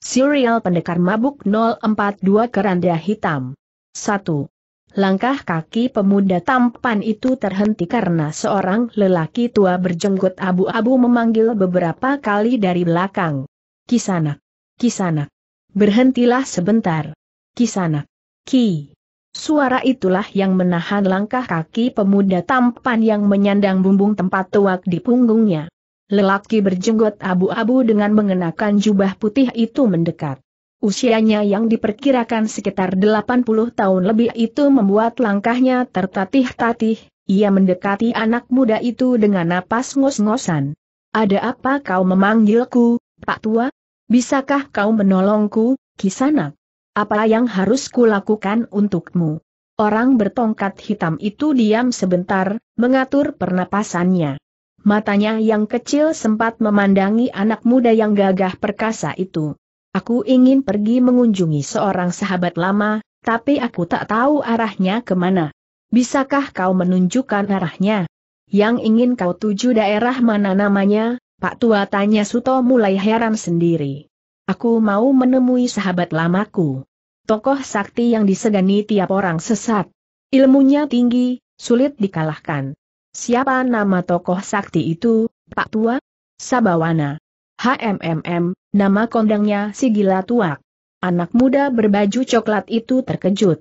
Serial Pendekar Mabuk 042 Keranda Hitam 1. Langkah kaki pemuda tampan itu terhenti karena seorang lelaki tua berjenggot abu-abu memanggil beberapa kali dari belakang. Kisanak! Kisanak! Berhentilah sebentar! Kisanak! Ki! Suara itulah yang menahan langkah kaki pemuda tampan yang menyandang bumbung tempat tuak di punggungnya. Lelaki berjenggot abu-abu dengan mengenakan jubah putih itu mendekat. Usianya yang diperkirakan sekitar 80 tahun lebih itu membuat langkahnya tertatih-tatih, ia mendekati anak muda itu dengan napas ngos-ngosan. Ada apa kau memanggilku, Pak Tua? Bisakah kau menolongku, Kisanak? Apa yang harus kulakukan untukmu? Orang bertongkat hitam itu diam sebentar, mengatur pernapasannya. Matanya yang kecil sempat memandangi anak muda yang gagah perkasa itu. Aku ingin pergi mengunjungi seorang sahabat lama, tapi aku tak tahu arahnya kemana. Bisakah kau menunjukkan arahnya? Yang ingin kau tuju daerah mana namanya? Pak Tua tanya Suto mulai heran sendiri. Aku mau menemui sahabat lamaku. Tokoh sakti yang disegani tiap orang sesat. Ilmunya tinggi, sulit dikalahkan. Siapa nama tokoh sakti itu, Pak Tua? Sabawana. HMMM, nama kondangnya si gila tua. Anak muda berbaju coklat itu terkejut.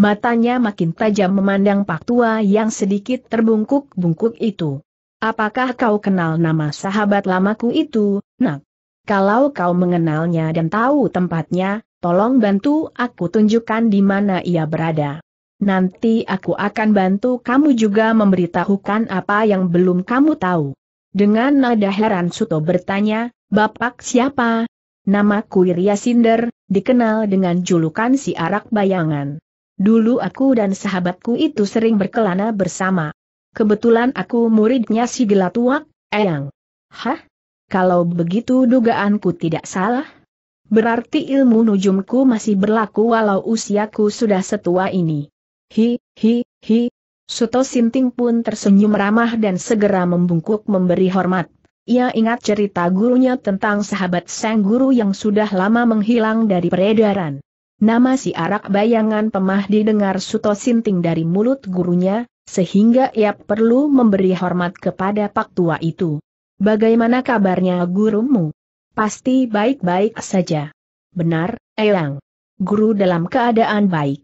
Matanya makin tajam memandang Pak Tua yang sedikit terbungkuk-bungkuk itu. Apakah kau kenal nama sahabat lamaku itu, nak? Kalau kau mengenalnya dan tahu tempatnya, tolong bantu aku tunjukkan di mana ia berada. Nanti aku akan bantu kamu juga memberitahukan apa yang belum kamu tahu. Dengan nada heran Suto bertanya, Bapak siapa? Namaku Wirya Sinder, dikenal dengan julukan si arak bayangan. Dulu aku dan sahabatku itu sering berkelana bersama. Kebetulan aku muridnya si Gelatuak, Eyang. Hah? Kalau begitu dugaanku tidak salah? Berarti ilmu nujumku masih berlaku walau usiaku sudah setua ini. Hi, hi, hi. Suto Sinting pun tersenyum ramah dan segera membungkuk memberi hormat. Ia ingat cerita gurunya tentang sahabat sang guru yang sudah lama menghilang dari peredaran. Nama si arak bayangan pemah didengar Suto Sinting dari mulut gurunya, sehingga ia perlu memberi hormat kepada pak tua itu. Bagaimana kabarnya gurumu? Pasti baik-baik saja. Benar, Eyang. Guru dalam keadaan baik.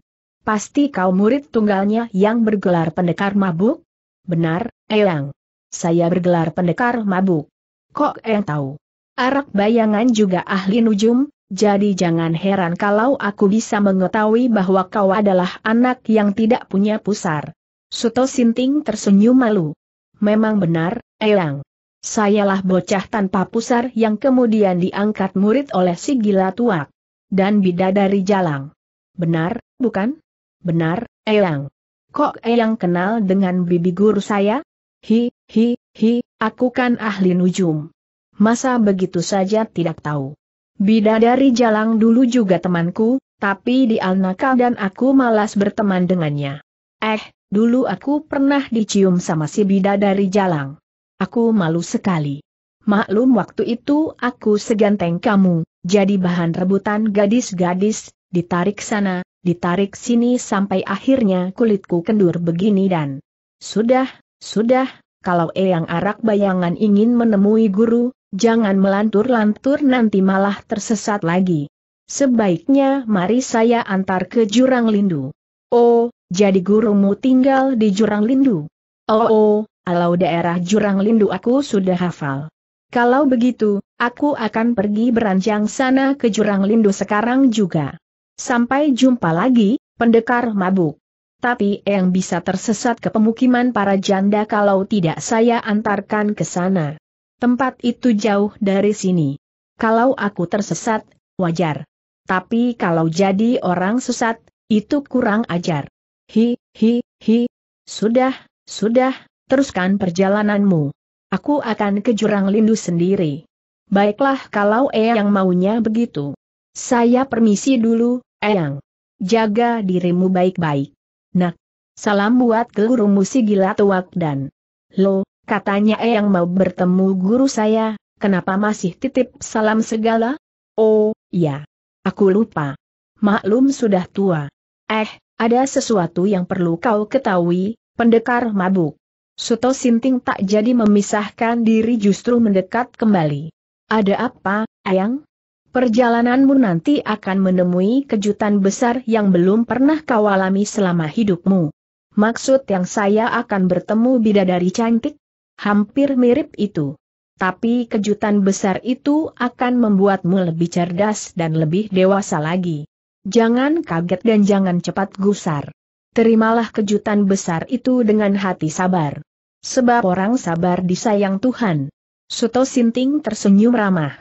Pasti kau murid tunggalnya yang bergelar pendekar mabuk? Benar, Eyang. Saya bergelar pendekar mabuk. Kok Eyang tahu? Arak bayangan juga ahli nujum, jadi jangan heran kalau aku bisa mengetahui bahwa kau adalah anak yang tidak punya pusar. Suto Sinting tersenyum malu. Memang benar, Eyang. Sayalah bocah tanpa pusar yang kemudian diangkat murid oleh si gila tua. Dan bidadari jalang. Benar, bukan? Benar, Eyang. Kok Eyang kenal dengan bibi guru saya? Hi, hi, hi, aku kan ahli nujum. Masa begitu saja tidak tahu. Bidadari Jalang dulu juga temanku, tapi di nakal dan aku malas berteman dengannya. Eh, dulu aku pernah dicium sama si Bidadari Jalang. Aku malu sekali. Maklum waktu itu aku seganteng kamu, jadi bahan rebutan gadis-gadis, ditarik sana, ditarik sini sampai akhirnya kulitku kendur begini dan... Sudah, sudah, kalau Eyang Arak Bayangan ingin menemui guru, jangan melantur-lantur nanti malah tersesat lagi. Sebaiknya mari saya antar ke Jurang Lindu. Oh, jadi gurumu tinggal di Jurang Lindu? Oh, oh, alau daerah Jurang Lindu aku sudah hafal. Kalau begitu, aku akan pergi beranjang sana ke Jurang Lindu sekarang juga. Sampai jumpa lagi, pendekar mabuk. Tapi yang bisa tersesat ke pemukiman para janda kalau tidak saya antarkan ke sana. Tempat itu jauh dari sini. Kalau aku tersesat, wajar. Tapi kalau jadi orang sesat, itu kurang ajar. Hi, hi, hi. Sudah, sudah, teruskan perjalananmu. Aku akan ke jurang lindu sendiri. Baiklah kalau yang maunya begitu. Saya permisi dulu, Eyang. Jaga dirimu baik-baik. Nak. Salam buat gurumu si gila tuak dan. Lo, katanya Eyang mau bertemu guru saya, kenapa masih titip salam segala? Oh, ya. Aku lupa. Maklum sudah tua. Eh, ada sesuatu yang perlu kau ketahui, pendekar mabuk. Suto Sinting tak jadi memisahkan diri justru mendekat kembali. Ada apa, Ayang? Perjalananmu nanti akan menemui kejutan besar yang belum pernah kau alami selama hidupmu. Maksud yang saya akan bertemu bidadari cantik? Hampir mirip itu. Tapi kejutan besar itu akan membuatmu lebih cerdas dan lebih dewasa lagi. Jangan kaget dan jangan cepat gusar. Terimalah kejutan besar itu dengan hati sabar. Sebab orang sabar disayang Tuhan. Suto Sinting tersenyum ramah.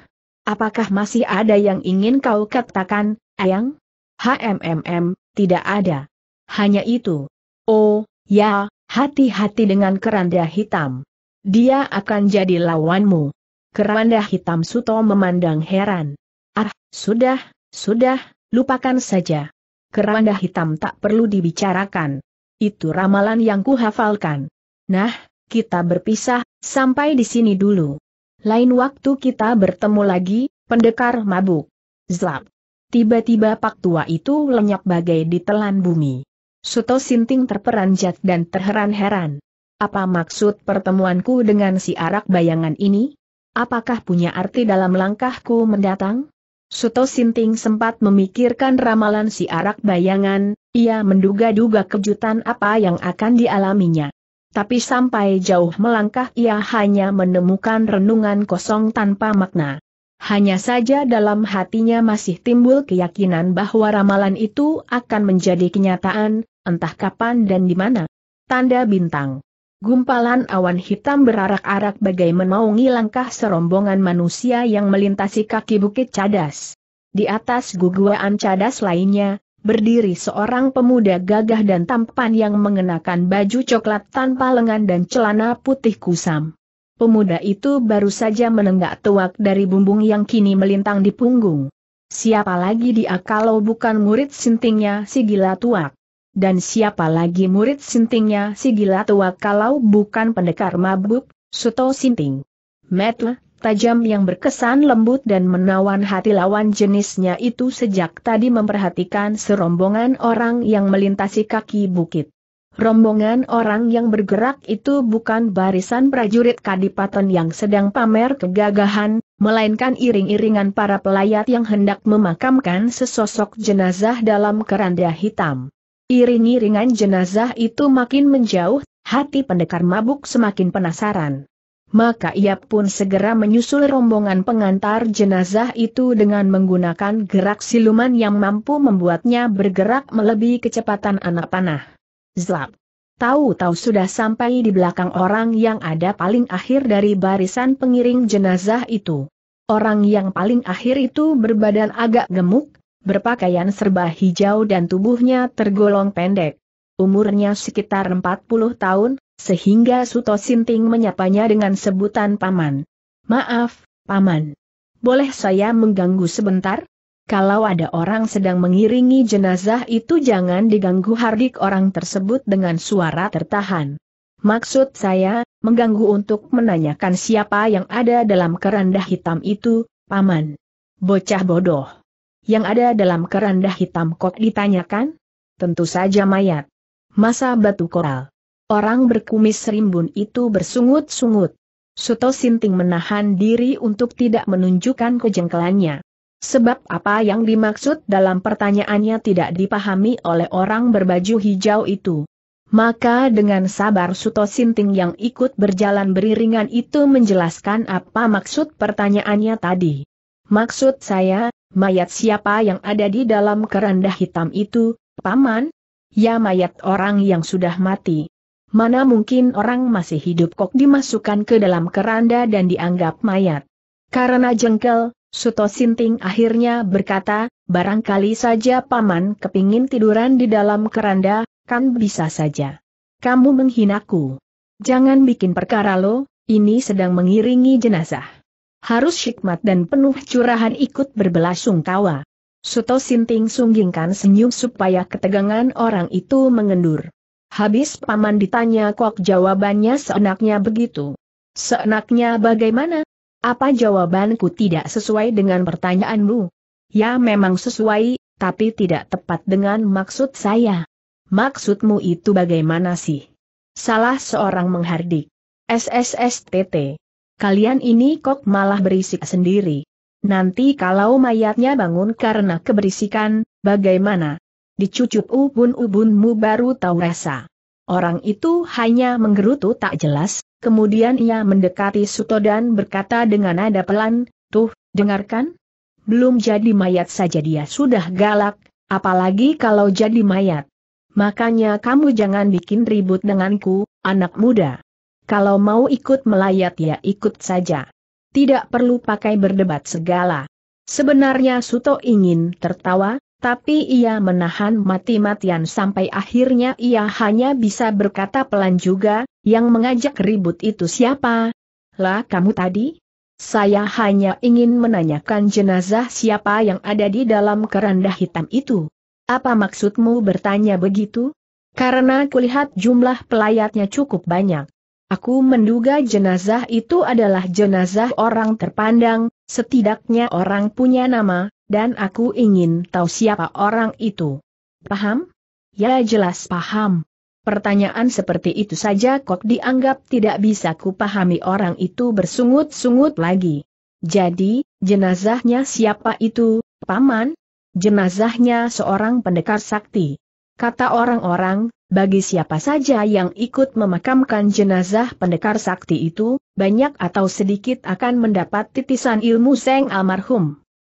Apakah masih ada yang ingin kau katakan, Ayang? HMMM, tidak ada. Hanya itu. Oh, ya, hati-hati dengan keranda hitam. Dia akan jadi lawanmu. Keranda hitam Suto memandang heran. Ah, sudah, sudah, lupakan saja. Keranda hitam tak perlu dibicarakan. Itu ramalan yang kuhafalkan. Nah, kita berpisah, sampai di sini dulu. Lain waktu kita bertemu lagi, pendekar mabuk. Zlap. Tiba-tiba pak tua itu lenyap bagai ditelan bumi. Suto Sinting terperanjat dan terheran-heran. Apa maksud pertemuanku dengan si arak bayangan ini? Apakah punya arti dalam langkahku mendatang? Suto Sinting sempat memikirkan ramalan si arak bayangan, ia menduga-duga kejutan apa yang akan dialaminya. Tapi sampai jauh melangkah ia hanya menemukan renungan kosong tanpa makna. Hanya saja dalam hatinya masih timbul keyakinan bahwa ramalan itu akan menjadi kenyataan, entah kapan dan di mana. Tanda bintang. Gumpalan awan hitam berarak-arak bagai menaungi langkah serombongan manusia yang melintasi kaki bukit cadas. Di atas guguan cadas lainnya, berdiri seorang pemuda gagah dan tampan yang mengenakan baju coklat tanpa lengan dan celana putih kusam. Pemuda itu baru saja menenggak tuak dari bumbung yang kini melintang di punggung. Siapa lagi dia kalau bukan murid sintingnya si gila tuak? Dan siapa lagi murid sintingnya si gila tuak kalau bukan pendekar mabuk, Suto Sinting? Metla tajam yang berkesan lembut dan menawan hati lawan jenisnya itu sejak tadi memperhatikan serombongan orang yang melintasi kaki bukit. Rombongan orang yang bergerak itu bukan barisan prajurit kadipaten yang sedang pamer kegagahan, melainkan iring-iringan para pelayat yang hendak memakamkan sesosok jenazah dalam keranda hitam. Iring-iringan jenazah itu makin menjauh, hati pendekar mabuk semakin penasaran maka ia pun segera menyusul rombongan pengantar jenazah itu dengan menggunakan gerak siluman yang mampu membuatnya bergerak melebihi kecepatan anak panah. Zlap! Tahu-tahu sudah sampai di belakang orang yang ada paling akhir dari barisan pengiring jenazah itu. Orang yang paling akhir itu berbadan agak gemuk, berpakaian serba hijau dan tubuhnya tergolong pendek. Umurnya sekitar 40 tahun, sehingga Suto Sinting menyapanya dengan sebutan Paman. Maaf, Paman. Boleh saya mengganggu sebentar? Kalau ada orang sedang mengiringi jenazah itu jangan diganggu hardik orang tersebut dengan suara tertahan. Maksud saya, mengganggu untuk menanyakan siapa yang ada dalam keranda hitam itu, Paman. Bocah bodoh. Yang ada dalam keranda hitam kok ditanyakan? Tentu saja mayat. Masa batu koral. Orang berkumis rimbun itu bersungut-sungut. Suto Sinting menahan diri untuk tidak menunjukkan kejengkelannya. Sebab apa yang dimaksud dalam pertanyaannya tidak dipahami oleh orang berbaju hijau itu. Maka dengan sabar Suto Sinting yang ikut berjalan beriringan itu menjelaskan apa maksud pertanyaannya tadi. Maksud saya, mayat siapa yang ada di dalam kerendah hitam itu, Paman? Ya mayat orang yang sudah mati. Mana mungkin orang masih hidup kok dimasukkan ke dalam keranda dan dianggap mayat. Karena jengkel, Suto Sinting akhirnya berkata, barangkali saja paman kepingin tiduran di dalam keranda, kan bisa saja. Kamu menghinaku. Jangan bikin perkara lo, ini sedang mengiringi jenazah. Harus hikmat dan penuh curahan ikut berbelasungkawa. Suto Sinting sunggingkan senyum supaya ketegangan orang itu mengendur. Habis paman ditanya kok jawabannya seenaknya begitu. Seenaknya bagaimana? Apa jawabanku tidak sesuai dengan pertanyaanmu? Ya memang sesuai, tapi tidak tepat dengan maksud saya. Maksudmu itu bagaimana sih? Salah seorang menghardik. SSSTT. Kalian ini kok malah berisik sendiri. Nanti kalau mayatnya bangun karena keberisikan, bagaimana? dicucup ubun-ubunmu baru tahu rasa. Orang itu hanya menggerutu tak jelas, kemudian ia mendekati Suto dan berkata dengan nada pelan, Tuh, dengarkan? Belum jadi mayat saja dia sudah galak, apalagi kalau jadi mayat. Makanya kamu jangan bikin ribut denganku, anak muda. Kalau mau ikut melayat ya ikut saja. Tidak perlu pakai berdebat segala. Sebenarnya Suto ingin tertawa, tapi ia menahan mati-matian sampai akhirnya ia hanya bisa berkata pelan juga, yang mengajak ribut itu siapa? Lah kamu tadi? Saya hanya ingin menanyakan jenazah siapa yang ada di dalam keranda hitam itu. Apa maksudmu bertanya begitu? Karena kulihat jumlah pelayatnya cukup banyak. Aku menduga jenazah itu adalah jenazah orang terpandang, setidaknya orang punya nama, dan aku ingin tahu siapa orang itu. Paham? Ya jelas paham. Pertanyaan seperti itu saja kok dianggap tidak bisa kupahami orang itu bersungut-sungut lagi. Jadi, jenazahnya siapa itu, Paman? Jenazahnya seorang pendekar sakti. Kata orang-orang, bagi siapa saja yang ikut memakamkan jenazah pendekar sakti itu, banyak atau sedikit akan mendapat titisan ilmu seng almarhum.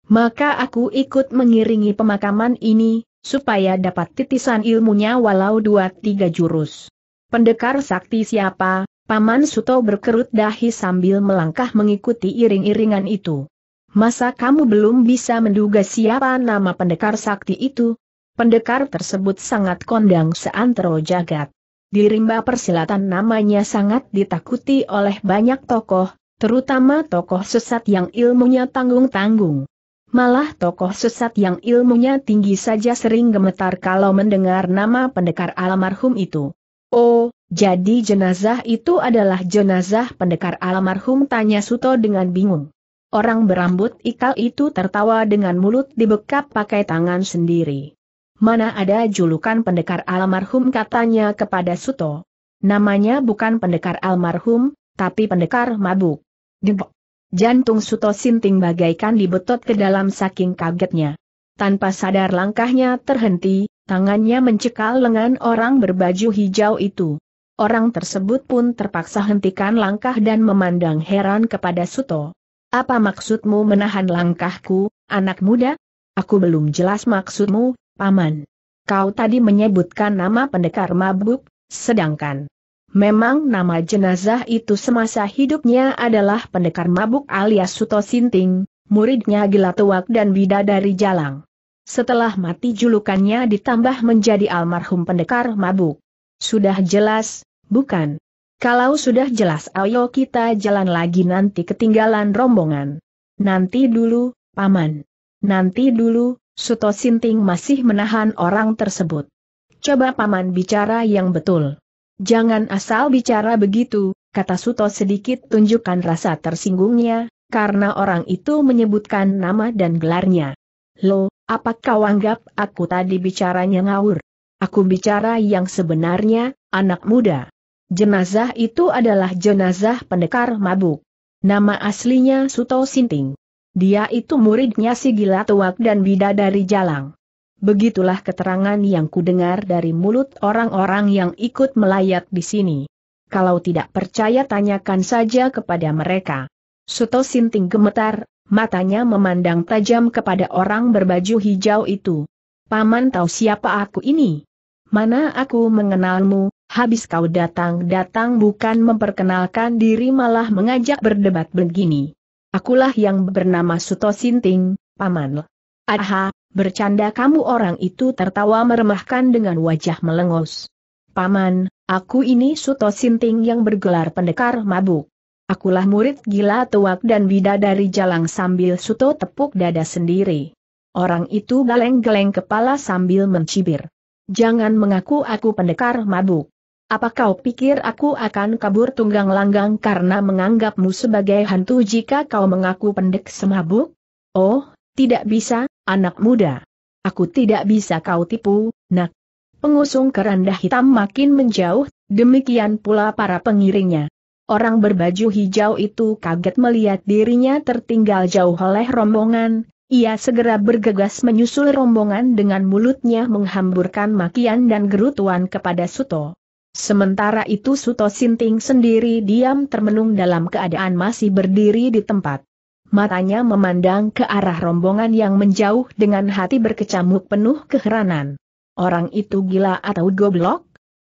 Maka aku ikut mengiringi pemakaman ini, supaya dapat titisan ilmunya walau dua tiga jurus. Pendekar sakti siapa? Paman Suto berkerut dahi sambil melangkah mengikuti iring-iringan itu. Masa kamu belum bisa menduga siapa nama pendekar sakti itu? Pendekar tersebut sangat kondang seantero jagat. Di rimba persilatan namanya sangat ditakuti oleh banyak tokoh, terutama tokoh sesat yang ilmunya tanggung-tanggung. Malah tokoh sesat yang ilmunya tinggi saja sering gemetar kalau mendengar nama pendekar almarhum itu. Oh, jadi jenazah itu adalah jenazah pendekar almarhum tanya Suto dengan bingung. Orang berambut ikal itu tertawa dengan mulut dibekap pakai tangan sendiri. Mana ada julukan pendekar almarhum katanya kepada Suto. Namanya bukan pendekar almarhum, tapi pendekar mabuk. Dibok. Jantung Suto Sinting bagaikan dibetot ke dalam saking kagetnya. Tanpa sadar langkahnya terhenti, tangannya mencekal lengan orang berbaju hijau itu. Orang tersebut pun terpaksa hentikan langkah dan memandang heran kepada Suto. Apa maksudmu menahan langkahku, anak muda? Aku belum jelas maksudmu, paman. Kau tadi menyebutkan nama pendekar mabuk, sedangkan Memang nama jenazah itu semasa hidupnya adalah pendekar mabuk alias Suto Sinting, muridnya Gila Tuak dan Bidadari Jalang. Setelah mati julukannya ditambah menjadi almarhum pendekar mabuk. Sudah jelas, bukan? Kalau sudah jelas ayo kita jalan lagi nanti ketinggalan rombongan. Nanti dulu, Paman. Nanti dulu, Suto Sinting masih menahan orang tersebut. Coba Paman bicara yang betul. Jangan asal bicara begitu, kata Suto sedikit tunjukkan rasa tersinggungnya, karena orang itu menyebutkan nama dan gelarnya. Lo, apa kau anggap aku tadi bicaranya ngawur? Aku bicara yang sebenarnya, anak muda. Jenazah itu adalah jenazah pendekar mabuk. Nama aslinya Suto Sinting. Dia itu muridnya si gila tuak dan bidadari jalang. Begitulah keterangan yang kudengar dari mulut orang-orang yang ikut melayat di sini. Kalau tidak percaya tanyakan saja kepada mereka. Suto Sinting gemetar, matanya memandang tajam kepada orang berbaju hijau itu. Paman tahu siapa aku ini? Mana aku mengenalmu, habis kau datang-datang bukan memperkenalkan diri malah mengajak berdebat begini. Akulah yang bernama Suto Sinting, Paman. Aha, bercanda kamu orang itu tertawa meremahkan dengan wajah melengus. Paman, aku ini Suto Sinting yang bergelar pendekar mabuk. Akulah murid gila tuak dan bida dari jalang sambil Suto tepuk dada sendiri. Orang itu geleng-geleng kepala sambil mencibir. Jangan mengaku aku pendekar mabuk. Apa kau pikir aku akan kabur tunggang langgang karena menganggapmu sebagai hantu jika kau mengaku pendek semabuk? Oh, tidak bisa, anak muda. Aku tidak bisa kau tipu, nak. Pengusung keranda hitam makin menjauh, demikian pula para pengiringnya. Orang berbaju hijau itu kaget melihat dirinya tertinggal jauh oleh rombongan, ia segera bergegas menyusul rombongan dengan mulutnya menghamburkan makian dan gerutuan kepada Suto. Sementara itu Suto Sinting sendiri diam termenung dalam keadaan masih berdiri di tempat matanya memandang ke arah rombongan yang menjauh dengan hati berkecamuk penuh keheranan. Orang itu gila atau goblok?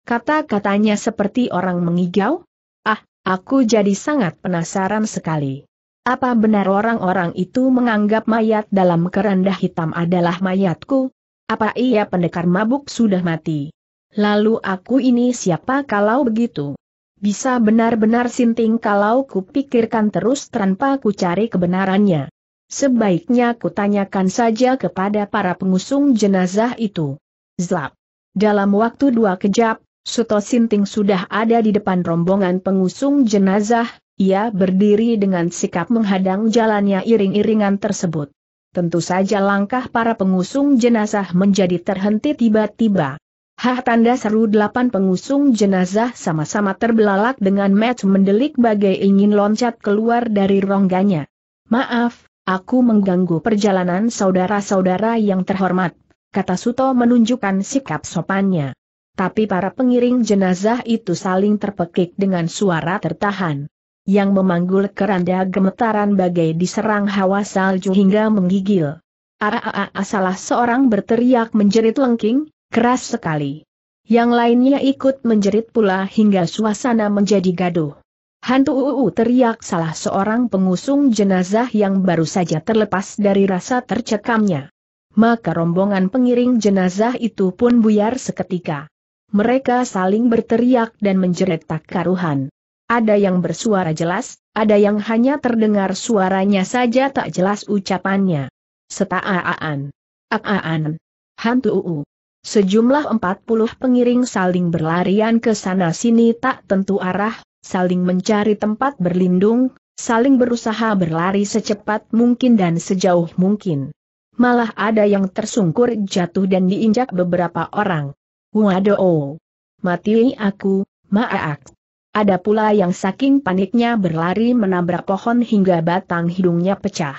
Kata-katanya seperti orang mengigau? Ah, aku jadi sangat penasaran sekali. Apa benar orang-orang itu menganggap mayat dalam keranda hitam adalah mayatku? Apa ia pendekar mabuk sudah mati? Lalu aku ini siapa kalau begitu? Bisa benar-benar sinting kalau kupikirkan terus tanpa ku cari kebenarannya. Sebaiknya kutanyakan saja kepada para pengusung jenazah itu. Zlap. Dalam waktu dua kejap, Suto Sinting sudah ada di depan rombongan pengusung jenazah, ia berdiri dengan sikap menghadang jalannya iring-iringan tersebut. Tentu saja langkah para pengusung jenazah menjadi terhenti tiba-tiba. Hah tanda seru delapan pengusung jenazah sama-sama terbelalak dengan match mendelik bagai ingin loncat keluar dari rongganya. Maaf, aku mengganggu perjalanan saudara-saudara yang terhormat, kata Suto menunjukkan sikap sopannya. Tapi para pengiring jenazah itu saling terpekik dengan suara tertahan yang memanggul keranda gemetaran bagai diserang hawa salju hingga menggigil. Aa salah seorang berteriak menjerit lengking, keras sekali. Yang lainnya ikut menjerit pula hingga suasana menjadi gaduh. Hantu UU teriak salah seorang pengusung jenazah yang baru saja terlepas dari rasa tercekamnya. Maka rombongan pengiring jenazah itu pun buyar seketika. Mereka saling berteriak dan menjerit tak karuhan. Ada yang bersuara jelas, ada yang hanya terdengar suaranya saja tak jelas ucapannya. Setaaan, Akaan. Hantu UU. Sejumlah 40 pengiring saling berlarian ke sana-sini tak tentu arah, saling mencari tempat berlindung, saling berusaha berlari secepat mungkin dan sejauh mungkin. Malah ada yang tersungkur jatuh dan diinjak beberapa orang. Waduh! Mati aku, maaf. Ada pula yang saking paniknya berlari menabrak pohon hingga batang hidungnya pecah.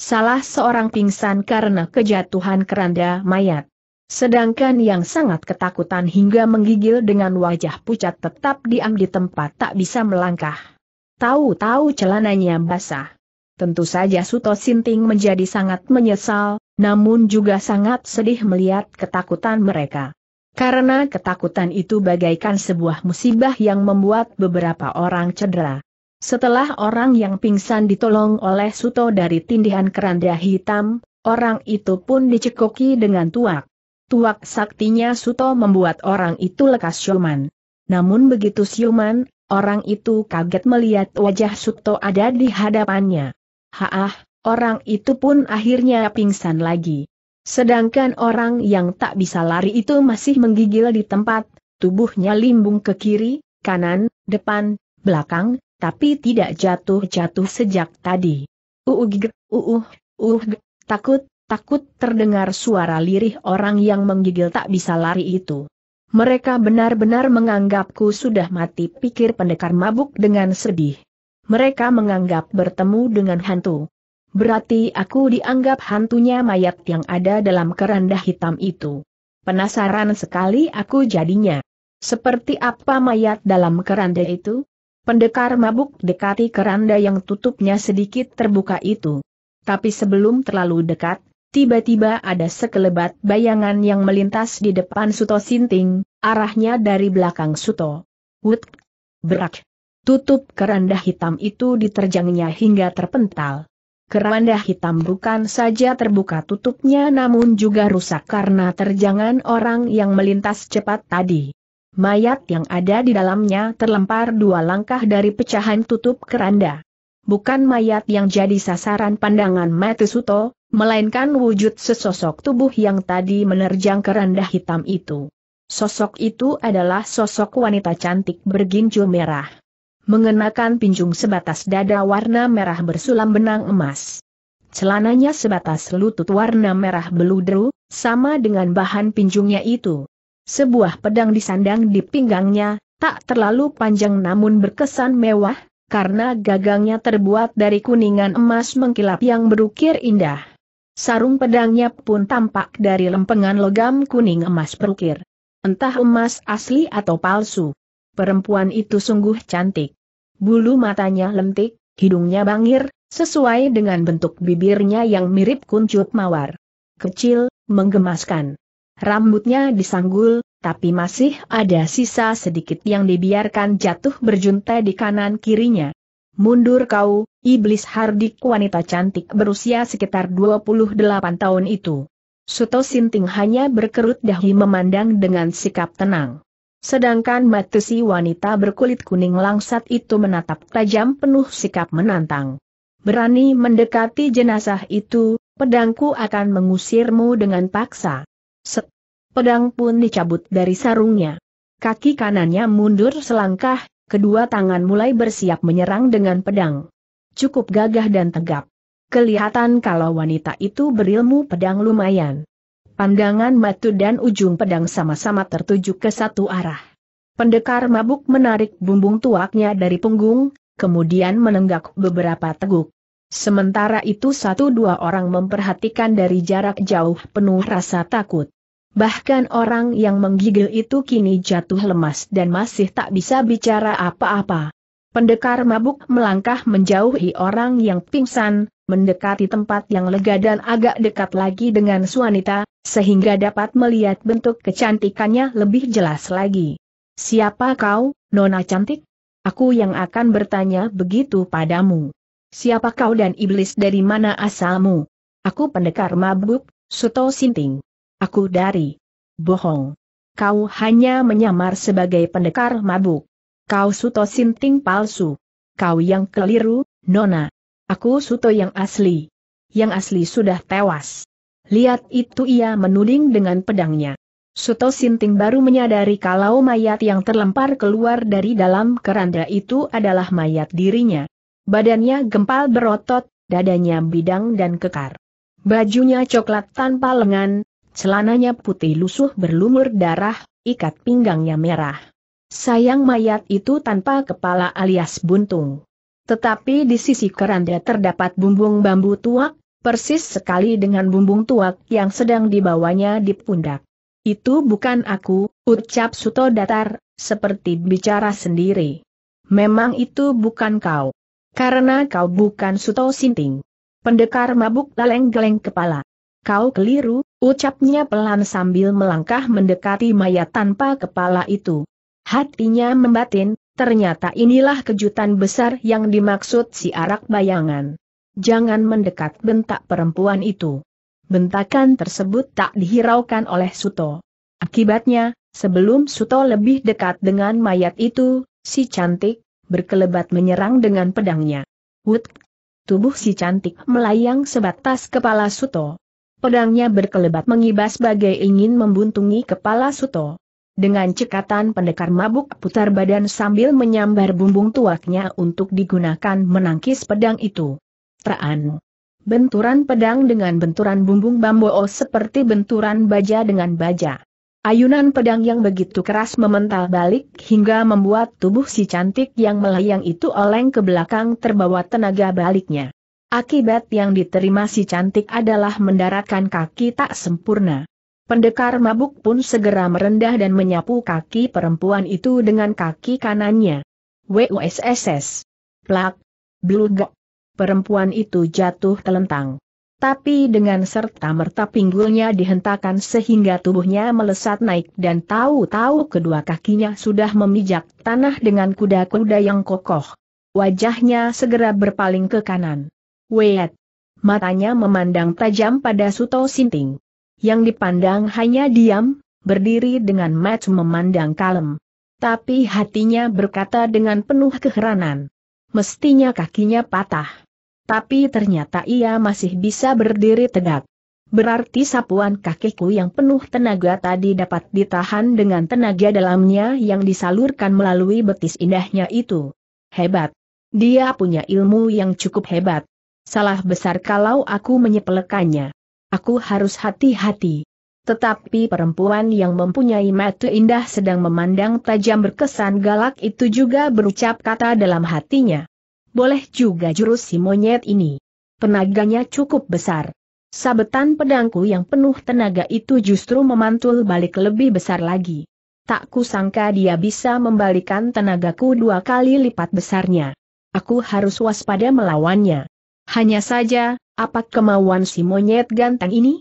Salah seorang pingsan karena kejatuhan keranda mayat. Sedangkan yang sangat ketakutan hingga menggigil dengan wajah pucat tetap diam di tempat tak bisa melangkah. Tahu-tahu celananya basah. Tentu saja Suto Sinting menjadi sangat menyesal, namun juga sangat sedih melihat ketakutan mereka. Karena ketakutan itu bagaikan sebuah musibah yang membuat beberapa orang cedera. Setelah orang yang pingsan ditolong oleh Suto dari tindihan keranda hitam, orang itu pun dicekoki dengan tuak. Tuak saktinya Suto membuat orang itu lekas Siuman. Namun begitu Siuman, orang itu kaget melihat wajah Suto ada di hadapannya. Haah, orang itu pun akhirnya pingsan lagi. Sedangkan orang yang tak bisa lari itu masih menggigil di tempat, tubuhnya limbung ke kiri, kanan, depan, belakang, tapi tidak jatuh-jatuh sejak tadi. Uug, uuh, uh, takut, takut terdengar suara lirih orang yang menggigil tak bisa lari itu. Mereka benar-benar menganggapku sudah mati pikir pendekar mabuk dengan sedih. Mereka menganggap bertemu dengan hantu. Berarti aku dianggap hantunya mayat yang ada dalam keranda hitam itu. Penasaran sekali aku jadinya. Seperti apa mayat dalam keranda itu? Pendekar mabuk dekati keranda yang tutupnya sedikit terbuka itu. Tapi sebelum terlalu dekat, tiba-tiba ada sekelebat bayangan yang melintas di depan Suto Sinting, arahnya dari belakang Suto. Wut! Berak! Tutup keranda hitam itu diterjangnya hingga terpental. Keranda hitam bukan saja terbuka tutupnya namun juga rusak karena terjangan orang yang melintas cepat tadi. Mayat yang ada di dalamnya terlempar dua langkah dari pecahan tutup keranda bukan mayat yang jadi sasaran pandangan Matsuto, melainkan wujud sesosok tubuh yang tadi menerjang keranda hitam itu. Sosok itu adalah sosok wanita cantik berginjal merah. Mengenakan pinjung sebatas dada warna merah bersulam benang emas. Celananya sebatas lutut warna merah beludru, sama dengan bahan pinjungnya itu. Sebuah pedang disandang di pinggangnya, tak terlalu panjang namun berkesan mewah, karena gagangnya terbuat dari kuningan emas mengkilap yang berukir indah. Sarung pedangnya pun tampak dari lempengan logam kuning emas berukir. Entah emas asli atau palsu. Perempuan itu sungguh cantik. Bulu matanya lentik, hidungnya bangir, sesuai dengan bentuk bibirnya yang mirip kuncup mawar. Kecil, menggemaskan. Rambutnya disanggul, tapi masih ada sisa sedikit yang dibiarkan jatuh berjuntai di kanan kirinya. Mundur kau, iblis hardik wanita cantik berusia sekitar 28 tahun itu. Suto Sinting hanya berkerut dahi memandang dengan sikap tenang. Sedangkan Matesi wanita berkulit kuning langsat itu menatap tajam penuh sikap menantang. Berani mendekati jenazah itu, pedangku akan mengusirmu dengan paksa. Set. Pedang pun dicabut dari sarungnya. Kaki kanannya mundur selangkah, kedua tangan mulai bersiap menyerang dengan pedang. Cukup gagah dan tegap. Kelihatan kalau wanita itu berilmu pedang lumayan. Pandangan matu dan ujung pedang sama-sama tertuju ke satu arah. Pendekar mabuk menarik bumbung tuaknya dari punggung, kemudian menenggak beberapa teguk. Sementara itu satu dua orang memperhatikan dari jarak jauh penuh rasa takut. Bahkan orang yang menggigil itu kini jatuh lemas dan masih tak bisa bicara apa-apa. Pendekar mabuk melangkah menjauhi orang yang pingsan, mendekati tempat yang lega dan agak dekat lagi dengan wanita, sehingga dapat melihat bentuk kecantikannya lebih jelas lagi. Siapa kau, Nona Cantik? Aku yang akan bertanya begitu padamu. Siapa kau dan iblis dari mana asalmu? Aku pendekar mabuk, Suto Sinting. Aku dari bohong. Kau hanya menyamar sebagai pendekar mabuk. Kau suto sinting palsu. Kau yang keliru, Nona. Aku suto yang asli. Yang asli sudah tewas. Lihat itu ia menuding dengan pedangnya. Suto Sinting baru menyadari kalau mayat yang terlempar keluar dari dalam keranda itu adalah mayat dirinya. Badannya gempal berotot, dadanya bidang dan kekar. Bajunya coklat tanpa lengan, celananya putih lusuh berlumur darah, ikat pinggangnya merah. Sayang mayat itu tanpa kepala alias buntung. Tetapi di sisi keranda terdapat bumbung bambu tuak, persis sekali dengan bumbung tuak yang sedang dibawanya di pundak. Itu bukan aku, ucap Suto Datar, seperti bicara sendiri. Memang itu bukan kau. Karena kau bukan Suto Sinting. Pendekar mabuk laleng-geleng kepala. Kau keliru, ucapnya pelan sambil melangkah mendekati mayat tanpa kepala itu. Hatinya membatin, ternyata inilah kejutan besar yang dimaksud si arak bayangan. Jangan mendekat bentak perempuan itu. Bentakan tersebut tak dihiraukan oleh Suto. Akibatnya, sebelum Suto lebih dekat dengan mayat itu, si cantik, berkelebat menyerang dengan pedangnya. Wut! Tubuh si cantik melayang sebatas kepala Suto. Pedangnya berkelebat mengibas bagai ingin membuntungi kepala Suto. Dengan cekatan pendekar mabuk putar badan sambil menyambar bumbung tuaknya untuk digunakan menangkis pedang itu. Traan. Benturan pedang dengan benturan bumbung o seperti benturan baja dengan baja. Ayunan pedang yang begitu keras memental balik hingga membuat tubuh si cantik yang melayang itu oleng ke belakang terbawa tenaga baliknya. Akibat yang diterima si cantik adalah mendaratkan kaki tak sempurna. Pendekar mabuk pun segera merendah dan menyapu kaki perempuan itu dengan kaki kanannya. WUSSS. Plak. Blugok. Perempuan itu jatuh telentang. Tapi dengan serta merta pinggulnya dihentakan sehingga tubuhnya melesat naik dan tahu-tahu kedua kakinya sudah memijak tanah dengan kuda-kuda yang kokoh. Wajahnya segera berpaling ke kanan. Wait. Matanya memandang tajam pada Suto Sinting. Yang dipandang hanya diam, berdiri dengan match memandang kalem. Tapi hatinya berkata dengan penuh keheranan. Mestinya kakinya patah. Tapi ternyata ia masih bisa berdiri tegak. Berarti sapuan kakiku yang penuh tenaga tadi dapat ditahan dengan tenaga dalamnya yang disalurkan melalui betis indahnya itu. Hebat. Dia punya ilmu yang cukup hebat. Salah besar kalau aku menyepelekannya. Aku harus hati-hati. Tetapi perempuan yang mempunyai mata indah sedang memandang tajam berkesan galak itu juga berucap kata dalam hatinya. Boleh juga jurus si monyet ini. Tenaganya cukup besar. Sabetan pedangku yang penuh tenaga itu justru memantul balik lebih besar lagi. Tak kusangka dia bisa membalikan tenagaku dua kali lipat besarnya. Aku harus waspada melawannya. Hanya saja, apa kemauan si monyet ganteng ini?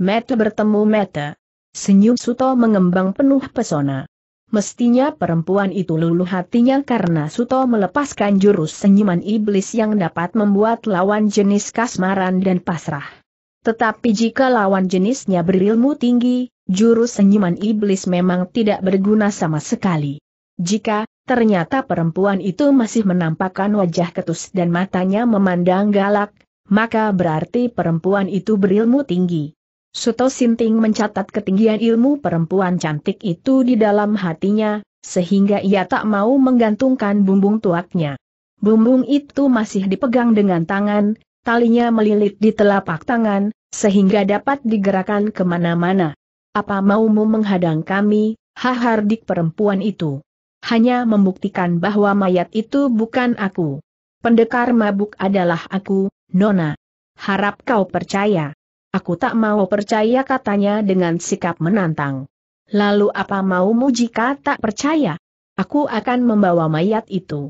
Mete bertemu mete. Senyum Suto mengembang penuh pesona. Mestinya perempuan itu luluh hatinya karena Suto melepaskan jurus senyuman iblis yang dapat membuat lawan jenis kasmaran dan pasrah. Tetapi jika lawan jenisnya berilmu tinggi, jurus senyuman iblis memang tidak berguna sama sekali. Jika, Ternyata perempuan itu masih menampakkan wajah ketus dan matanya memandang galak, maka berarti perempuan itu berilmu tinggi. Suto Sinting mencatat ketinggian ilmu perempuan cantik itu di dalam hatinya, sehingga ia tak mau menggantungkan bumbung tuaknya. Bumbung itu masih dipegang dengan tangan, talinya melilit di telapak tangan, sehingga dapat digerakkan kemana-mana. Apa maumu menghadang kami, hahardik perempuan itu? hanya membuktikan bahwa mayat itu bukan aku. Pendekar mabuk adalah aku, Nona. Harap kau percaya. Aku tak mau percaya katanya dengan sikap menantang. Lalu apa maumu jika tak percaya? Aku akan membawa mayat itu.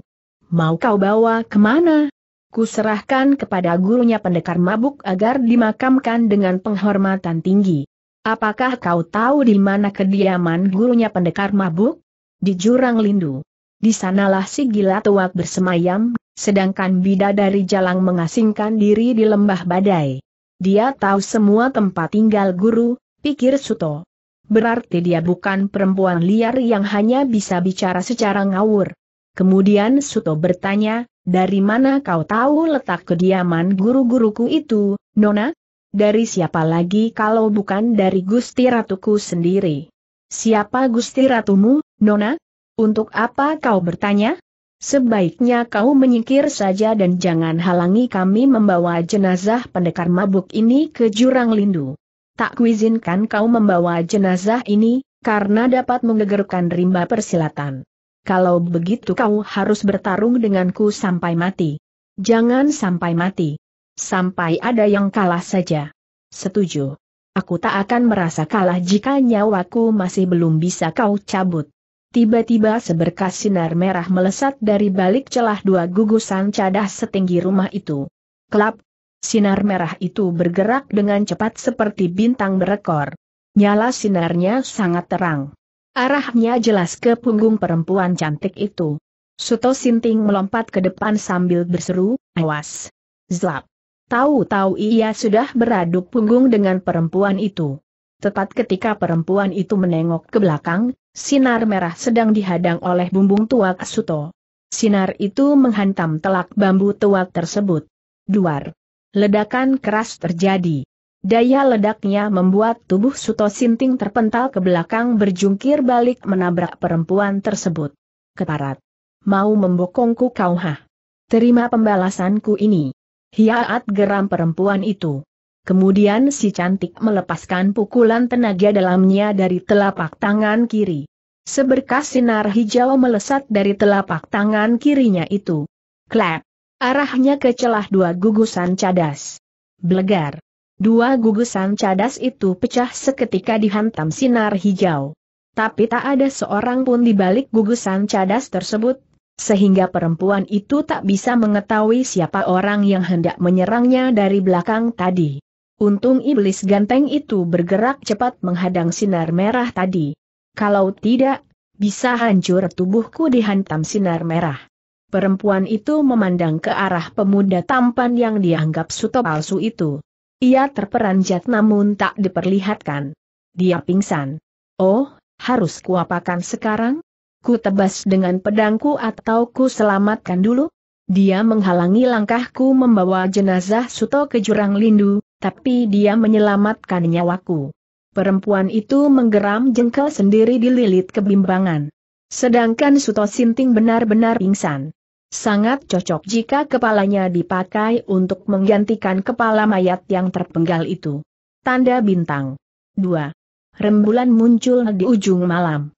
Mau kau bawa kemana? Kuserahkan kepada gurunya pendekar mabuk agar dimakamkan dengan penghormatan tinggi. Apakah kau tahu di mana kediaman gurunya pendekar mabuk? di jurang lindu. Di sanalah si gila tua bersemayam, sedangkan bidadari jalang mengasingkan diri di lembah badai. Dia tahu semua tempat tinggal guru, pikir Suto. Berarti dia bukan perempuan liar yang hanya bisa bicara secara ngawur. Kemudian Suto bertanya, dari mana kau tahu letak kediaman guru-guruku itu, Nona? Dari siapa lagi kalau bukan dari Gusti Ratuku sendiri? Siapa Gusti Ratumu, Nona? Untuk apa kau bertanya? Sebaiknya kau menyingkir saja dan jangan halangi kami membawa jenazah pendekar mabuk ini ke jurang lindu. Tak kuizinkan kau membawa jenazah ini, karena dapat menggegerkan rimba persilatan. Kalau begitu kau harus bertarung denganku sampai mati. Jangan sampai mati. Sampai ada yang kalah saja. Setuju aku tak akan merasa kalah jika nyawaku masih belum bisa kau cabut. Tiba-tiba seberkas sinar merah melesat dari balik celah dua gugusan cadah setinggi rumah itu. Kelap, sinar merah itu bergerak dengan cepat seperti bintang berekor. Nyala sinarnya sangat terang. Arahnya jelas ke punggung perempuan cantik itu. Suto Sinting melompat ke depan sambil berseru, awas. Zlap. Tahu-tahu ia sudah beraduk punggung dengan perempuan itu. Tepat ketika perempuan itu menengok ke belakang, sinar merah sedang dihadang oleh bumbung tuak Suto. Sinar itu menghantam telak bambu tuak tersebut. Duar. Ledakan keras terjadi. Daya ledaknya membuat tubuh Suto Sinting terpental ke belakang berjungkir balik menabrak perempuan tersebut. Keparat. Mau membokongku kau ha? Terima pembalasanku ini. Hiaat geram perempuan itu. Kemudian si cantik melepaskan pukulan tenaga dalamnya dari telapak tangan kiri. Seberkas sinar hijau melesat dari telapak tangan kirinya itu. Klap. Arahnya ke celah dua gugusan cadas. Blegar. Dua gugusan cadas itu pecah seketika dihantam sinar hijau. Tapi tak ada seorang pun di balik gugusan cadas tersebut, sehingga perempuan itu tak bisa mengetahui siapa orang yang hendak menyerangnya dari belakang tadi. Untung iblis ganteng itu bergerak cepat menghadang sinar merah tadi. Kalau tidak, bisa hancur tubuhku dihantam sinar merah. Perempuan itu memandang ke arah pemuda tampan yang dianggap suto palsu itu. Ia terperanjat namun tak diperlihatkan. Dia pingsan. Oh, harus kuapakan sekarang? ku tebas dengan pedangku atau ku selamatkan dulu? Dia menghalangi langkahku membawa jenazah Suto ke jurang lindu, tapi dia menyelamatkan nyawaku. Perempuan itu menggeram jengkel sendiri dililit kebimbangan. Sedangkan Suto Sinting benar-benar pingsan. Sangat cocok jika kepalanya dipakai untuk menggantikan kepala mayat yang terpenggal itu. Tanda bintang. 2. Rembulan muncul di ujung malam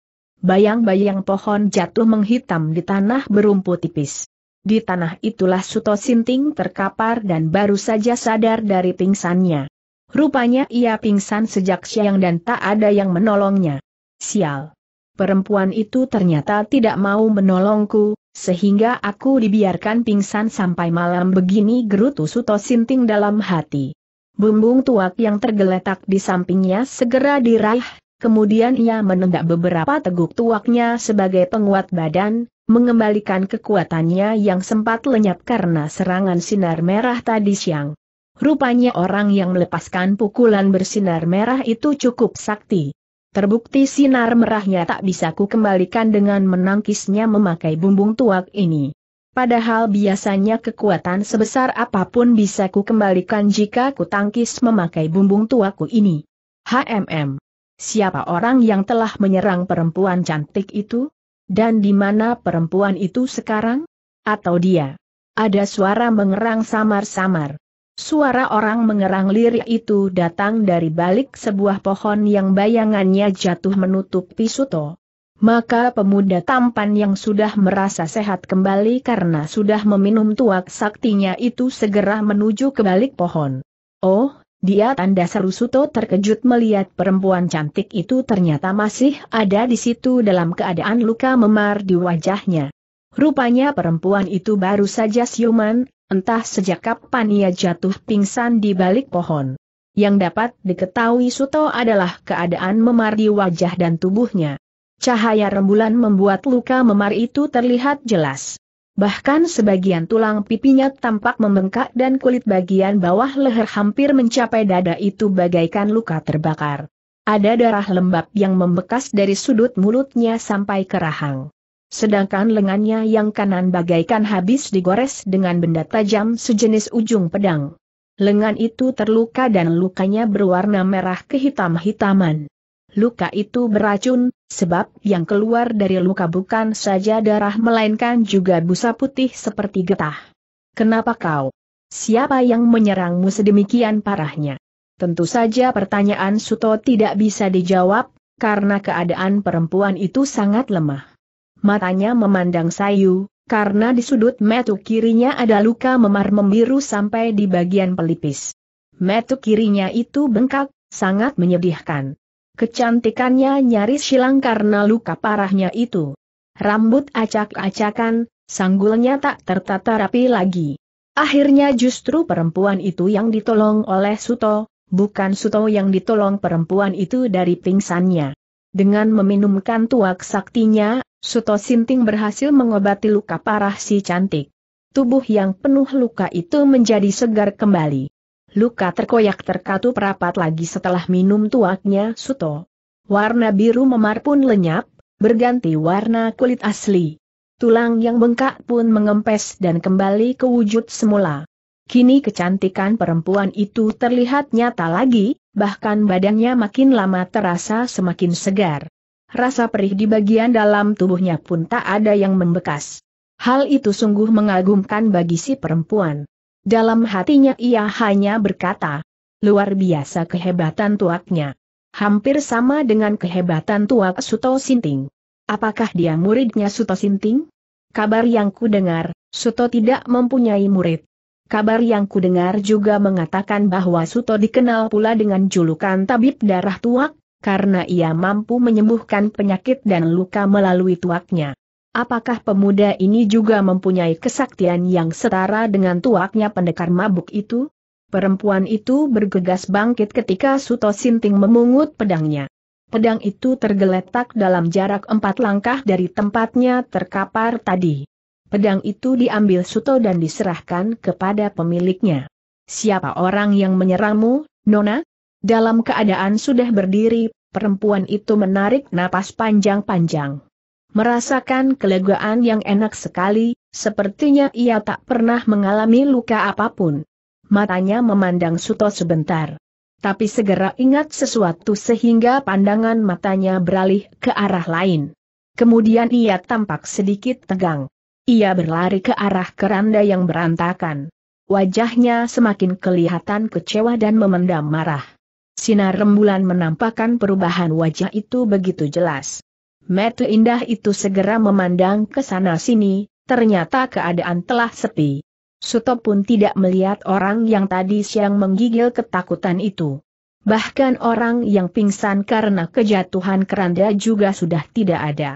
bayang-bayang pohon jatuh menghitam di tanah berumput tipis. Di tanah itulah Suto Sinting terkapar dan baru saja sadar dari pingsannya. Rupanya ia pingsan sejak siang dan tak ada yang menolongnya. Sial. Perempuan itu ternyata tidak mau menolongku, sehingga aku dibiarkan pingsan sampai malam begini gerutu Suto Sinting dalam hati. Bumbung tuak yang tergeletak di sampingnya segera diraih, Kemudian ia menendak beberapa teguk tuaknya sebagai penguat badan, mengembalikan kekuatannya yang sempat lenyap karena serangan sinar merah tadi siang. Rupanya orang yang melepaskan pukulan bersinar merah itu cukup sakti. Terbukti sinar merahnya tak bisa ku kembalikan dengan menangkisnya memakai bumbung tuak ini. Padahal biasanya kekuatan sebesar apapun bisa ku kembalikan jika ku tangkis memakai bumbung tuaku ini. HMM siapa orang yang telah menyerang perempuan cantik itu? Dan di mana perempuan itu sekarang? Atau dia? Ada suara mengerang samar-samar. Suara orang mengerang lirik itu datang dari balik sebuah pohon yang bayangannya jatuh menutup Pisuto. Maka pemuda tampan yang sudah merasa sehat kembali karena sudah meminum tuak saktinya itu segera menuju ke balik pohon. Oh, dia tanda seru Suto terkejut melihat perempuan cantik itu ternyata masih ada di situ dalam keadaan luka memar di wajahnya. Rupanya perempuan itu baru saja siuman, entah sejak kapan ia jatuh pingsan di balik pohon. Yang dapat diketahui Suto adalah keadaan memar di wajah dan tubuhnya. Cahaya rembulan membuat luka memar itu terlihat jelas. Bahkan sebagian tulang pipinya tampak membengkak dan kulit bagian bawah leher hampir mencapai dada itu bagaikan luka terbakar. Ada darah lembab yang membekas dari sudut mulutnya sampai ke rahang. Sedangkan lengannya yang kanan bagaikan habis digores dengan benda tajam sejenis ujung pedang. Lengan itu terluka dan lukanya berwarna merah kehitam-hitaman. Luka itu beracun, sebab yang keluar dari luka bukan saja darah melainkan juga busa putih seperti getah. Kenapa kau? Siapa yang menyerangmu sedemikian parahnya? Tentu saja pertanyaan Suto tidak bisa dijawab, karena keadaan perempuan itu sangat lemah. Matanya memandang sayu, karena di sudut metu kirinya ada luka memar membiru sampai di bagian pelipis. Metu kirinya itu bengkak, sangat menyedihkan. Kecantikannya nyaris hilang karena luka parahnya itu. Rambut acak-acakan, sanggulnya tak tertata rapi lagi. Akhirnya justru perempuan itu yang ditolong oleh Suto, bukan Suto yang ditolong perempuan itu dari pingsannya. Dengan meminumkan tuak saktinya, Suto Sinting berhasil mengobati luka parah si cantik. Tubuh yang penuh luka itu menjadi segar kembali. Luka terkoyak terkatup rapat lagi setelah minum tuaknya Suto. Warna biru memar pun lenyap, berganti warna kulit asli. Tulang yang bengkak pun mengempes dan kembali ke wujud semula. Kini kecantikan perempuan itu terlihat nyata lagi, bahkan badannya makin lama terasa semakin segar. Rasa perih di bagian dalam tubuhnya pun tak ada yang membekas. Hal itu sungguh mengagumkan bagi si perempuan. Dalam hatinya ia hanya berkata, luar biasa kehebatan tuaknya. Hampir sama dengan kehebatan tuak Suto Sinting. Apakah dia muridnya Suto Sinting? Kabar yang kudengar, Suto tidak mempunyai murid. Kabar yang kudengar juga mengatakan bahwa Suto dikenal pula dengan julukan tabib darah tuak, karena ia mampu menyembuhkan penyakit dan luka melalui tuaknya. Apakah pemuda ini juga mempunyai kesaktian yang setara dengan tuaknya pendekar mabuk itu? Perempuan itu bergegas bangkit ketika Suto Sinting memungut pedangnya. Pedang itu tergeletak dalam jarak empat langkah dari tempatnya terkapar tadi. Pedang itu diambil Suto dan diserahkan kepada pemiliknya. Siapa orang yang menyerangmu, Nona? Dalam keadaan sudah berdiri, perempuan itu menarik napas panjang-panjang. Merasakan kelegaan yang enak sekali, sepertinya ia tak pernah mengalami luka apapun. Matanya memandang Suto sebentar. Tapi segera ingat sesuatu sehingga pandangan matanya beralih ke arah lain. Kemudian ia tampak sedikit tegang. Ia berlari ke arah keranda yang berantakan. Wajahnya semakin kelihatan kecewa dan memendam marah. Sinar rembulan menampakkan perubahan wajah itu begitu jelas. Mata indah itu segera memandang ke sana-sini, ternyata keadaan telah sepi. Suto pun tidak melihat orang yang tadi siang menggigil ketakutan itu. Bahkan orang yang pingsan karena kejatuhan keranda juga sudah tidak ada.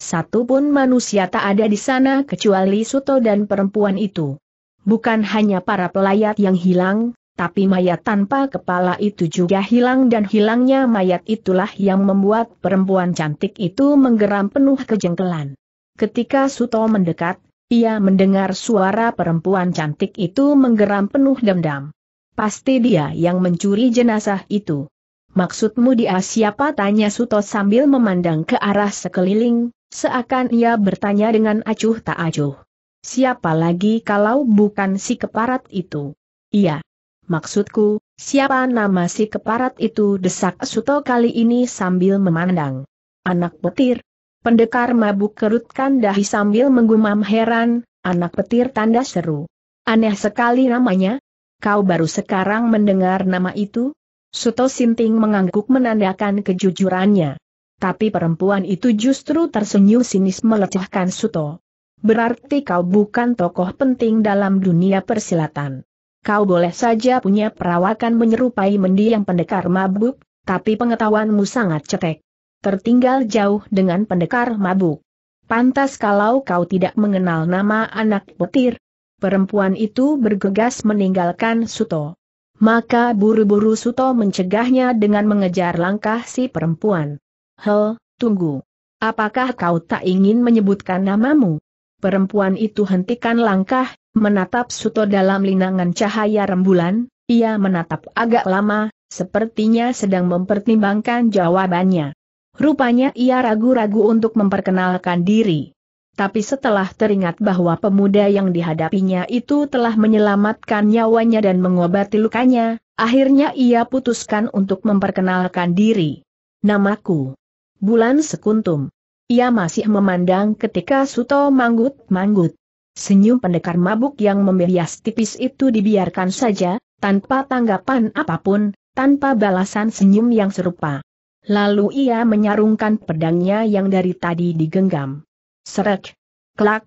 Satupun manusia tak ada di sana kecuali Suto dan perempuan itu. Bukan hanya para pelayat yang hilang, tapi mayat tanpa kepala itu juga hilang dan hilangnya mayat itulah yang membuat perempuan cantik itu menggeram penuh kejengkelan. Ketika Suto mendekat, ia mendengar suara perempuan cantik itu menggeram penuh dendam. Pasti dia yang mencuri jenazah itu. Maksudmu dia siapa tanya Suto sambil memandang ke arah sekeliling, seakan ia bertanya dengan acuh tak acuh. Siapa lagi kalau bukan si keparat itu? Iya, Maksudku, siapa nama si keparat itu desak Suto kali ini sambil memandang. Anak petir. Pendekar mabuk kerutkan dahi sambil menggumam heran, anak petir tanda seru. Aneh sekali namanya. Kau baru sekarang mendengar nama itu? Suto Sinting mengangguk menandakan kejujurannya. Tapi perempuan itu justru tersenyum sinis melecehkan Suto. Berarti kau bukan tokoh penting dalam dunia persilatan kau boleh saja punya perawakan menyerupai mendiang pendekar mabuk, tapi pengetahuanmu sangat cetek. Tertinggal jauh dengan pendekar mabuk. Pantas kalau kau tidak mengenal nama anak petir. Perempuan itu bergegas meninggalkan Suto. Maka buru-buru Suto mencegahnya dengan mengejar langkah si perempuan. Hel, tunggu. Apakah kau tak ingin menyebutkan namamu? Perempuan itu hentikan langkah, Menatap Suto dalam linangan cahaya rembulan, ia menatap agak lama, sepertinya sedang mempertimbangkan jawabannya. Rupanya ia ragu-ragu untuk memperkenalkan diri. Tapi setelah teringat bahwa pemuda yang dihadapinya itu telah menyelamatkan nyawanya dan mengobati lukanya, akhirnya ia putuskan untuk memperkenalkan diri. Namaku. Bulan Sekuntum. Ia masih memandang ketika Suto manggut-manggut. Senyum pendekar mabuk yang membias tipis itu dibiarkan saja, tanpa tanggapan apapun, tanpa balasan senyum yang serupa. Lalu ia menyarungkan pedangnya yang dari tadi digenggam. Seret. kelak,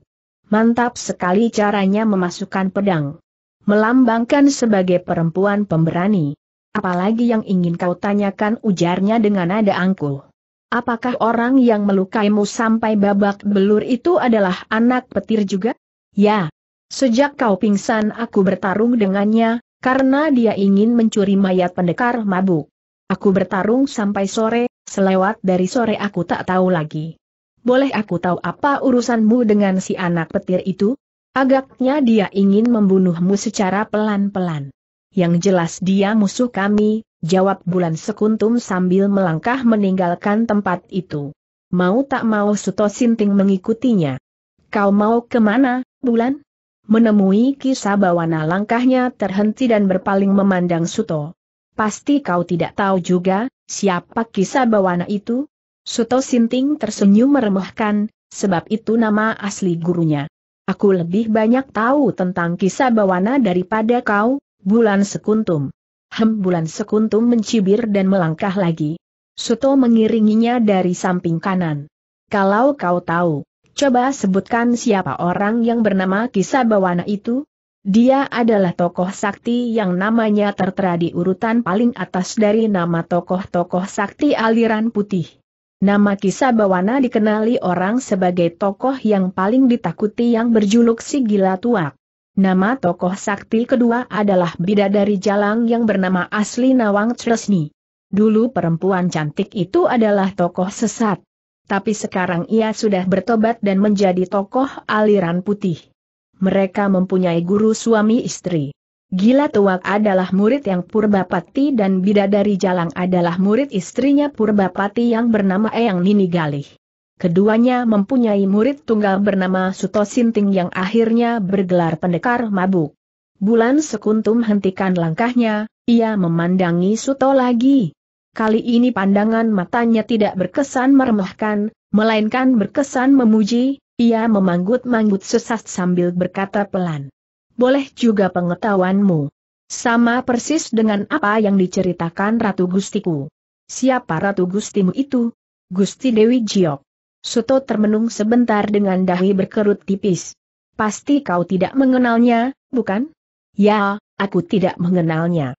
Mantap sekali caranya memasukkan pedang. Melambangkan sebagai perempuan pemberani. Apalagi yang ingin kau tanyakan ujarnya dengan nada angkuh. Apakah orang yang melukaimu sampai babak belur itu adalah anak petir juga? Ya. Sejak kau pingsan aku bertarung dengannya, karena dia ingin mencuri mayat pendekar mabuk. Aku bertarung sampai sore, selewat dari sore aku tak tahu lagi. Boleh aku tahu apa urusanmu dengan si anak petir itu? Agaknya dia ingin membunuhmu secara pelan-pelan. Yang jelas dia musuh kami, jawab bulan sekuntum sambil melangkah meninggalkan tempat itu. Mau tak mau Suto Sinting mengikutinya. Kau mau kemana, Bulan? Menemui kisah bawana langkahnya terhenti dan berpaling memandang Suto. Pasti kau tidak tahu juga, siapa kisah bawana itu? Suto Sinting tersenyum meremehkan, sebab itu nama asli gurunya. Aku lebih banyak tahu tentang kisah bawana daripada kau, bulan sekuntum. Hem bulan sekuntum mencibir dan melangkah lagi. Suto mengiringinya dari samping kanan. Kalau kau tahu, Coba sebutkan siapa orang yang bernama Kisabawana itu? Dia adalah tokoh sakti yang namanya tertera di urutan paling atas dari nama tokoh-tokoh sakti aliran putih. Nama Kisabawana dikenali orang sebagai tokoh yang paling ditakuti yang berjuluk si gila tuak. Nama tokoh sakti kedua adalah Bidadari Jalang yang bernama asli Nawang Tresni. Dulu perempuan cantik itu adalah tokoh sesat. Tapi sekarang ia sudah bertobat dan menjadi tokoh aliran putih. Mereka mempunyai guru suami istri. Gila Tuak adalah murid yang Purbapati dan Bidadari Jalang adalah murid istrinya Purbapati yang bernama Eyang Nini Galih. Keduanya mempunyai murid tunggal bernama Suto Sinting yang akhirnya bergelar pendekar mabuk. Bulan Sekuntum hentikan langkahnya, ia memandangi Suto lagi kali ini pandangan matanya tidak berkesan meremehkan, melainkan berkesan memuji, ia memanggut-manggut sesat sambil berkata pelan. Boleh juga pengetahuanmu. Sama persis dengan apa yang diceritakan Ratu Gustiku. Siapa Ratu Gustimu itu? Gusti Dewi Jiok. Suto termenung sebentar dengan dahi berkerut tipis. Pasti kau tidak mengenalnya, bukan? Ya, aku tidak mengenalnya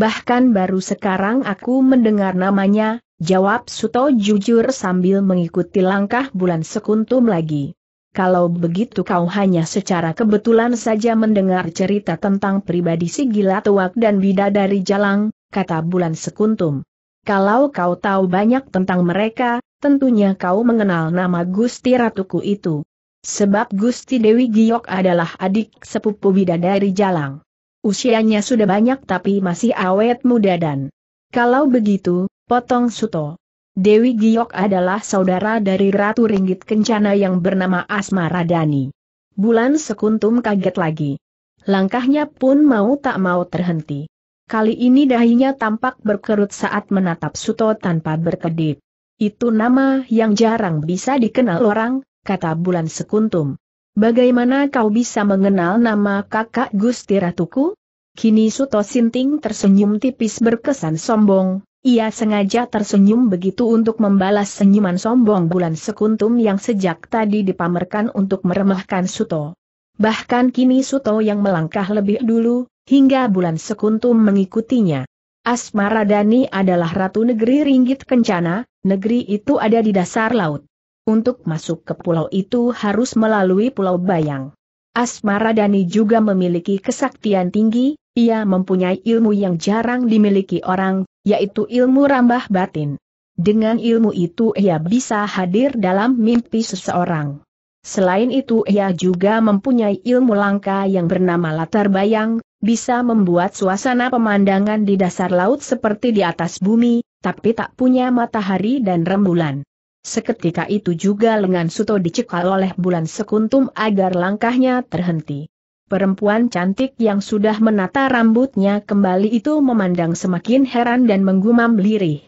bahkan baru sekarang aku mendengar namanya, jawab Suto jujur sambil mengikuti langkah bulan sekuntum lagi. Kalau begitu kau hanya secara kebetulan saja mendengar cerita tentang pribadi si gila tuak dan bidadari jalang, kata bulan sekuntum. Kalau kau tahu banyak tentang mereka, tentunya kau mengenal nama Gusti Ratuku itu. Sebab Gusti Dewi Giok adalah adik sepupu dari jalang. Usianya sudah banyak tapi masih awet muda dan kalau begitu, potong Suto. Dewi Giok adalah saudara dari Ratu Ringgit Kencana yang bernama Asma Radani Bulan Sekuntum kaget lagi. Langkahnya pun mau tak mau terhenti. Kali ini dahinya tampak berkerut saat menatap Suto tanpa berkedip. Itu nama yang jarang bisa dikenal orang, kata Bulan Sekuntum. Bagaimana kau bisa mengenal nama kakak Gusti Ratuku? Kini Suto Sinting tersenyum tipis berkesan sombong, ia sengaja tersenyum begitu untuk membalas senyuman sombong bulan sekuntum yang sejak tadi dipamerkan untuk meremehkan Suto. Bahkan kini Suto yang melangkah lebih dulu, hingga bulan sekuntum mengikutinya. Asmaradani adalah ratu negeri Ringgit Kencana, negeri itu ada di dasar laut. Untuk masuk ke pulau itu harus melalui Pulau Bayang. Asmara Dani juga memiliki kesaktian tinggi, ia mempunyai ilmu yang jarang dimiliki orang, yaitu ilmu rambah batin. Dengan ilmu itu ia bisa hadir dalam mimpi seseorang. Selain itu ia juga mempunyai ilmu langka yang bernama latar bayang, bisa membuat suasana pemandangan di dasar laut seperti di atas bumi, tapi tak punya matahari dan rembulan. Seketika itu juga lengan Suto dicekal oleh bulan sekuntum agar langkahnya terhenti. Perempuan cantik yang sudah menata rambutnya kembali itu memandang semakin heran dan menggumam lirih.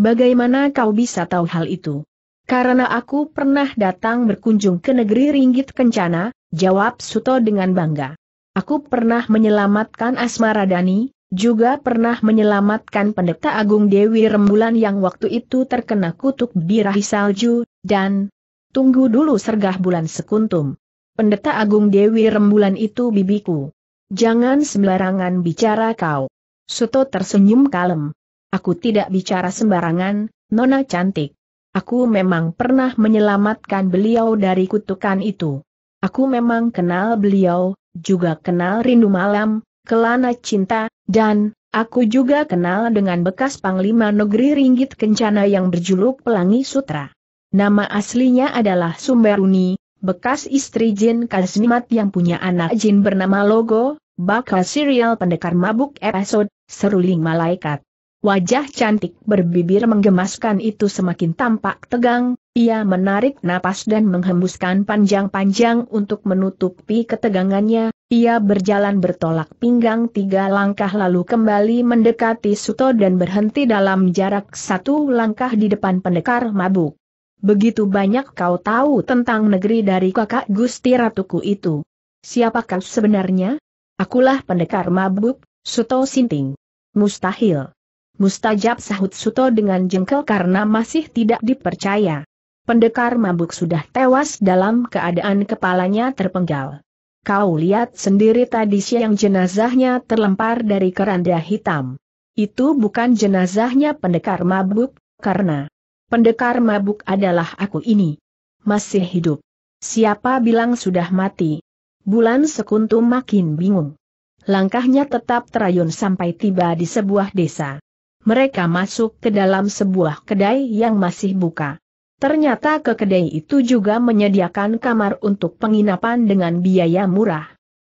Bagaimana kau bisa tahu hal itu? Karena aku pernah datang berkunjung ke negeri Ringgit Kencana, jawab Suto dengan bangga. Aku pernah menyelamatkan Asmara Dani, juga pernah menyelamatkan pendeta agung Dewi Rembulan yang waktu itu terkena kutuk birahi salju, dan tunggu dulu sergah bulan sekuntum. Pendeta agung Dewi Rembulan itu bibiku. Jangan sembarangan bicara kau. Suto tersenyum kalem. Aku tidak bicara sembarangan, Nona cantik. Aku memang pernah menyelamatkan beliau dari kutukan itu. Aku memang kenal beliau, juga kenal rindu malam, Kelana Cinta, dan, aku juga kenal dengan bekas Panglima Negeri Ringgit Kencana yang berjuluk Pelangi Sutra. Nama aslinya adalah Sumberuni, bekas istri Jin Kasnimat yang punya anak Jin bernama Logo, bakal serial pendekar mabuk episode, Seruling Malaikat. Wajah cantik berbibir menggemaskan itu semakin tampak tegang, ia menarik napas dan menghembuskan panjang-panjang untuk menutupi ketegangannya, ia berjalan bertolak pinggang tiga langkah lalu kembali mendekati Suto dan berhenti dalam jarak satu langkah di depan pendekar mabuk. Begitu banyak kau tahu tentang negeri dari kakak Gusti Ratuku itu. Siapa Siapakah sebenarnya? Akulah pendekar mabuk, Suto Sinting. Mustahil. Mustajab sahut Suto dengan jengkel karena masih tidak dipercaya. Pendekar mabuk sudah tewas dalam keadaan kepalanya terpenggal. Kau lihat sendiri tadi siang jenazahnya terlempar dari keranda hitam. Itu bukan jenazahnya pendekar mabuk, karena pendekar mabuk adalah aku ini. Masih hidup. Siapa bilang sudah mati? Bulan sekuntum makin bingung. Langkahnya tetap terayun sampai tiba di sebuah desa. Mereka masuk ke dalam sebuah kedai yang masih buka. Ternyata ke kedai itu juga menyediakan kamar untuk penginapan dengan biaya murah.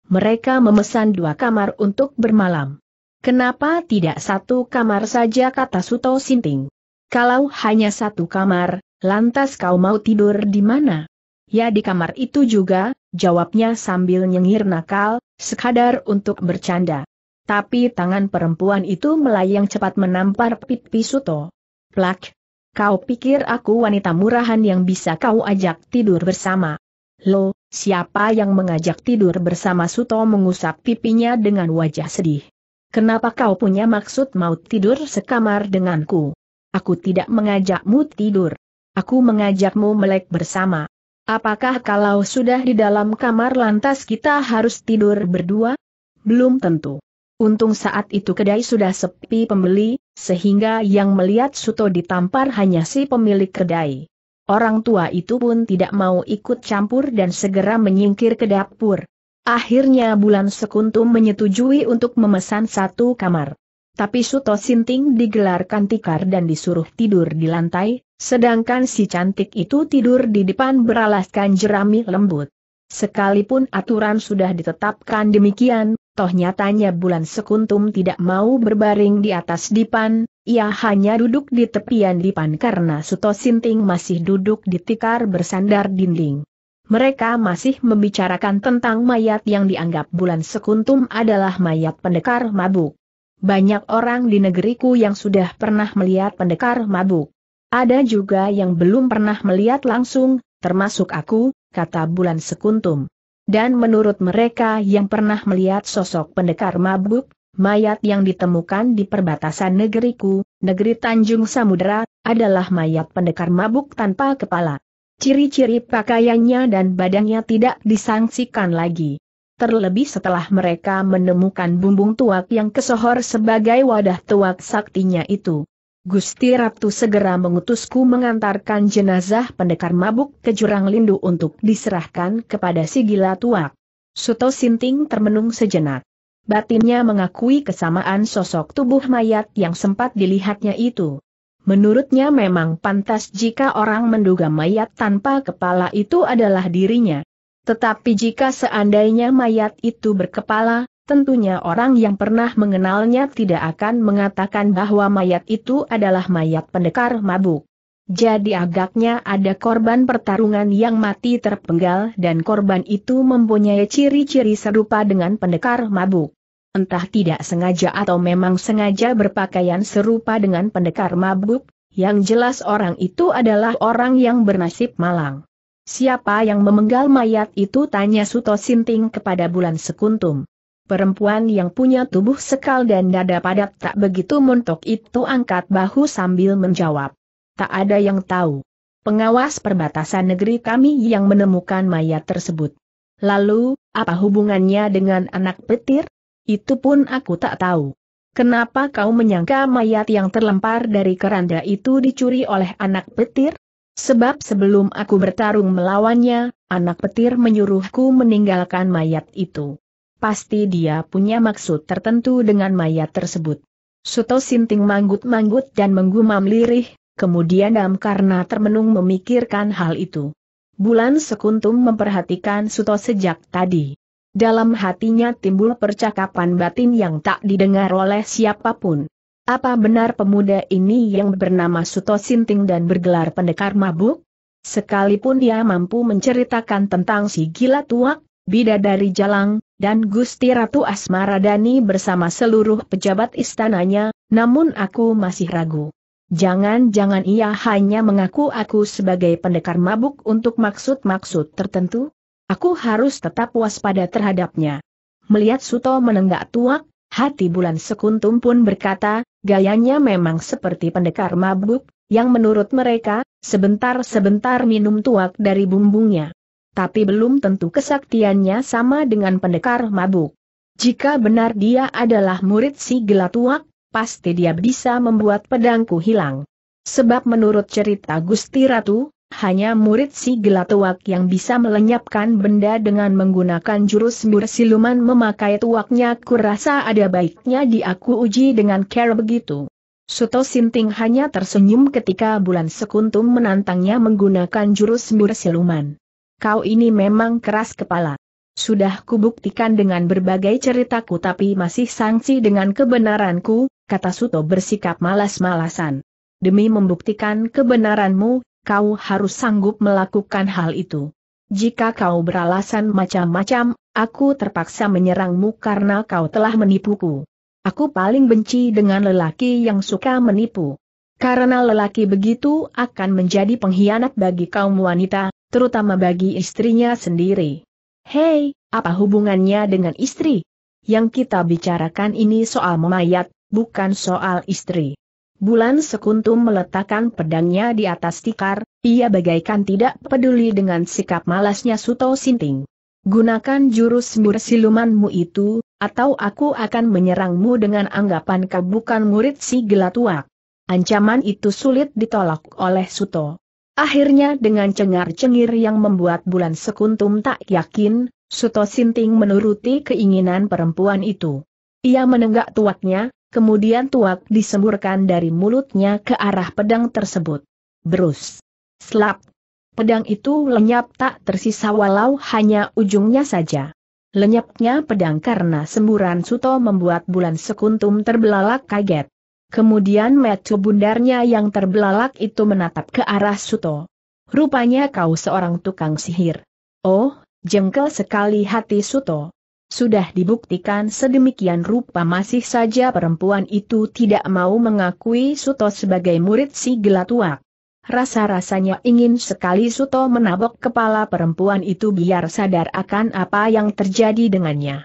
Mereka memesan dua kamar untuk bermalam. Kenapa tidak satu kamar saja kata Suto Sinting? Kalau hanya satu kamar, lantas kau mau tidur di mana? Ya di kamar itu juga, jawabnya sambil nyengir nakal, sekadar untuk bercanda. Tapi tangan perempuan itu melayang cepat menampar pipi Suto. Plak, Kau pikir aku wanita murahan yang bisa kau ajak tidur bersama? Lo, siapa yang mengajak tidur bersama Suto mengusap pipinya dengan wajah sedih. Kenapa kau punya maksud mau tidur sekamar denganku? Aku tidak mengajakmu tidur. Aku mengajakmu melek bersama. Apakah kalau sudah di dalam kamar lantas kita harus tidur berdua? Belum tentu. Untung saat itu kedai sudah sepi pembeli, sehingga yang melihat Suto ditampar hanya si pemilik kedai. Orang tua itu pun tidak mau ikut campur dan segera menyingkir ke dapur. Akhirnya bulan sekuntum menyetujui untuk memesan satu kamar. Tapi Suto Sinting digelarkan tikar dan disuruh tidur di lantai, sedangkan si cantik itu tidur di depan beralaskan jerami lembut. Sekalipun aturan sudah ditetapkan demikian, toh nyatanya bulan sekuntum tidak mau berbaring di atas dipan, ia hanya duduk di tepian dipan karena Suto Sinting masih duduk di tikar bersandar dinding. Mereka masih membicarakan tentang mayat yang dianggap bulan sekuntum adalah mayat pendekar mabuk. Banyak orang di negeriku yang sudah pernah melihat pendekar mabuk. Ada juga yang belum pernah melihat langsung, termasuk aku, kata bulan sekuntum. Dan menurut mereka yang pernah melihat sosok pendekar mabuk, mayat yang ditemukan di perbatasan negeriku, negeri Tanjung Samudera, adalah mayat pendekar mabuk tanpa kepala. Ciri-ciri pakaiannya dan badannya tidak disangsikan lagi. Terlebih setelah mereka menemukan bumbung tuak yang kesohor sebagai wadah tuak saktinya itu. Gusti Ratu segera mengutusku mengantarkan jenazah pendekar mabuk ke jurang lindu untuk diserahkan kepada si gila tua. Suto Sinting termenung sejenak. Batinnya mengakui kesamaan sosok tubuh mayat yang sempat dilihatnya itu. Menurutnya memang pantas jika orang menduga mayat tanpa kepala itu adalah dirinya. Tetapi jika seandainya mayat itu berkepala, Tentunya orang yang pernah mengenalnya tidak akan mengatakan bahwa mayat itu adalah mayat pendekar mabuk. Jadi agaknya ada korban pertarungan yang mati terpenggal dan korban itu mempunyai ciri-ciri serupa dengan pendekar mabuk. Entah tidak sengaja atau memang sengaja berpakaian serupa dengan pendekar mabuk, yang jelas orang itu adalah orang yang bernasib malang. Siapa yang memenggal mayat itu tanya Suto Sinting kepada Bulan Sekuntum. Perempuan yang punya tubuh sekal dan dada padat tak begitu montok itu angkat bahu sambil menjawab. Tak ada yang tahu. Pengawas perbatasan negeri kami yang menemukan mayat tersebut. Lalu, apa hubungannya dengan anak petir? Itu pun aku tak tahu. Kenapa kau menyangka mayat yang terlempar dari keranda itu dicuri oleh anak petir? Sebab sebelum aku bertarung melawannya, anak petir menyuruhku meninggalkan mayat itu. Pasti dia punya maksud tertentu dengan mayat tersebut. Suto Sinting manggut-manggut dan menggumam lirih, kemudian dam karena termenung memikirkan hal itu. Bulan Sekuntum memperhatikan Suto sejak tadi. Dalam hatinya timbul percakapan batin yang tak didengar oleh siapapun. Apa benar pemuda ini yang bernama Suto Sinting dan bergelar pendekar mabuk? Sekalipun dia mampu menceritakan tentang si gila tua, bidadari jalang, dan Gusti Ratu Asmaradani bersama seluruh pejabat istananya, namun aku masih ragu. Jangan-jangan ia hanya mengaku aku sebagai pendekar mabuk untuk maksud-maksud tertentu? Aku harus tetap waspada terhadapnya. Melihat Suto menenggak tuak, hati bulan sekuntum pun berkata, gayanya memang seperti pendekar mabuk, yang menurut mereka, sebentar-sebentar minum tuak dari bumbungnya tapi belum tentu kesaktiannya sama dengan pendekar mabuk. Jika benar dia adalah murid si gelatuak, pasti dia bisa membuat pedangku hilang. Sebab menurut cerita Gusti Ratu, hanya murid si gelatuak yang bisa melenyapkan benda dengan menggunakan jurus mur siluman memakai tuaknya kurasa ada baiknya diaku uji dengan care begitu. Suto Sinting hanya tersenyum ketika bulan sekuntum menantangnya menggunakan jurus mur siluman kau ini memang keras kepala. Sudah kubuktikan dengan berbagai ceritaku tapi masih sangsi dengan kebenaranku, kata Suto bersikap malas-malasan. Demi membuktikan kebenaranmu, kau harus sanggup melakukan hal itu. Jika kau beralasan macam-macam, aku terpaksa menyerangmu karena kau telah menipuku. Aku paling benci dengan lelaki yang suka menipu. Karena lelaki begitu akan menjadi pengkhianat bagi kaum wanita, terutama bagi istrinya sendiri. Hei, apa hubungannya dengan istri? Yang kita bicarakan ini soal memayat, bukan soal istri. Bulan Sekuntum meletakkan pedangnya di atas tikar, ia bagaikan tidak peduli dengan sikap malasnya Suto Sinting. Gunakan jurus mur silumanmu itu, atau aku akan menyerangmu dengan anggapan kau bukan murid si gelatuak. Ancaman itu sulit ditolak oleh Suto. Akhirnya dengan cengar-cengir yang membuat bulan sekuntum tak yakin, Suto Sinting menuruti keinginan perempuan itu. Ia menenggak tuaknya, kemudian tuak disemburkan dari mulutnya ke arah pedang tersebut. Berus. Slap. Pedang itu lenyap tak tersisa walau hanya ujungnya saja. Lenyapnya pedang karena semburan Suto membuat bulan sekuntum terbelalak kaget. Kemudian metu bundarnya yang terbelalak itu menatap ke arah Suto. Rupanya kau seorang tukang sihir. Oh, jengkel sekali hati Suto. Sudah dibuktikan sedemikian rupa masih saja perempuan itu tidak mau mengakui Suto sebagai murid si gelatua. Rasa-rasanya ingin sekali Suto menabok kepala perempuan itu biar sadar akan apa yang terjadi dengannya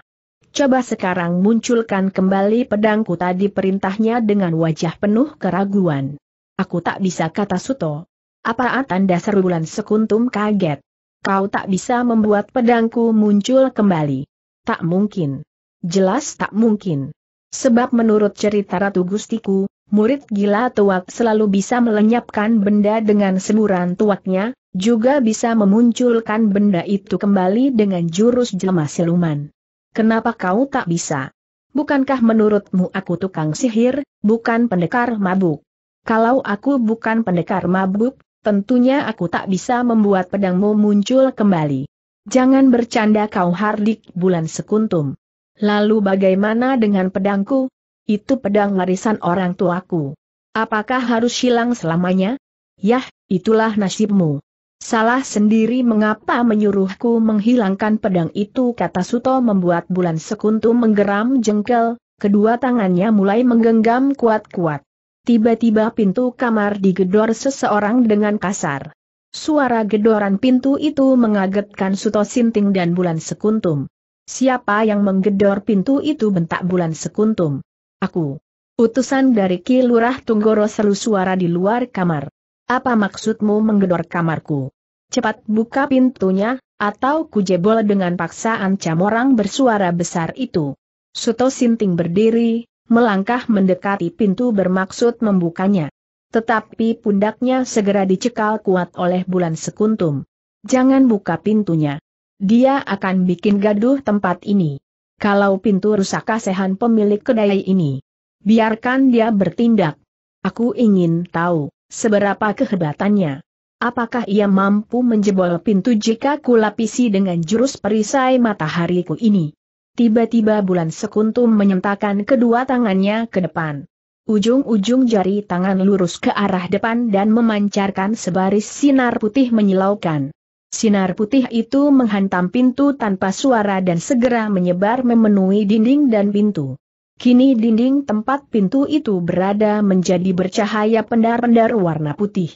coba sekarang munculkan kembali pedangku tadi perintahnya dengan wajah penuh keraguan. Aku tak bisa kata Suto. Apa tanda seru bulan sekuntum kaget? Kau tak bisa membuat pedangku muncul kembali. Tak mungkin. Jelas tak mungkin. Sebab menurut cerita Ratu Gustiku, murid gila tuak selalu bisa melenyapkan benda dengan semburan tuaknya, juga bisa memunculkan benda itu kembali dengan jurus jelma siluman. Kenapa kau tak bisa? Bukankah menurutmu aku tukang sihir, bukan pendekar mabuk? Kalau aku bukan pendekar mabuk, tentunya aku tak bisa membuat pedangmu muncul kembali. Jangan bercanda kau hardik bulan sekuntum. Lalu bagaimana dengan pedangku? Itu pedang warisan orang tuaku. Apakah harus hilang selamanya? Yah, itulah nasibmu. Salah sendiri mengapa menyuruhku menghilangkan pedang itu kata Suto membuat bulan sekuntu menggeram jengkel, kedua tangannya mulai menggenggam kuat-kuat. Tiba-tiba pintu kamar digedor seseorang dengan kasar. Suara gedoran pintu itu mengagetkan Suto Sinting dan Bulan Sekuntum. Siapa yang menggedor pintu itu bentak Bulan Sekuntum? Aku. Utusan dari Kilurah Tunggoro selu suara di luar kamar. Apa maksudmu menggedor kamarku? Cepat buka pintunya, atau kujebol dengan paksa paksaan orang bersuara besar itu. Suto Sinting berdiri, melangkah mendekati pintu bermaksud membukanya. Tetapi pundaknya segera dicekal kuat oleh bulan sekuntum. Jangan buka pintunya. Dia akan bikin gaduh tempat ini. Kalau pintu rusak kasihan pemilik kedai ini. Biarkan dia bertindak. Aku ingin tahu. Seberapa kehebatannya? Apakah ia mampu menjebol pintu jika kulapisi dengan jurus perisai matahariku ini? Tiba-tiba bulan sekuntum menyentakkan kedua tangannya ke depan. Ujung-ujung jari tangan lurus ke arah depan dan memancarkan sebaris sinar putih menyilaukan. Sinar putih itu menghantam pintu tanpa suara dan segera menyebar memenuhi dinding dan pintu. Kini dinding tempat pintu itu berada menjadi bercahaya pendar-pendar warna putih.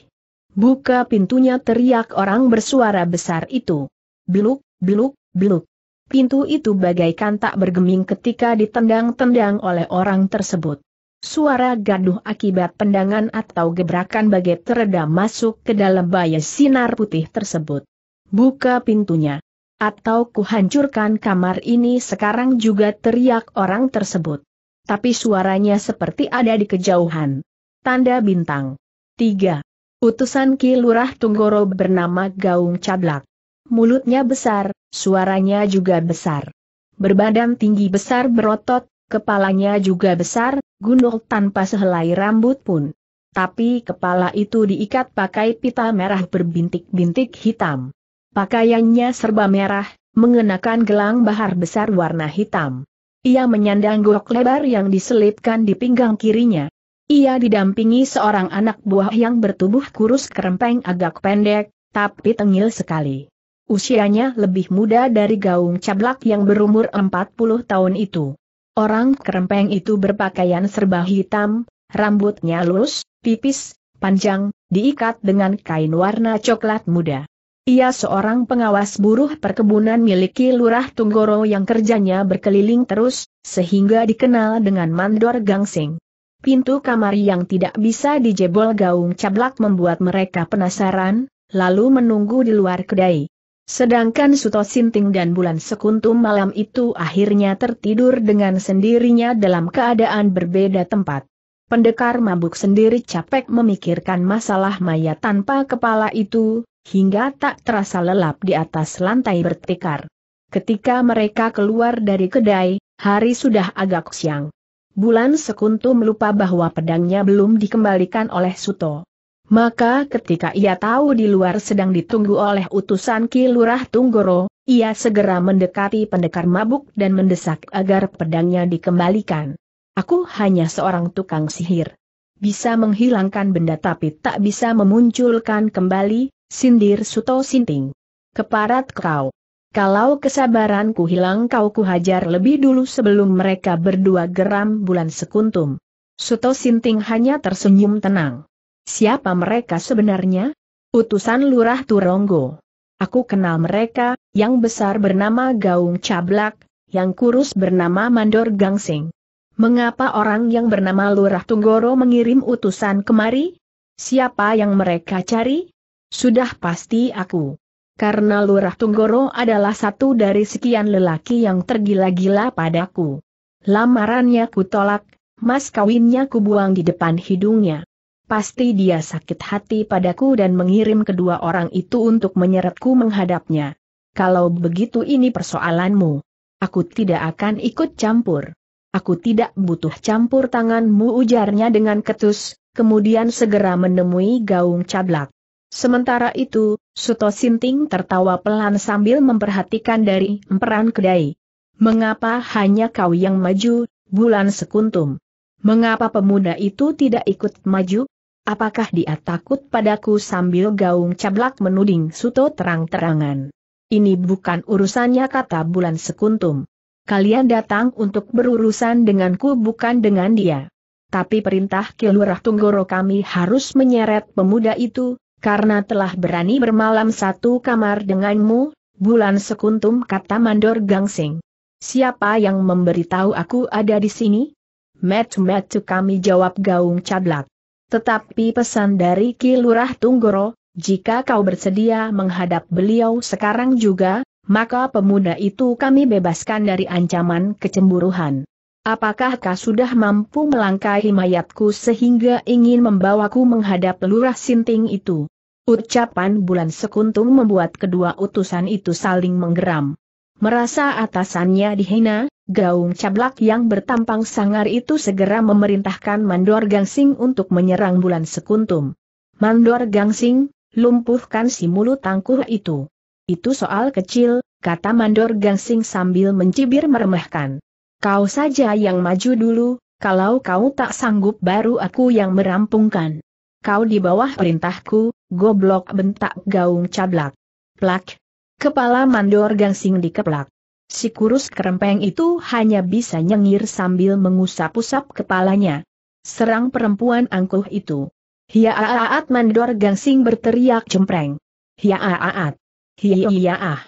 Buka pintunya teriak orang bersuara besar itu. Beluk, beluk, beluk. Pintu itu bagaikan tak bergeming ketika ditendang-tendang oleh orang tersebut. Suara gaduh akibat tendangan atau gebrakan bagai teredam masuk ke dalam bayi sinar putih tersebut. Buka pintunya. Atau kuhancurkan kamar ini sekarang juga teriak orang tersebut tapi suaranya seperti ada di kejauhan. Tanda bintang. 3. Utusan Ki Lurah Tunggoro bernama Gaung Cablak. Mulutnya besar, suaranya juga besar. Berbadan tinggi besar berotot, kepalanya juga besar, gundul tanpa sehelai rambut pun. Tapi kepala itu diikat pakai pita merah berbintik-bintik hitam. Pakaiannya serba merah, mengenakan gelang bahar besar warna hitam. Ia menyandang gok lebar yang diselipkan di pinggang kirinya. Ia didampingi seorang anak buah yang bertubuh kurus kerempeng agak pendek, tapi tengil sekali. Usianya lebih muda dari gaung cablak yang berumur 40 tahun itu. Orang kerempeng itu berpakaian serba hitam, rambutnya lurus, tipis, panjang, diikat dengan kain warna coklat muda. Ia seorang pengawas buruh perkebunan miliki Lurah Tunggoro yang kerjanya berkeliling terus, sehingga dikenal dengan mandor gangsing. Pintu kamar yang tidak bisa dijebol gaung cablak membuat mereka penasaran, lalu menunggu di luar kedai. Sedangkan Suto Sinting dan Bulan Sekuntum malam itu akhirnya tertidur dengan sendirinya dalam keadaan berbeda tempat. Pendekar mabuk sendiri capek memikirkan masalah maya tanpa kepala itu, hingga tak terasa lelap di atas lantai bertikar. Ketika mereka keluar dari kedai, hari sudah agak siang. Bulan Sekuntum lupa bahwa pedangnya belum dikembalikan oleh Suto. Maka ketika ia tahu di luar sedang ditunggu oleh utusan Ki Lurah Tunggoro, ia segera mendekati pendekar mabuk dan mendesak agar pedangnya dikembalikan. Aku hanya seorang tukang sihir. Bisa menghilangkan benda tapi tak bisa memunculkan kembali, Sindir Suto Sinting. Keparat kau. Kalau kesabaranku hilang kau kuhajar lebih dulu sebelum mereka berdua geram bulan sekuntum. Suto Sinting hanya tersenyum tenang. Siapa mereka sebenarnya? Utusan Lurah Turonggo. Aku kenal mereka, yang besar bernama Gaung Cablak, yang kurus bernama Mandor Gangsing. Mengapa orang yang bernama Lurah Tunggoro mengirim utusan kemari? Siapa yang mereka cari? Sudah pasti aku. Karena Lurah Tunggoro adalah satu dari sekian lelaki yang tergila-gila padaku. Lamarannya ku tolak, mas kawinnya ku buang di depan hidungnya. Pasti dia sakit hati padaku dan mengirim kedua orang itu untuk menyeretku menghadapnya. Kalau begitu ini persoalanmu. Aku tidak akan ikut campur. Aku tidak butuh campur tanganmu ujarnya dengan ketus, kemudian segera menemui gaung cablak. Sementara itu, Suto Sinting tertawa pelan sambil memperhatikan dari emperan kedai. Mengapa hanya kau yang maju, bulan sekuntum? Mengapa pemuda itu tidak ikut maju? Apakah dia takut padaku sambil gaung cablak menuding Suto terang-terangan? Ini bukan urusannya kata bulan sekuntum. Kalian datang untuk berurusan denganku bukan dengan dia. Tapi perintah Kilurah Tunggoro kami harus menyeret pemuda itu, karena telah berani bermalam satu kamar denganmu, bulan sekuntum kata Mandor Gangsing. Siapa yang memberitahu aku ada di sini? Metu-metu kami jawab gaung cablak. Tetapi pesan dari Ki Lurah Tunggoro, jika kau bersedia menghadap beliau sekarang juga, maka pemuda itu kami bebaskan dari ancaman kecemburuan. Apakah kau sudah mampu melangkahi mayatku sehingga ingin membawaku menghadap lurah sinting itu? Ucapan bulan sekuntum membuat kedua utusan itu saling menggeram. Merasa atasannya dihina, Gaung Cablak yang bertampang sangar itu segera memerintahkan Mandor Gangsing untuk menyerang bulan sekuntum. Mandor Gangsing, lumpuhkan si mulut tangkuh itu. Itu soal kecil, kata Mandor Gangsing sambil mencibir meremehkan. Kau saja yang maju dulu, kalau kau tak sanggup baru aku yang merampungkan. Kau di bawah perintahku, goblok bentak gaung cablak. Plak. Kepala mandor gangsing dikeplak. Si kurus kerempeng itu hanya bisa nyengir sambil mengusap-usap kepalanya. Serang perempuan angkuh itu. Hiaaat mandor gangsing berteriak cempreng. Hiaaat. Hiaaah.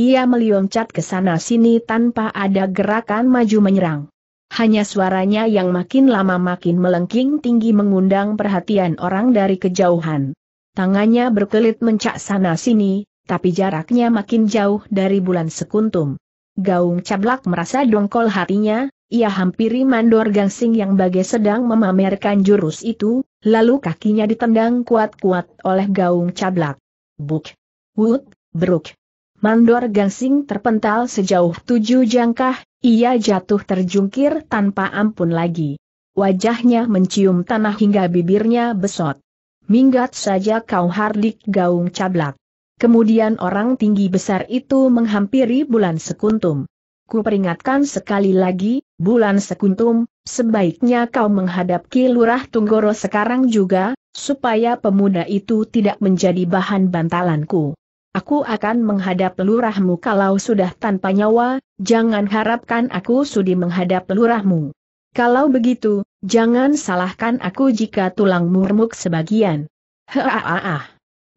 Ia meloncat ke sana sini tanpa ada gerakan maju menyerang. Hanya suaranya yang makin lama makin melengking tinggi mengundang perhatian orang dari kejauhan. Tangannya berkelit mencak sana-sini, tapi jaraknya makin jauh dari bulan sekuntum. Gaung cablak merasa dongkol hatinya, ia hampiri mandor gangsing yang bagai sedang memamerkan jurus itu, lalu kakinya ditendang kuat-kuat oleh gaung cablak. Buk! Wut! Beruk! Mandor Gangsing terpental sejauh tujuh jangkah, ia jatuh terjungkir tanpa ampun lagi. Wajahnya mencium tanah hingga bibirnya besot. Minggat saja kau hardik gaung cablak. Kemudian orang tinggi besar itu menghampiri bulan sekuntum. Ku peringatkan sekali lagi, bulan sekuntum, sebaiknya kau menghadap Ki Lurah Tunggoro sekarang juga, supaya pemuda itu tidak menjadi bahan bantalanku aku akan menghadap lurahmu kalau sudah tanpa nyawa, jangan harapkan aku sudi menghadap lurahmu. Kalau begitu, jangan salahkan aku jika tulangmu remuk sebagian. Haaah.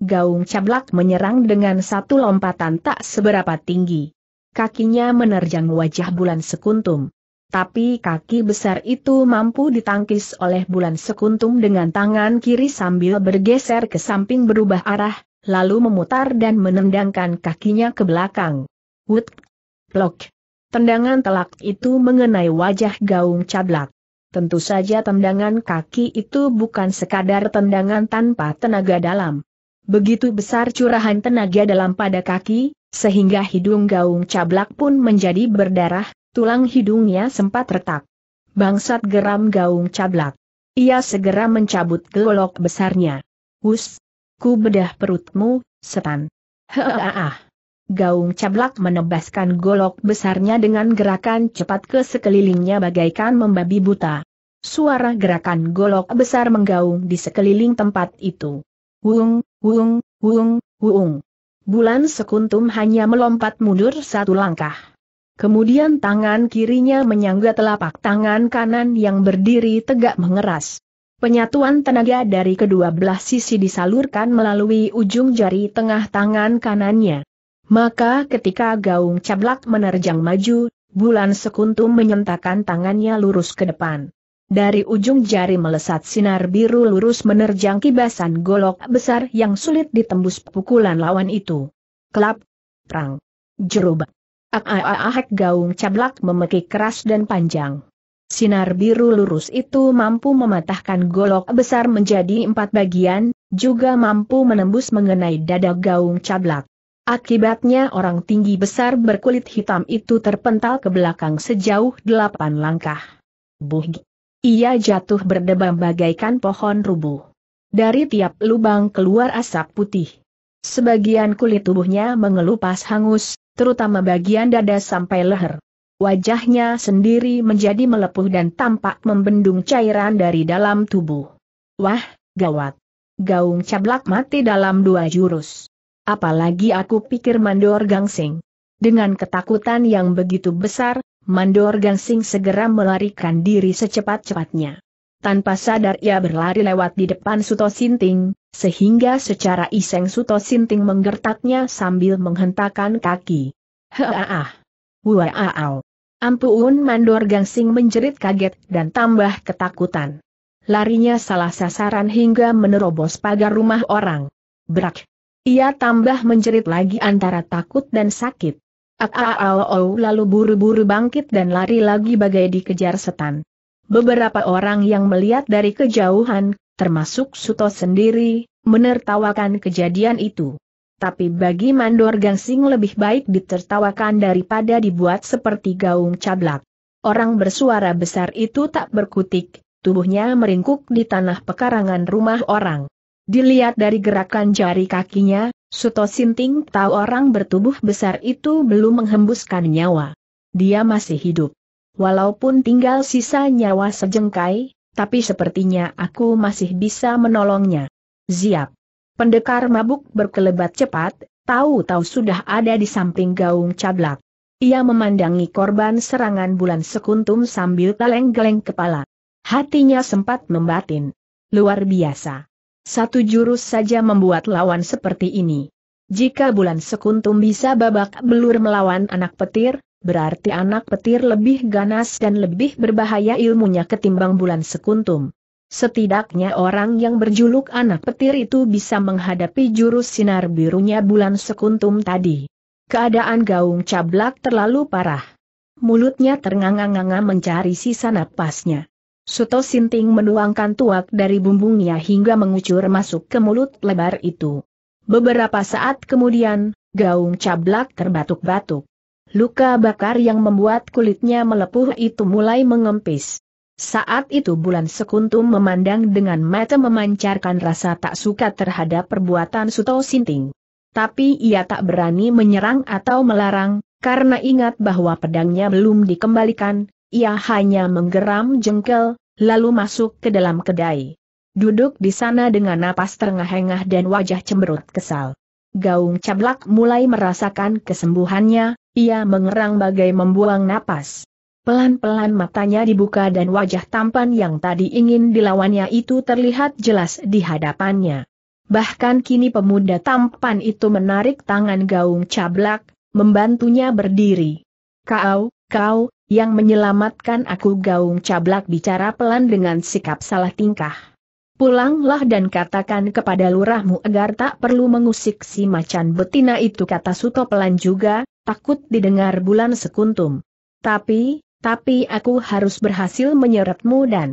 Gaung cablak menyerang dengan satu lompatan tak seberapa tinggi. Kakinya menerjang wajah bulan sekuntum. Tapi kaki besar itu mampu ditangkis oleh bulan sekuntum dengan tangan kiri sambil bergeser ke samping berubah arah, lalu memutar dan menendangkan kakinya ke belakang. Wood, plok. Tendangan telak itu mengenai wajah gaung cablak. Tentu saja tendangan kaki itu bukan sekadar tendangan tanpa tenaga dalam. Begitu besar curahan tenaga dalam pada kaki, sehingga hidung gaung cablak pun menjadi berdarah, tulang hidungnya sempat retak. Bangsat geram gaung cablak. Ia segera mencabut golok besarnya. Hus, Ku bedah perutmu, setan. Heaah. Gaung cablak menebaskan golok besarnya dengan gerakan cepat ke sekelilingnya bagaikan membabi buta. Suara gerakan golok besar menggaung di sekeliling tempat itu. Wung, wung, wung, wung. Bulan sekuntum hanya melompat mundur satu langkah. Kemudian tangan kirinya menyangga telapak tangan kanan yang berdiri tegak mengeras. Penyatuan tenaga dari kedua belah sisi disalurkan melalui ujung jari tengah tangan kanannya. Maka ketika gaung cablak menerjang maju, bulan sekuntum menyentakan tangannya lurus ke depan. Dari ujung jari melesat sinar biru lurus menerjang kibasan golok besar yang sulit ditembus pukulan lawan itu. Kelap, perang, Jerubah. Ah, ah, gaung cablak memekik keras dan panjang. Sinar biru lurus itu mampu mematahkan golok besar menjadi empat bagian, juga mampu menembus mengenai dada gaung cablak. Akibatnya orang tinggi besar berkulit hitam itu terpental ke belakang sejauh delapan langkah. Buh! Ia jatuh berdebam bagaikan pohon rubuh. Dari tiap lubang keluar asap putih. Sebagian kulit tubuhnya mengelupas hangus, terutama bagian dada sampai leher. Wajahnya sendiri menjadi melepuh dan tampak membendung cairan dari dalam tubuh. Wah, gawat. Gaung cablak mati dalam dua jurus. Apalagi aku pikir Mandor Gangsing. Dengan ketakutan yang begitu besar, Mandor Gangsing segera melarikan diri secepat-cepatnya. Tanpa sadar ia berlari lewat di depan Suto Sinting, sehingga secara iseng Suto Sinting menggertaknya sambil menghentakkan kaki. Heaah, Waaaau! Ampun, mandor gangsing menjerit kaget dan tambah ketakutan. Larinya salah sasaran hingga menerobos pagar rumah orang. Berak. Ia tambah menjerit lagi antara takut dan sakit. Aaau lalu buru-buru bangkit dan lari lagi bagai dikejar setan. Beberapa orang yang melihat dari kejauhan, termasuk Suto sendiri, menertawakan kejadian itu tapi bagi mandor gangsing lebih baik ditertawakan daripada dibuat seperti gaung cablak. Orang bersuara besar itu tak berkutik, tubuhnya meringkuk di tanah pekarangan rumah orang. Dilihat dari gerakan jari kakinya, Suto Sinting tahu orang bertubuh besar itu belum menghembuskan nyawa. Dia masih hidup. Walaupun tinggal sisa nyawa sejengkai, tapi sepertinya aku masih bisa menolongnya. Ziap. Pendekar mabuk berkelebat cepat, tahu-tahu sudah ada di samping gaung cablak. Ia memandangi korban serangan bulan sekuntum sambil geleng-geleng kepala. Hatinya sempat membatin. Luar biasa. Satu jurus saja membuat lawan seperti ini. Jika bulan sekuntum bisa babak belur melawan anak petir, berarti anak petir lebih ganas dan lebih berbahaya ilmunya ketimbang bulan sekuntum. Setidaknya orang yang berjuluk anak petir itu bisa menghadapi jurus sinar birunya bulan sekuntum tadi. Keadaan gaung cablak terlalu parah. Mulutnya ternganga-nganga mencari sisa napasnya. Suto Sinting menuangkan tuak dari bumbungnya hingga mengucur masuk ke mulut lebar itu. Beberapa saat kemudian, gaung cablak terbatuk-batuk. Luka bakar yang membuat kulitnya melepuh itu mulai mengempis. Saat itu bulan sekuntum memandang dengan mata memancarkan rasa tak suka terhadap perbuatan Suto Sinting. Tapi ia tak berani menyerang atau melarang, karena ingat bahwa pedangnya belum dikembalikan, ia hanya menggeram jengkel, lalu masuk ke dalam kedai. Duduk di sana dengan napas terengah-engah dan wajah cemberut kesal. Gaung cablak mulai merasakan kesembuhannya, ia mengerang bagai membuang napas. Pelan-pelan matanya dibuka dan wajah tampan yang tadi ingin dilawannya itu terlihat jelas di hadapannya. Bahkan kini pemuda tampan itu menarik tangan gaung cablak, membantunya berdiri. Kau, kau, yang menyelamatkan aku gaung cablak bicara pelan dengan sikap salah tingkah. Pulanglah dan katakan kepada lurahmu agar tak perlu mengusik si macan betina itu kata Suto pelan juga, takut didengar bulan sekuntum. Tapi, tapi aku harus berhasil menyeretmu dan...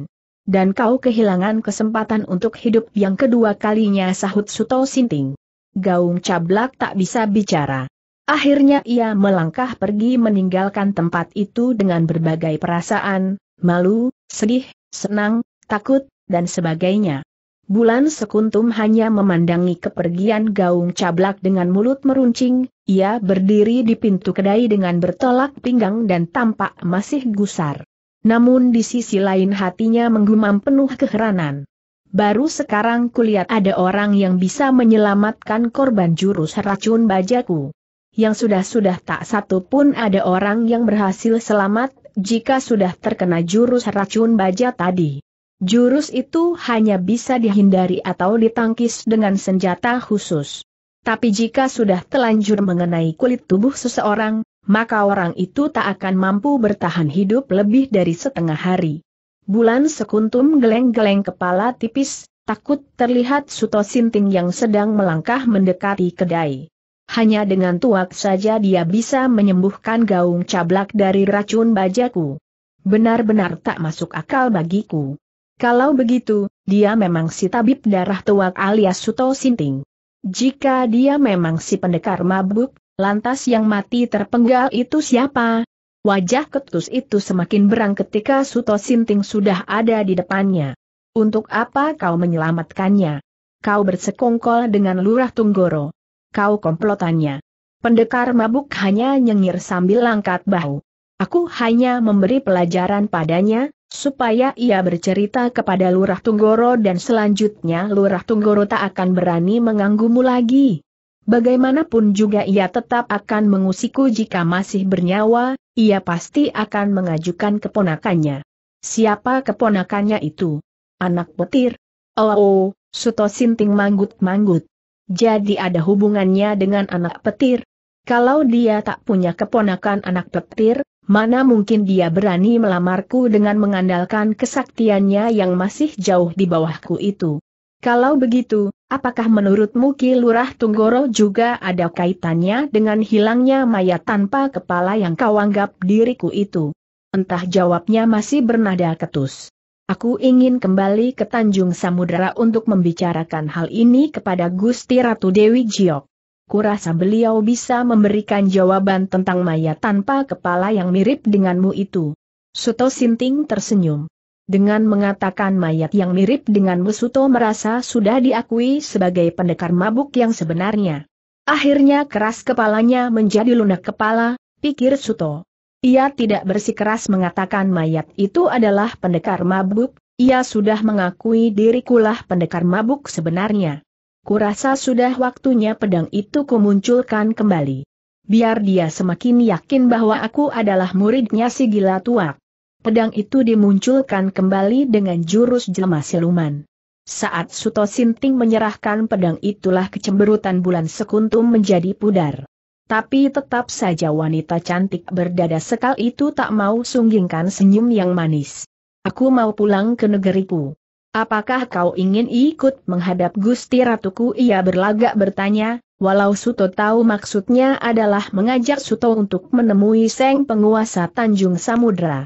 Dan kau kehilangan kesempatan untuk hidup yang kedua kalinya sahut Suto Sinting. Gaung Cablak tak bisa bicara. Akhirnya ia melangkah pergi meninggalkan tempat itu dengan berbagai perasaan, malu, sedih, senang, takut, dan sebagainya. Bulan Sekuntum hanya memandangi kepergian gaung cablak dengan mulut meruncing, ia berdiri di pintu kedai dengan bertolak pinggang dan tampak masih gusar. Namun di sisi lain hatinya menggumam penuh keheranan. Baru sekarang kulihat ada orang yang bisa menyelamatkan korban jurus racun bajaku. Yang sudah-sudah tak satu pun ada orang yang berhasil selamat jika sudah terkena jurus racun baja tadi. Jurus itu hanya bisa dihindari atau ditangkis dengan senjata khusus. Tapi jika sudah telanjur mengenai kulit tubuh seseorang, maka orang itu tak akan mampu bertahan hidup lebih dari setengah hari. Bulan sekuntum geleng-geleng kepala tipis, takut terlihat Suto Sinting yang sedang melangkah mendekati kedai. Hanya dengan tuak saja dia bisa menyembuhkan gaung cablak dari racun bajaku. Benar-benar tak masuk akal bagiku. Kalau begitu, dia memang si tabib darah tua alias Suto Sinting. Jika dia memang si pendekar mabuk, lantas yang mati terpenggal itu siapa? Wajah ketus itu semakin berang ketika Suto Sinting sudah ada di depannya. Untuk apa kau menyelamatkannya? Kau bersekongkol dengan lurah Tunggoro. Kau komplotannya. Pendekar mabuk hanya nyengir sambil langkat bahu. Aku hanya memberi pelajaran padanya, supaya ia bercerita kepada Lurah Tunggoro dan selanjutnya Lurah Tunggoro tak akan berani mengganggumu lagi. Bagaimanapun juga ia tetap akan mengusiku jika masih bernyawa, ia pasti akan mengajukan keponakannya. Siapa keponakannya itu? Anak petir? Oh, oh Suto Sinting manggut-manggut. Jadi ada hubungannya dengan anak petir? Kalau dia tak punya keponakan anak petir, Mana mungkin dia berani melamarku dengan mengandalkan kesaktiannya yang masih jauh di bawahku itu. Kalau begitu, apakah menurutmu Ki Lurah Tunggoro juga ada kaitannya dengan hilangnya mayat tanpa kepala yang kau anggap diriku itu? Entah jawabnya masih bernada ketus. Aku ingin kembali ke Tanjung Samudera untuk membicarakan hal ini kepada Gusti Ratu Dewi Jiok kurasa beliau bisa memberikan jawaban tentang mayat tanpa kepala yang mirip denganmu itu. Suto Sinting tersenyum. Dengan mengatakan mayat yang mirip denganmu Suto merasa sudah diakui sebagai pendekar mabuk yang sebenarnya. Akhirnya keras kepalanya menjadi lunak kepala, pikir Suto. Ia tidak bersikeras mengatakan mayat itu adalah pendekar mabuk, ia sudah mengakui dirikulah pendekar mabuk sebenarnya. Kurasa sudah waktunya pedang itu kumunculkan kembali. Biar dia semakin yakin bahwa aku adalah muridnya si gila tuak. Pedang itu dimunculkan kembali dengan jurus jelma siluman. Saat Suto Sinting menyerahkan pedang itulah kecemberutan bulan sekuntum menjadi pudar. Tapi tetap saja wanita cantik berdada sekal itu tak mau sunggingkan senyum yang manis. Aku mau pulang ke negeriku. Apakah kau ingin ikut menghadap Gusti Ratuku? Ia berlagak bertanya, walau Suto tahu maksudnya adalah mengajak Suto untuk menemui Seng penguasa Tanjung Samudra.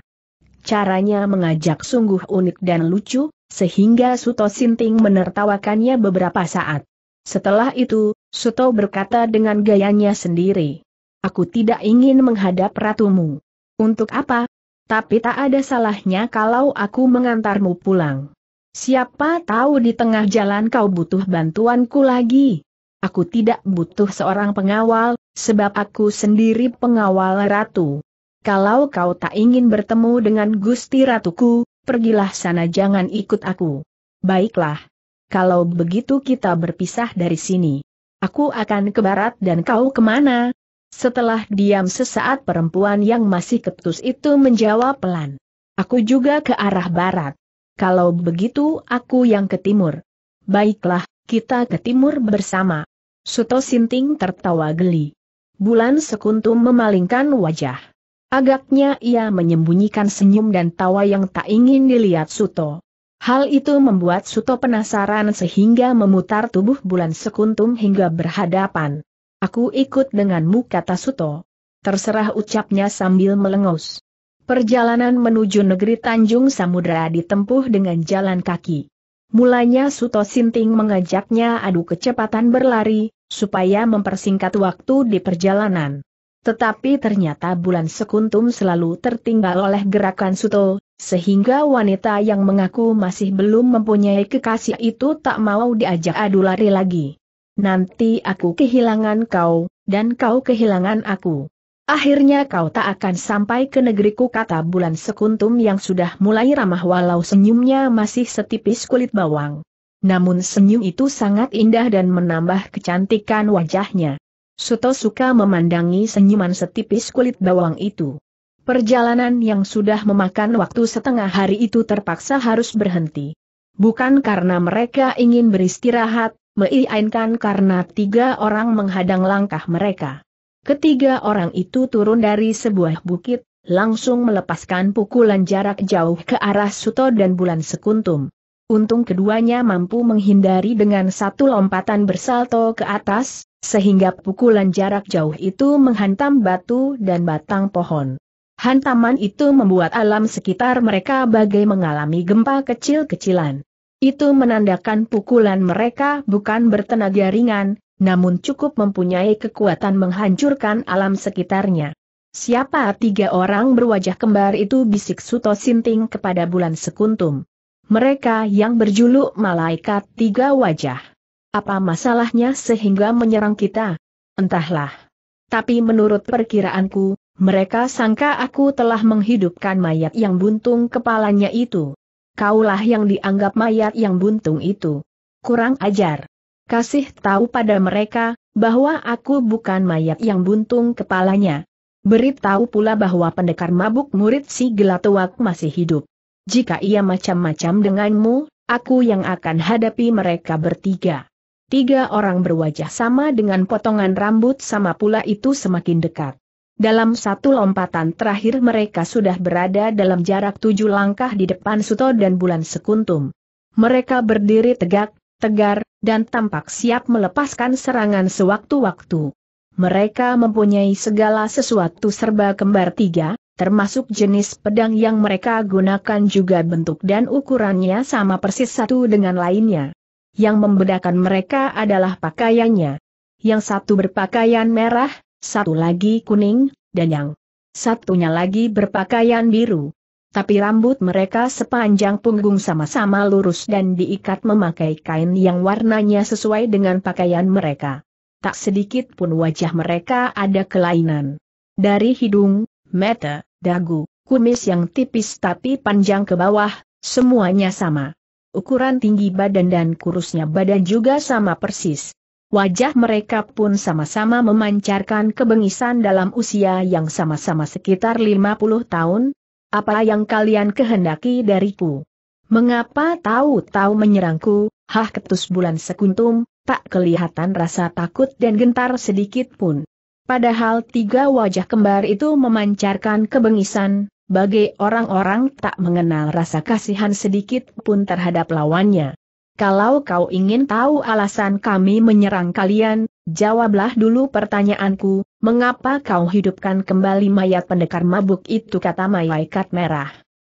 Caranya mengajak sungguh unik dan lucu, sehingga Suto Sinting menertawakannya beberapa saat. Setelah itu, Suto berkata dengan gayanya sendiri. Aku tidak ingin menghadap ratumu. Untuk apa? Tapi tak ada salahnya kalau aku mengantarmu pulang. Siapa tahu di tengah jalan kau butuh bantuanku lagi. Aku tidak butuh seorang pengawal, sebab aku sendiri pengawal ratu. Kalau kau tak ingin bertemu dengan Gusti Ratuku, pergilah sana jangan ikut aku. Baiklah. Kalau begitu kita berpisah dari sini. Aku akan ke barat dan kau kemana? Setelah diam sesaat perempuan yang masih ketus itu menjawab pelan. Aku juga ke arah barat. Kalau begitu aku yang ke timur. Baiklah, kita ke timur bersama. Suto Sinting tertawa geli. Bulan Sekuntum memalingkan wajah. Agaknya ia menyembunyikan senyum dan tawa yang tak ingin dilihat Suto. Hal itu membuat Suto penasaran sehingga memutar tubuh bulan sekuntum hingga berhadapan. Aku ikut denganmu kata Suto. Terserah ucapnya sambil melengus. Perjalanan menuju negeri Tanjung Samudra ditempuh dengan jalan kaki. Mulanya Suto Sinting mengajaknya adu kecepatan berlari, supaya mempersingkat waktu di perjalanan. Tetapi ternyata bulan sekuntum selalu tertinggal oleh gerakan Suto, sehingga wanita yang mengaku masih belum mempunyai kekasih itu tak mau diajak adu lari lagi. Nanti aku kehilangan kau, dan kau kehilangan aku. Akhirnya kau tak akan sampai ke negeriku kata bulan sekuntum yang sudah mulai ramah walau senyumnya masih setipis kulit bawang. Namun senyum itu sangat indah dan menambah kecantikan wajahnya. Suto suka memandangi senyuman setipis kulit bawang itu. Perjalanan yang sudah memakan waktu setengah hari itu terpaksa harus berhenti. Bukan karena mereka ingin beristirahat, melainkan karena tiga orang menghadang langkah mereka. Ketiga orang itu turun dari sebuah bukit, langsung melepaskan pukulan jarak jauh ke arah Suto dan Bulan Sekuntum. Untung keduanya mampu menghindari dengan satu lompatan bersalto ke atas, sehingga pukulan jarak jauh itu menghantam batu dan batang pohon. Hantaman itu membuat alam sekitar mereka bagai mengalami gempa kecil-kecilan. Itu menandakan pukulan mereka bukan bertenaga ringan, namun cukup mempunyai kekuatan menghancurkan alam sekitarnya. Siapa tiga orang berwajah kembar itu bisik Suto Sinting kepada bulan sekuntum. Mereka yang berjuluk malaikat tiga wajah. Apa masalahnya sehingga menyerang kita? Entahlah. Tapi menurut perkiraanku, mereka sangka aku telah menghidupkan mayat yang buntung kepalanya itu. Kaulah yang dianggap mayat yang buntung itu. Kurang ajar kasih tahu pada mereka, bahwa aku bukan mayat yang buntung kepalanya. Beritahu pula bahwa pendekar mabuk murid si Gelatuak masih hidup. Jika ia macam-macam denganmu, aku yang akan hadapi mereka bertiga. Tiga orang berwajah sama dengan potongan rambut sama pula itu semakin dekat. Dalam satu lompatan terakhir mereka sudah berada dalam jarak tujuh langkah di depan Suto dan Bulan Sekuntum. Mereka berdiri tegak, tegar, dan tampak siap melepaskan serangan sewaktu-waktu. Mereka mempunyai segala sesuatu serba kembar tiga, termasuk jenis pedang yang mereka gunakan juga bentuk dan ukurannya sama persis satu dengan lainnya. Yang membedakan mereka adalah pakaiannya. Yang satu berpakaian merah, satu lagi kuning, dan yang satunya lagi berpakaian biru tapi rambut mereka sepanjang punggung sama-sama lurus dan diikat memakai kain yang warnanya sesuai dengan pakaian mereka. Tak sedikit pun wajah mereka ada kelainan. Dari hidung, mata, dagu, kumis yang tipis tapi panjang ke bawah, semuanya sama. Ukuran tinggi badan dan kurusnya badan juga sama persis. Wajah mereka pun sama-sama memancarkan kebengisan dalam usia yang sama-sama sekitar 50 tahun, apa yang kalian kehendaki dariku? Mengapa tahu-tahu menyerangku? Hah ketus bulan sekuntum, tak kelihatan rasa takut dan gentar sedikit pun. Padahal tiga wajah kembar itu memancarkan kebengisan, Bagi orang-orang tak mengenal rasa kasihan sedikit pun terhadap lawannya. Kalau kau ingin tahu alasan kami menyerang kalian, Jawablah dulu pertanyaanku, mengapa kau hidupkan kembali mayat pendekar mabuk itu kata malaikat merah.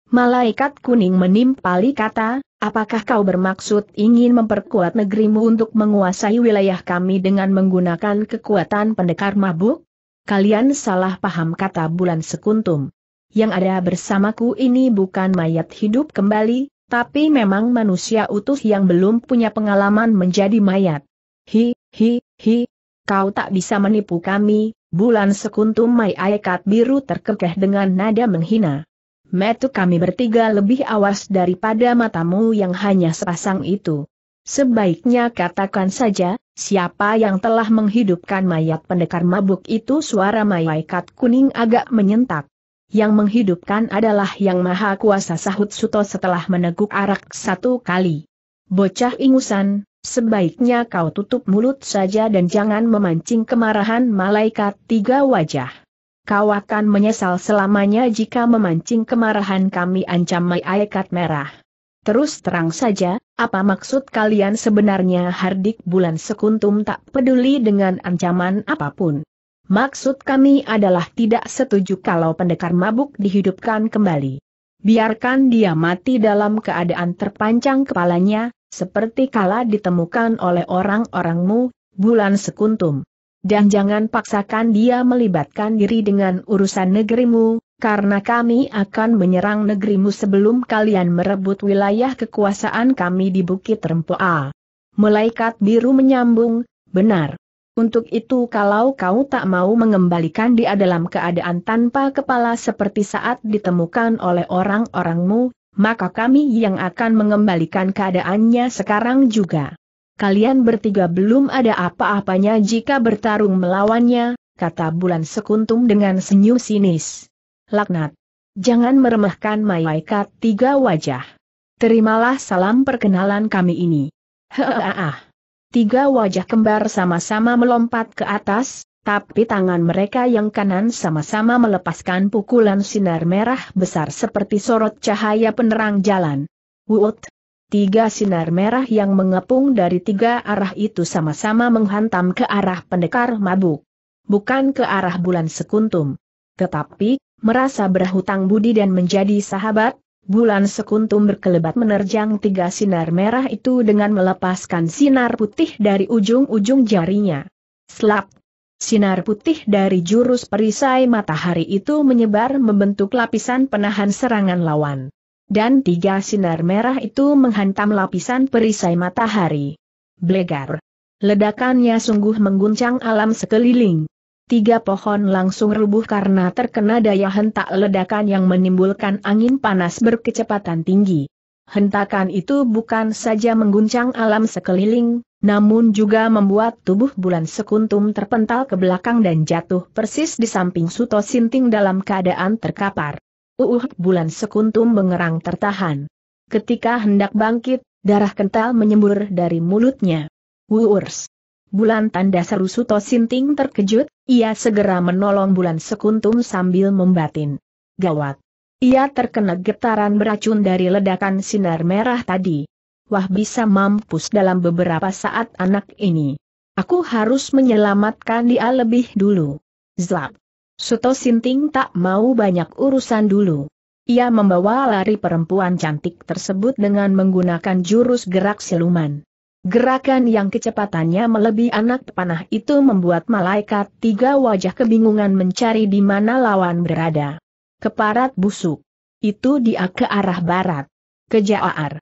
Malaikat kuning menimpali kata, apakah kau bermaksud ingin memperkuat negerimu untuk menguasai wilayah kami dengan menggunakan kekuatan pendekar mabuk? Kalian salah paham kata bulan sekuntum. Yang ada bersamaku ini bukan mayat hidup kembali, tapi memang manusia utuh yang belum punya pengalaman menjadi mayat. Hi, hi, Hi, kau tak bisa menipu kami, bulan sekuntum mai aikat biru terkekeh dengan nada menghina. Metu kami bertiga lebih awas daripada matamu yang hanya sepasang itu. Sebaiknya katakan saja, siapa yang telah menghidupkan mayat pendekar mabuk itu suara mayaikat kuning agak menyentak. Yang menghidupkan adalah yang maha kuasa sahut Suto setelah meneguk arak satu kali. Bocah ingusan, sebaiknya kau tutup mulut saja dan jangan memancing kemarahan malaikat tiga wajah. Kau akan menyesal selamanya jika memancing kemarahan kami ancam malaikat merah. Terus terang saja, apa maksud kalian sebenarnya Hardik Bulan Sekuntum tak peduli dengan ancaman apapun. Maksud kami adalah tidak setuju kalau pendekar mabuk dihidupkan kembali. Biarkan dia mati dalam keadaan terpancang kepalanya, seperti kala ditemukan oleh orang-orangmu, bulan sekuntum. Dan jangan paksakan dia melibatkan diri dengan urusan negerimu, karena kami akan menyerang negerimu sebelum kalian merebut wilayah kekuasaan kami di Bukit Rempoa. Malaikat biru menyambung, benar. Untuk itu kalau kau tak mau mengembalikan dia dalam keadaan tanpa kepala seperti saat ditemukan oleh orang-orangmu, maka kami yang akan mengembalikan keadaannya sekarang juga. Kalian bertiga belum ada apa-apanya jika bertarung melawannya, kata Bulan Sekuntum dengan senyum sinis. Laknat! Jangan meremehkan malaikat tiga wajah. Terimalah salam perkenalan kami ini. Hehehe. Tiga wajah kembar sama-sama melompat ke atas, tapi tangan mereka yang kanan sama-sama melepaskan pukulan sinar merah besar seperti sorot cahaya penerang jalan. Wut! Tiga sinar merah yang mengepung dari tiga arah itu sama-sama menghantam ke arah pendekar mabuk. Bukan ke arah bulan sekuntum. Tetapi, merasa berhutang budi dan menjadi sahabat, bulan sekuntum berkelebat menerjang tiga sinar merah itu dengan melepaskan sinar putih dari ujung-ujung jarinya. Slap! Sinar putih dari jurus perisai matahari itu menyebar membentuk lapisan penahan serangan lawan. Dan tiga sinar merah itu menghantam lapisan perisai matahari. Blegar. Ledakannya sungguh mengguncang alam sekeliling. Tiga pohon langsung rubuh karena terkena daya hentak ledakan yang menimbulkan angin panas berkecepatan tinggi hentakan itu bukan saja mengguncang alam sekeliling, namun juga membuat tubuh bulan sekuntum terpental ke belakang dan jatuh persis di samping Suto Sinting dalam keadaan terkapar. Uuh, bulan sekuntum mengerang tertahan. Ketika hendak bangkit, darah kental menyembur dari mulutnya. Wuurs. Bulan tanda seru Suto Sinting terkejut, ia segera menolong bulan sekuntum sambil membatin. Gawat. Ia terkena getaran beracun dari ledakan sinar merah tadi. Wah bisa mampus dalam beberapa saat anak ini. Aku harus menyelamatkan dia lebih dulu. Zlap. Suto Sinting tak mau banyak urusan dulu. Ia membawa lari perempuan cantik tersebut dengan menggunakan jurus gerak siluman. Gerakan yang kecepatannya melebihi anak panah itu membuat malaikat tiga wajah kebingungan mencari di mana lawan berada. Keparat busuk. Itu dia ke arah barat. Ke Jaar.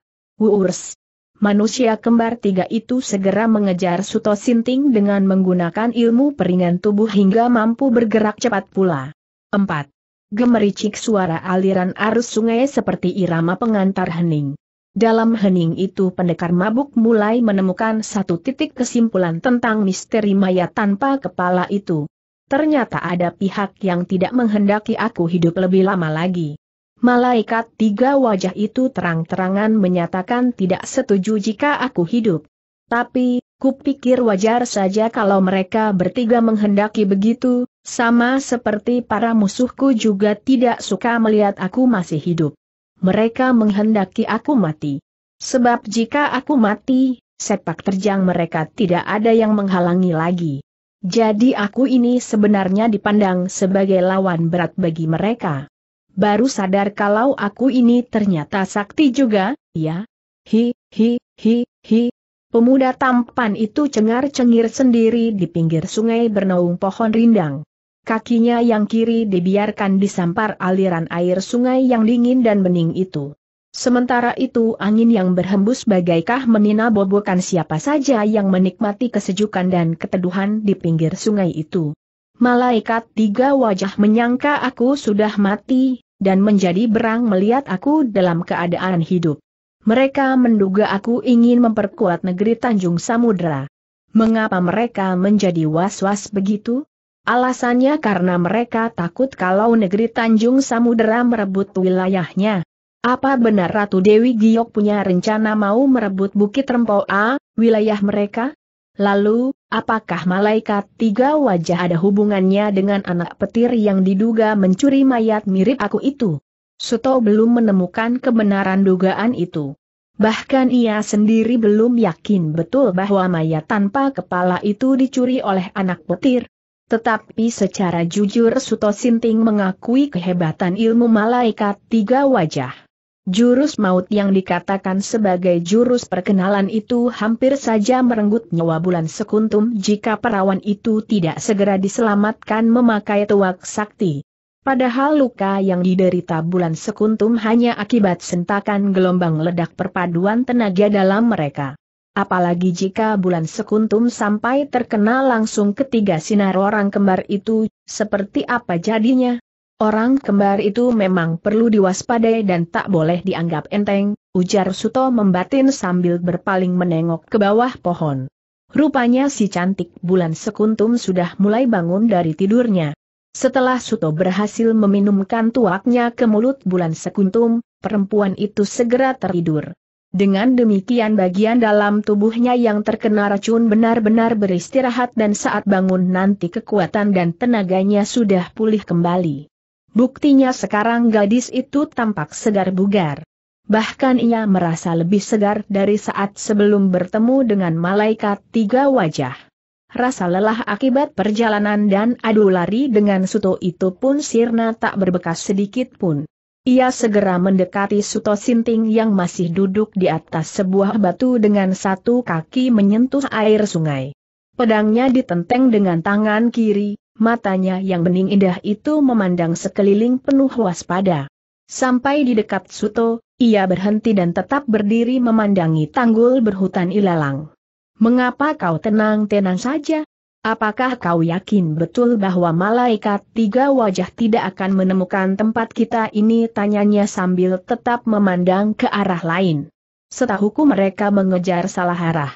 Manusia kembar tiga itu segera mengejar Suto Sinting dengan menggunakan ilmu peringan tubuh hingga mampu bergerak cepat pula. 4. Gemericik suara aliran arus sungai seperti irama pengantar hening. Dalam hening itu pendekar mabuk mulai menemukan satu titik kesimpulan tentang misteri mayat tanpa kepala itu ternyata ada pihak yang tidak menghendaki aku hidup lebih lama lagi. Malaikat tiga wajah itu terang-terangan menyatakan tidak setuju jika aku hidup. Tapi, kupikir wajar saja kalau mereka bertiga menghendaki begitu, sama seperti para musuhku juga tidak suka melihat aku masih hidup. Mereka menghendaki aku mati. Sebab jika aku mati, sepak terjang mereka tidak ada yang menghalangi lagi. Jadi aku ini sebenarnya dipandang sebagai lawan berat bagi mereka. Baru sadar kalau aku ini ternyata sakti juga, ya? Hi, hi, hi, hi. Pemuda tampan itu cengar-cengir sendiri di pinggir sungai bernaung pohon rindang. Kakinya yang kiri dibiarkan disampar aliran air sungai yang dingin dan bening itu. Sementara itu angin yang berhembus bagaikah menina bobokan siapa saja yang menikmati kesejukan dan keteduhan di pinggir sungai itu. Malaikat tiga wajah menyangka aku sudah mati, dan menjadi berang melihat aku dalam keadaan hidup. Mereka menduga aku ingin memperkuat negeri Tanjung Samudra. Mengapa mereka menjadi was-was begitu? Alasannya karena mereka takut kalau negeri Tanjung Samudera merebut wilayahnya. Apa benar Ratu Dewi Giok punya rencana mau merebut Bukit A, wilayah mereka? Lalu, apakah malaikat tiga wajah ada hubungannya dengan anak petir yang diduga mencuri mayat mirip aku itu? Suto belum menemukan kebenaran dugaan itu. Bahkan ia sendiri belum yakin betul bahwa mayat tanpa kepala itu dicuri oleh anak petir. Tetapi secara jujur Suto Sinting mengakui kehebatan ilmu malaikat tiga wajah. Jurus maut yang dikatakan sebagai jurus perkenalan itu hampir saja merenggut nyawa bulan sekuntum jika perawan itu tidak segera diselamatkan memakai tuak sakti. Padahal luka yang diderita bulan sekuntum hanya akibat sentakan gelombang ledak perpaduan tenaga dalam mereka. Apalagi jika bulan sekuntum sampai terkena langsung ketiga sinar orang kembar itu, seperti apa jadinya? Orang kembar itu memang perlu diwaspadai dan tak boleh dianggap enteng, ujar Suto membatin sambil berpaling menengok ke bawah pohon. Rupanya si cantik bulan sekuntum sudah mulai bangun dari tidurnya. Setelah Suto berhasil meminumkan tuaknya ke mulut bulan sekuntum, perempuan itu segera tertidur. Dengan demikian bagian dalam tubuhnya yang terkena racun benar-benar beristirahat dan saat bangun nanti kekuatan dan tenaganya sudah pulih kembali. Buktinya sekarang gadis itu tampak segar bugar. Bahkan ia merasa lebih segar dari saat sebelum bertemu dengan malaikat tiga wajah. Rasa lelah akibat perjalanan dan adu lari dengan Suto itu pun sirna tak berbekas sedikit pun. Ia segera mendekati Suto Sinting yang masih duduk di atas sebuah batu dengan satu kaki menyentuh air sungai. Pedangnya ditenteng dengan tangan kiri, matanya yang bening indah itu memandang sekeliling penuh waspada. Sampai di dekat Suto, ia berhenti dan tetap berdiri memandangi tanggul berhutan ilalang. Mengapa kau tenang-tenang saja? Apakah kau yakin betul bahwa malaikat tiga wajah tidak akan menemukan tempat kita ini? Tanyanya sambil tetap memandang ke arah lain. Setahuku mereka mengejar salah arah.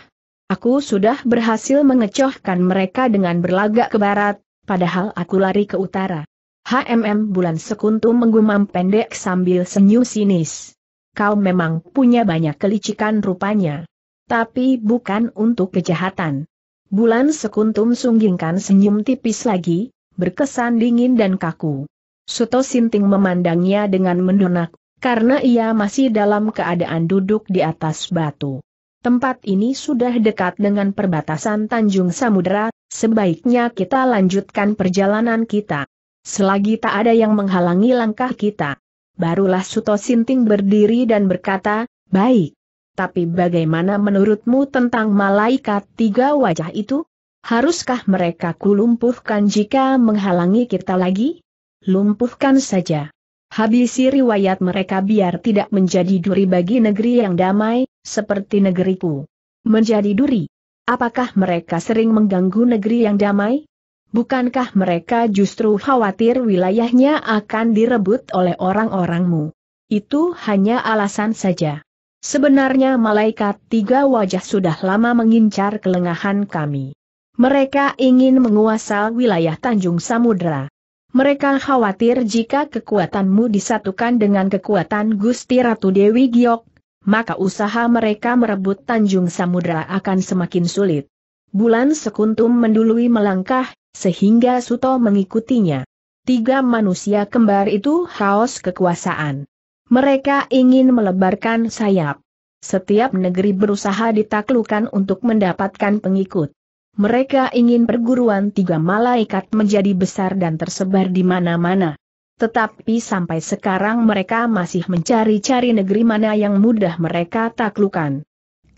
Aku sudah berhasil mengecohkan mereka dengan berlagak ke barat, Padahal aku lari ke utara. HMM bulan sekuntum menggumam pendek sambil senyum sinis. Kau memang punya banyak kelicikan rupanya. Tapi bukan untuk kejahatan. Bulan sekuntum sunggingkan senyum tipis lagi, berkesan dingin dan kaku. Suto Sinting memandangnya dengan mendonak, karena ia masih dalam keadaan duduk di atas batu. Tempat ini sudah dekat dengan perbatasan Tanjung Samudera, sebaiknya kita lanjutkan perjalanan kita. Selagi tak ada yang menghalangi langkah kita. Barulah Suto Sinting berdiri dan berkata, baik. Tapi bagaimana menurutmu tentang malaikat tiga wajah itu? Haruskah mereka kulumpuhkan jika menghalangi kita lagi? Lumpuhkan saja. Habisi riwayat mereka biar tidak menjadi duri bagi negeri yang damai, seperti negeriku. Menjadi duri. Apakah mereka sering mengganggu negeri yang damai? Bukankah mereka justru khawatir wilayahnya akan direbut oleh orang-orangmu? Itu hanya alasan saja. Sebenarnya malaikat tiga wajah sudah lama mengincar kelengahan kami. Mereka ingin menguasai wilayah Tanjung Samudra. Mereka khawatir jika kekuatanmu disatukan dengan kekuatan Gusti Ratu Dewi Giok, maka usaha mereka merebut Tanjung Samudra akan semakin sulit. Bulan Sekuntum mendului melangkah, sehingga Suto mengikutinya. Tiga manusia kembar itu haus kekuasaan. Mereka ingin melebarkan sayap. Setiap negeri berusaha ditaklukan untuk mendapatkan pengikut. Mereka ingin perguruan tiga malaikat menjadi besar dan tersebar di mana-mana. Tetapi sampai sekarang mereka masih mencari-cari negeri mana yang mudah mereka taklukan.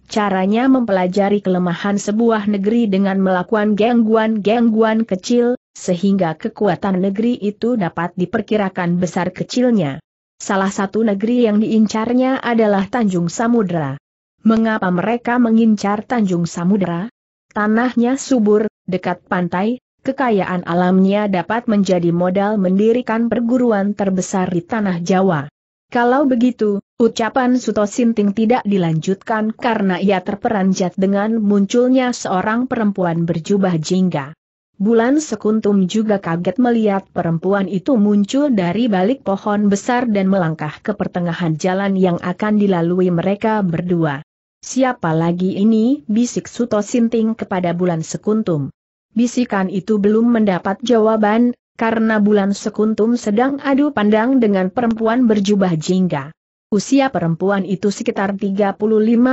Caranya mempelajari kelemahan sebuah negeri dengan melakukan gangguan-gangguan kecil, sehingga kekuatan negeri itu dapat diperkirakan besar kecilnya. Salah satu negeri yang diincarnya adalah Tanjung Samudra. Mengapa mereka mengincar Tanjung Samudra? Tanahnya subur, dekat pantai, Kekayaan alamnya dapat menjadi modal mendirikan perguruan terbesar di tanah Jawa. Kalau begitu, ucapan Suto Sinting tidak dilanjutkan karena ia terperanjat dengan munculnya seorang perempuan berjubah jingga. Bulan Sekuntum juga kaget melihat perempuan itu muncul dari balik pohon besar dan melangkah ke pertengahan jalan yang akan dilalui mereka berdua. Siapa lagi ini? bisik Suto Sinting kepada Bulan Sekuntum. Bisikan itu belum mendapat jawaban, karena bulan sekuntum sedang adu pandang dengan perempuan berjubah jingga. Usia perempuan itu sekitar 35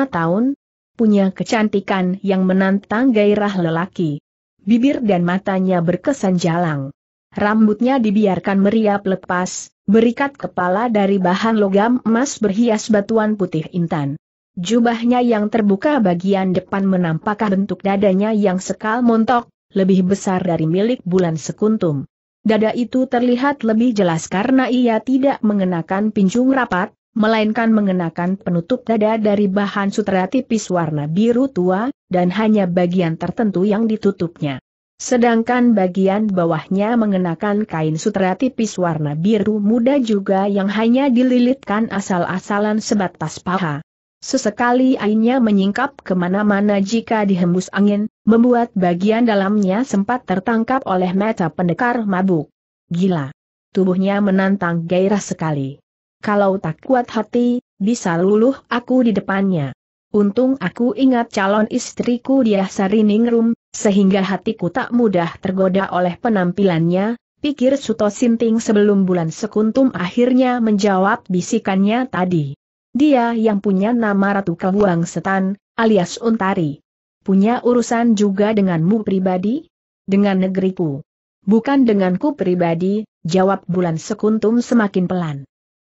tahun, punya kecantikan yang menantang gairah lelaki. Bibir dan matanya berkesan jalang. Rambutnya dibiarkan meriap lepas, berikat kepala dari bahan logam emas berhias batuan putih intan. Jubahnya yang terbuka bagian depan menampakkan bentuk dadanya yang sekal montok, lebih besar dari milik bulan sekuntum. Dada itu terlihat lebih jelas karena ia tidak mengenakan pincung rapat, melainkan mengenakan penutup dada dari bahan sutra tipis warna biru tua, dan hanya bagian tertentu yang ditutupnya. Sedangkan bagian bawahnya mengenakan kain sutra tipis warna biru muda juga yang hanya dililitkan asal-asalan sebatas paha. Sesekali ainnya menyingkap kemana-mana jika dihembus angin, membuat bagian dalamnya sempat tertangkap oleh mata pendekar mabuk. Gila. Tubuhnya menantang gairah sekali. Kalau tak kuat hati, bisa luluh aku di depannya. Untung aku ingat calon istriku dia Sariningrum, sehingga hatiku tak mudah tergoda oleh penampilannya, pikir Suto Sinting sebelum bulan sekuntum akhirnya menjawab bisikannya tadi. Dia yang punya nama Ratu Kebuang Setan, alias Untari punya urusan juga denganmu pribadi? Dengan negeriku. Bukan denganku pribadi, jawab bulan sekuntum semakin pelan.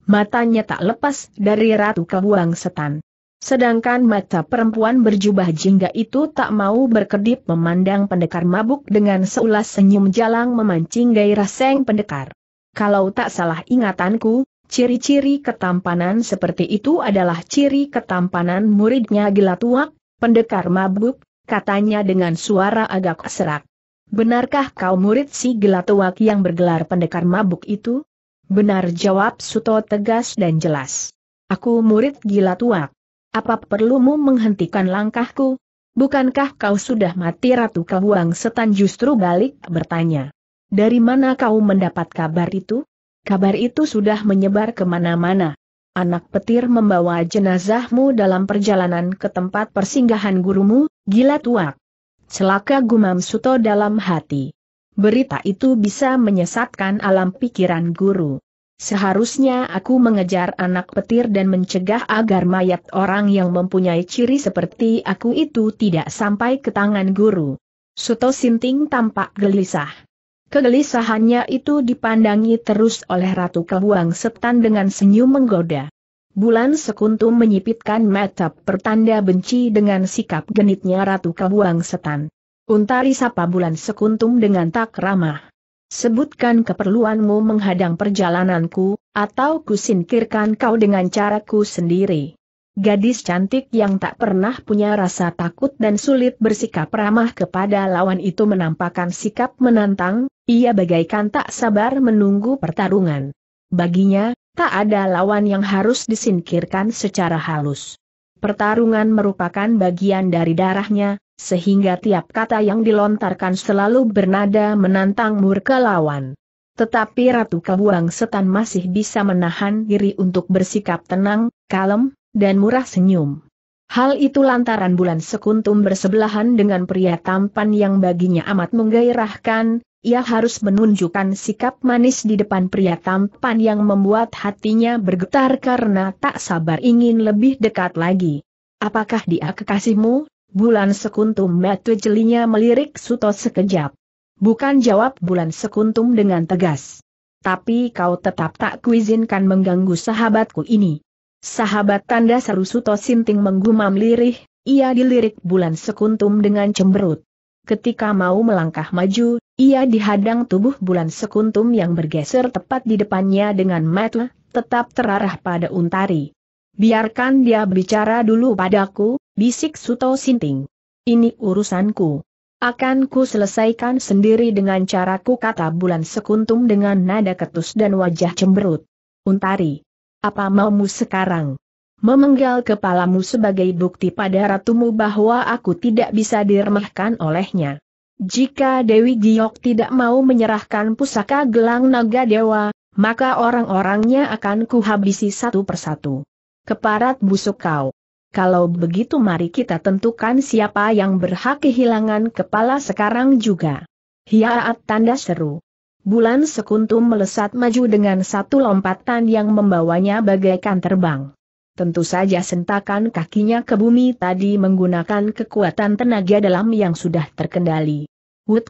Matanya tak lepas dari Ratu Kebuang Setan. Sedangkan mata perempuan berjubah jingga itu tak mau berkedip memandang pendekar mabuk dengan seulas senyum jalang memancing gairah seng pendekar. Kalau tak salah ingatanku, ciri-ciri ketampanan seperti itu adalah ciri ketampanan muridnya gila tuak, pendekar mabuk, katanya dengan suara agak serak. Benarkah kau murid si gelatuak yang bergelar pendekar mabuk itu? Benar jawab Suto tegas dan jelas. Aku murid gila tua. Apa perlumu menghentikan langkahku? Bukankah kau sudah mati Ratu Kebuang Setan justru balik bertanya. Dari mana kau mendapat kabar itu? Kabar itu sudah menyebar kemana-mana. Anak petir membawa jenazahmu dalam perjalanan ke tempat persinggahan gurumu, gila tuak. Celaka gumam Suto dalam hati. Berita itu bisa menyesatkan alam pikiran guru. Seharusnya aku mengejar anak petir dan mencegah agar mayat orang yang mempunyai ciri seperti aku itu tidak sampai ke tangan guru. Suto Sinting tampak gelisah. Kegelisahannya itu dipandangi terus oleh Ratu Kebuang Setan dengan senyum menggoda. Bulan Sekuntum menyipitkan mata pertanda benci dengan sikap genitnya Ratu Kebuang Setan. Untari sapa Bulan Sekuntum dengan tak ramah. Sebutkan keperluanmu menghadang perjalananku, atau kusinkirkan kau dengan caraku sendiri. Gadis cantik yang tak pernah punya rasa takut dan sulit bersikap ramah kepada lawan itu menampakkan sikap menantang, ia bagaikan tak sabar menunggu pertarungan. Baginya, tak ada lawan yang harus disingkirkan secara halus. Pertarungan merupakan bagian dari darahnya, sehingga tiap kata yang dilontarkan selalu bernada menantang murka lawan. Tetapi Ratu Kabuang Setan masih bisa menahan diri untuk bersikap tenang, kalem, dan murah senyum. Hal itu lantaran bulan sekuntum bersebelahan dengan pria tampan yang baginya amat menggairahkan, ia harus menunjukkan sikap manis di depan pria tampan yang membuat hatinya bergetar karena tak sabar ingin lebih dekat lagi. Apakah dia kekasihmu? Bulan sekuntum metu jelinya melirik Suto sekejap. Bukan jawab bulan sekuntum dengan tegas. Tapi kau tetap tak kuizinkan mengganggu sahabatku ini. Sahabat tanda seru Suto Sinting menggumam lirih, ia dilirik bulan sekuntum dengan cemberut. Ketika mau melangkah maju, ia dihadang tubuh bulan sekuntum yang bergeser tepat di depannya dengan mata, tetap terarah pada Untari. Biarkan dia bicara dulu padaku, bisik Suto Sinting. Ini urusanku. Akan ku selesaikan sendiri dengan caraku kata bulan sekuntum dengan nada ketus dan wajah cemberut. Untari. Apa maumu sekarang? Memenggal kepalamu sebagai bukti pada ratumu bahwa aku tidak bisa diremehkan olehnya. Jika Dewi Giok tidak mau menyerahkan pusaka gelang naga dewa, maka orang-orangnya akan kuhabisi satu persatu. Keparat busuk kau. Kalau begitu mari kita tentukan siapa yang berhak kehilangan kepala sekarang juga. Hiaat tanda seru. Bulan sekuntum melesat maju dengan satu lompatan yang membawanya bagaikan terbang. Tentu saja sentakan kakinya ke bumi tadi menggunakan kekuatan tenaga dalam yang sudah terkendali. Wut!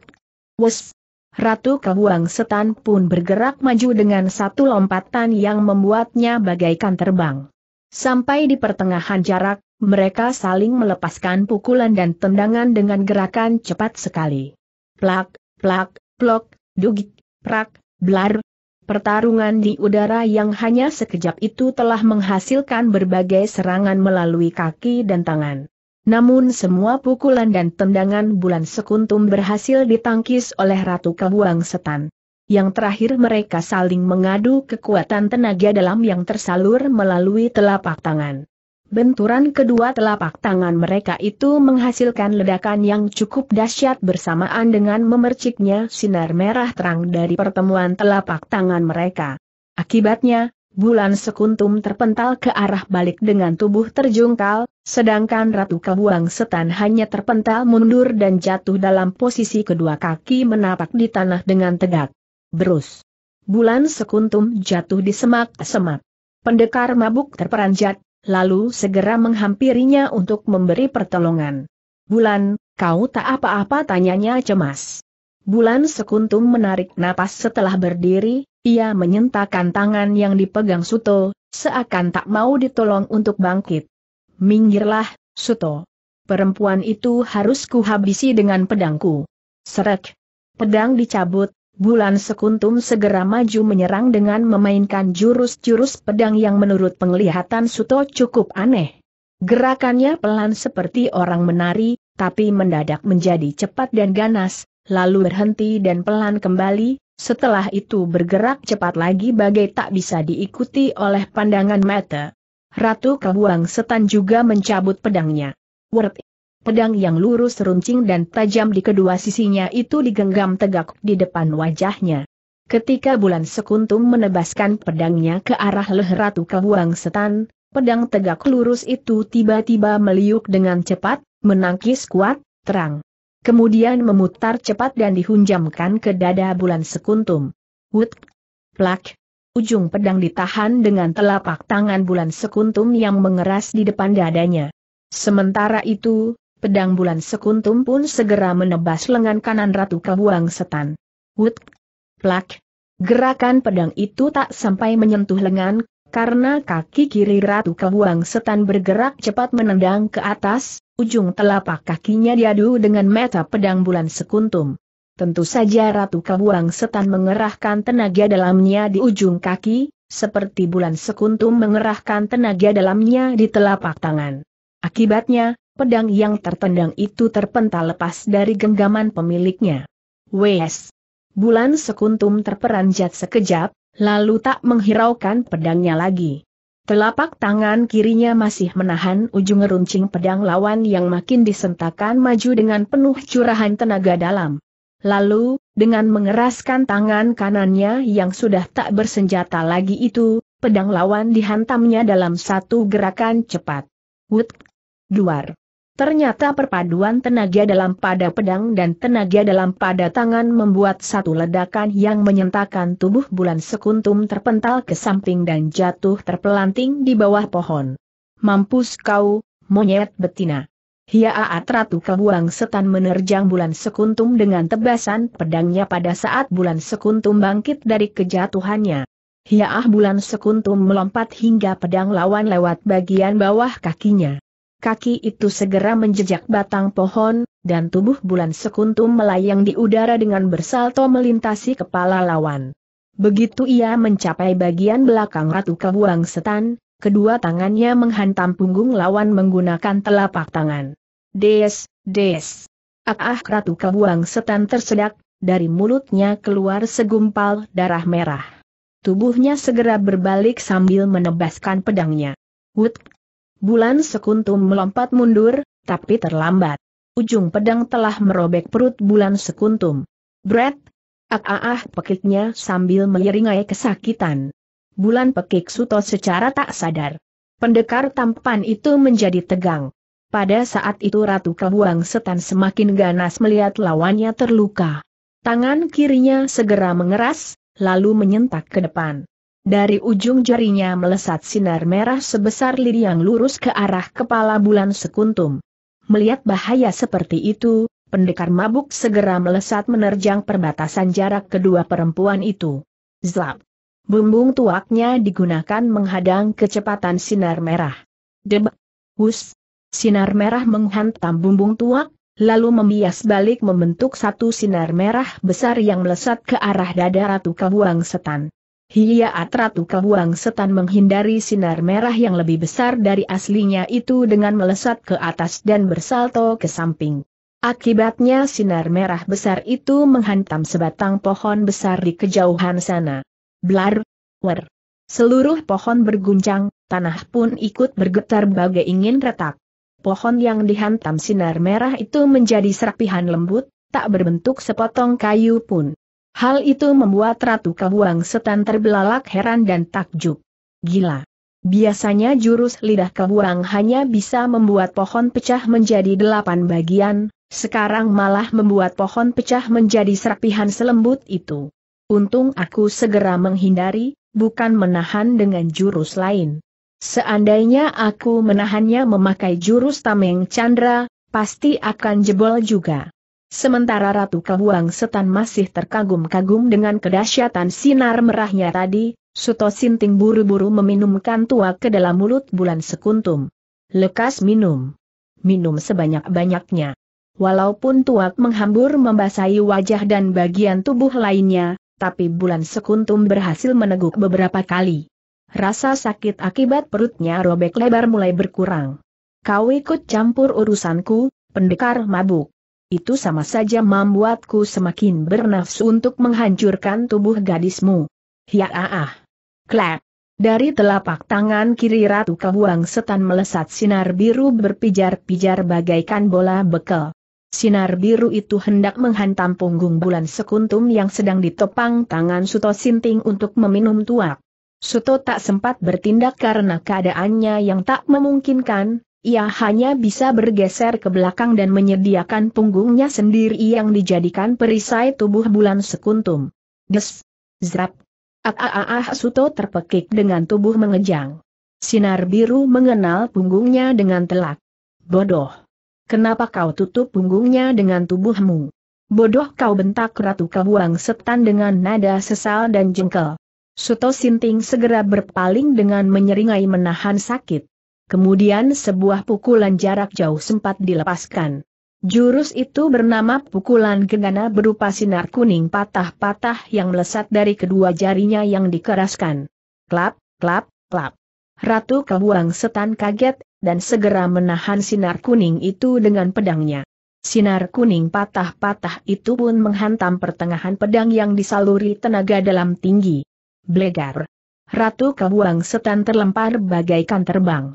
Wus! Ratu kebuang Setan pun bergerak maju dengan satu lompatan yang membuatnya bagaikan terbang. Sampai di pertengahan jarak, mereka saling melepaskan pukulan dan tendangan dengan gerakan cepat sekali. Plak, plak, plok, dugik, prak, blar. Pertarungan di udara yang hanya sekejap itu telah menghasilkan berbagai serangan melalui kaki dan tangan. Namun semua pukulan dan tendangan bulan sekuntum berhasil ditangkis oleh Ratu Kebuang Setan. Yang terakhir mereka saling mengadu kekuatan tenaga dalam yang tersalur melalui telapak tangan. Benturan kedua telapak tangan mereka itu menghasilkan ledakan yang cukup dahsyat bersamaan dengan memerciknya sinar merah terang dari pertemuan telapak tangan mereka. Akibatnya, bulan sekuntum terpental ke arah balik dengan tubuh terjungkal, sedangkan Ratu Kebuang Setan hanya terpental mundur dan jatuh dalam posisi kedua kaki menapak di tanah dengan tegak. Berus. Bulan sekuntum jatuh di semak-semak. Pendekar mabuk terperanjat, lalu segera menghampirinya untuk memberi pertolongan. Bulan, kau tak apa-apa tanyanya cemas. Bulan sekuntum menarik napas setelah berdiri, ia menyentakan tangan yang dipegang Suto, seakan tak mau ditolong untuk bangkit. Minggirlah, Suto. Perempuan itu harus kuhabisi dengan pedangku. Serek. Pedang dicabut, Bulan Sekuntum segera maju menyerang dengan memainkan jurus-jurus pedang yang menurut penglihatan Suto cukup aneh. Gerakannya pelan seperti orang menari, tapi mendadak menjadi cepat dan ganas, lalu berhenti dan pelan kembali, setelah itu bergerak cepat lagi bagai tak bisa diikuti oleh pandangan mata. Ratu Kebuang Setan juga mencabut pedangnya. Wert Pedang yang lurus runcing dan tajam di kedua sisinya itu digenggam tegak di depan wajahnya. Ketika bulan sekuntum menebaskan pedangnya ke arah leher Ratu Kehuang Setan, pedang tegak lurus itu tiba-tiba meliuk dengan cepat, menangkis kuat, terang. Kemudian memutar cepat dan dihunjamkan ke dada bulan sekuntum. Wut! Plak! Ujung pedang ditahan dengan telapak tangan bulan sekuntum yang mengeras di depan dadanya. Sementara itu, pedang bulan sekuntum pun segera menebas lengan kanan Ratu Kabuang Setan. Wut! Plak! Gerakan pedang itu tak sampai menyentuh lengan, karena kaki kiri Ratu Kabuang Setan bergerak cepat menendang ke atas, ujung telapak kakinya diadu dengan meta pedang bulan sekuntum. Tentu saja Ratu Kabuang Setan mengerahkan tenaga dalamnya di ujung kaki, seperti bulan sekuntum mengerahkan tenaga dalamnya di telapak tangan. Akibatnya, pedang yang tertendang itu terpental lepas dari genggaman pemiliknya. Wes. Bulan sekuntum terperanjat sekejap, lalu tak menghiraukan pedangnya lagi. Telapak tangan kirinya masih menahan ujung runcing pedang lawan yang makin disentakan maju dengan penuh curahan tenaga dalam. Lalu, dengan mengeraskan tangan kanannya yang sudah tak bersenjata lagi itu, pedang lawan dihantamnya dalam satu gerakan cepat. Wut! Duar! Ternyata perpaduan tenaga dalam pada pedang dan tenaga dalam pada tangan membuat satu ledakan yang menyentakan tubuh bulan sekuntum terpental ke samping dan jatuh terpelanting di bawah pohon. Mampus kau, monyet betina. Hiaat Ratu Kebuang Setan menerjang bulan sekuntum dengan tebasan pedangnya pada saat bulan sekuntum bangkit dari kejatuhannya. Hiaah bulan sekuntum melompat hingga pedang lawan lewat bagian bawah kakinya kaki itu segera menjejak batang pohon, dan tubuh bulan sekuntum melayang di udara dengan bersalto melintasi kepala lawan. Begitu ia mencapai bagian belakang Ratu Kebuang Setan, kedua tangannya menghantam punggung lawan menggunakan telapak tangan. Des, des. Ah, ah Ratu Kebuang Setan tersedak, dari mulutnya keluar segumpal darah merah. Tubuhnya segera berbalik sambil menebaskan pedangnya. Wut Bulan sekuntum melompat mundur, tapi terlambat. Ujung pedang telah merobek perut bulan sekuntum. Brett, ah ah pekiknya sambil menyeringai kesakitan. Bulan pekik Suto secara tak sadar. Pendekar tampan itu menjadi tegang. Pada saat itu Ratu Kebuang Setan semakin ganas melihat lawannya terluka. Tangan kirinya segera mengeras, lalu menyentak ke depan. Dari ujung jarinya melesat sinar merah sebesar lidi yang lurus ke arah kepala bulan sekuntum. Melihat bahaya seperti itu, pendekar mabuk segera melesat menerjang perbatasan jarak kedua perempuan itu. Zlap! Bumbung tuaknya digunakan menghadang kecepatan sinar merah. Deb! Hus! Sinar merah menghantam bumbung tuak, lalu membias balik membentuk satu sinar merah besar yang melesat ke arah dada Ratu Kabuang Setan. Hiya Atratu Kebuang Setan menghindari sinar merah yang lebih besar dari aslinya itu dengan melesat ke atas dan bersalto ke samping. Akibatnya sinar merah besar itu menghantam sebatang pohon besar di kejauhan sana. Blar, wer. Seluruh pohon berguncang, tanah pun ikut bergetar bagai ingin retak. Pohon yang dihantam sinar merah itu menjadi serpihan lembut, tak berbentuk sepotong kayu pun. Hal itu membuat Ratu Kebuang Setan terbelalak heran dan takjub. Gila. Biasanya jurus lidah kebuang hanya bisa membuat pohon pecah menjadi delapan bagian, sekarang malah membuat pohon pecah menjadi serpihan selembut itu. Untung aku segera menghindari, bukan menahan dengan jurus lain. Seandainya aku menahannya memakai jurus Tameng Chandra, pasti akan jebol juga. Sementara Ratu Kehuang Setan masih terkagum-kagum dengan kedahsyatan sinar merahnya tadi, Suto Sinting buru-buru meminumkan tua ke dalam mulut bulan sekuntum. Lekas minum. Minum sebanyak-banyaknya. Walaupun tuak menghambur membasahi wajah dan bagian tubuh lainnya, tapi bulan sekuntum berhasil meneguk beberapa kali. Rasa sakit akibat perutnya robek lebar mulai berkurang. Kau ikut campur urusanku, pendekar mabuk itu sama saja membuatku semakin bernafsu untuk menghancurkan tubuh gadismu. Ya ah ah. Klap. Dari telapak tangan kiri Ratu Kebuang Setan melesat sinar biru berpijar-pijar bagaikan bola bekel. Sinar biru itu hendak menghantam punggung bulan sekuntum yang sedang ditopang tangan Suto Sinting untuk meminum tuak. Suto tak sempat bertindak karena keadaannya yang tak memungkinkan, ia hanya bisa bergeser ke belakang dan menyediakan punggungnya sendiri yang dijadikan perisai tubuh bulan sekuntum. Des! Zrap! -a -a -a Suto terpekik dengan tubuh mengejang. Sinar biru mengenal punggungnya dengan telak. Bodoh! Kenapa kau tutup punggungnya dengan tubuhmu? Bodoh kau bentak Ratu Kebuang Setan dengan nada sesal dan jengkel. Suto Sinting segera berpaling dengan menyeringai menahan sakit. Kemudian sebuah pukulan jarak jauh sempat dilepaskan. Jurus itu bernama pukulan gegana berupa sinar kuning patah-patah yang melesat dari kedua jarinya yang dikeraskan. Klap, klap, klap. Ratu Kebuang Setan kaget, dan segera menahan sinar kuning itu dengan pedangnya. Sinar kuning patah-patah itu pun menghantam pertengahan pedang yang disaluri tenaga dalam tinggi. Blegar. Ratu Kebuang Setan terlempar bagaikan terbang.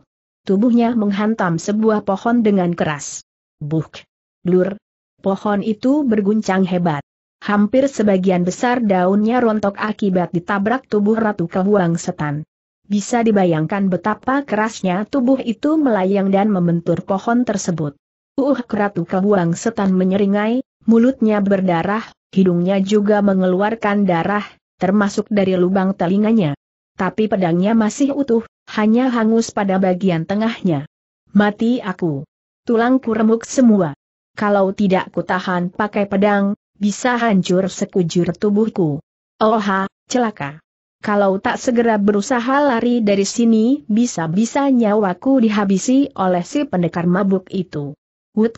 Tubuhnya menghantam sebuah pohon dengan keras. Buk! Blur! Pohon itu berguncang hebat. Hampir sebagian besar daunnya rontok akibat ditabrak tubuh Ratu Kehuang Setan. Bisa dibayangkan betapa kerasnya tubuh itu melayang dan membentur pohon tersebut. Uh, Ratu Kehuang Setan menyeringai, mulutnya berdarah, hidungnya juga mengeluarkan darah, termasuk dari lubang telinganya. Tapi pedangnya masih utuh, hanya hangus pada bagian tengahnya. Mati aku. Tulangku remuk semua. Kalau tidak tahan pakai pedang, bisa hancur sekujur tubuhku. Oha, celaka. Kalau tak segera berusaha lari dari sini, bisa-bisa nyawaku dihabisi oleh si pendekar mabuk itu. Wut!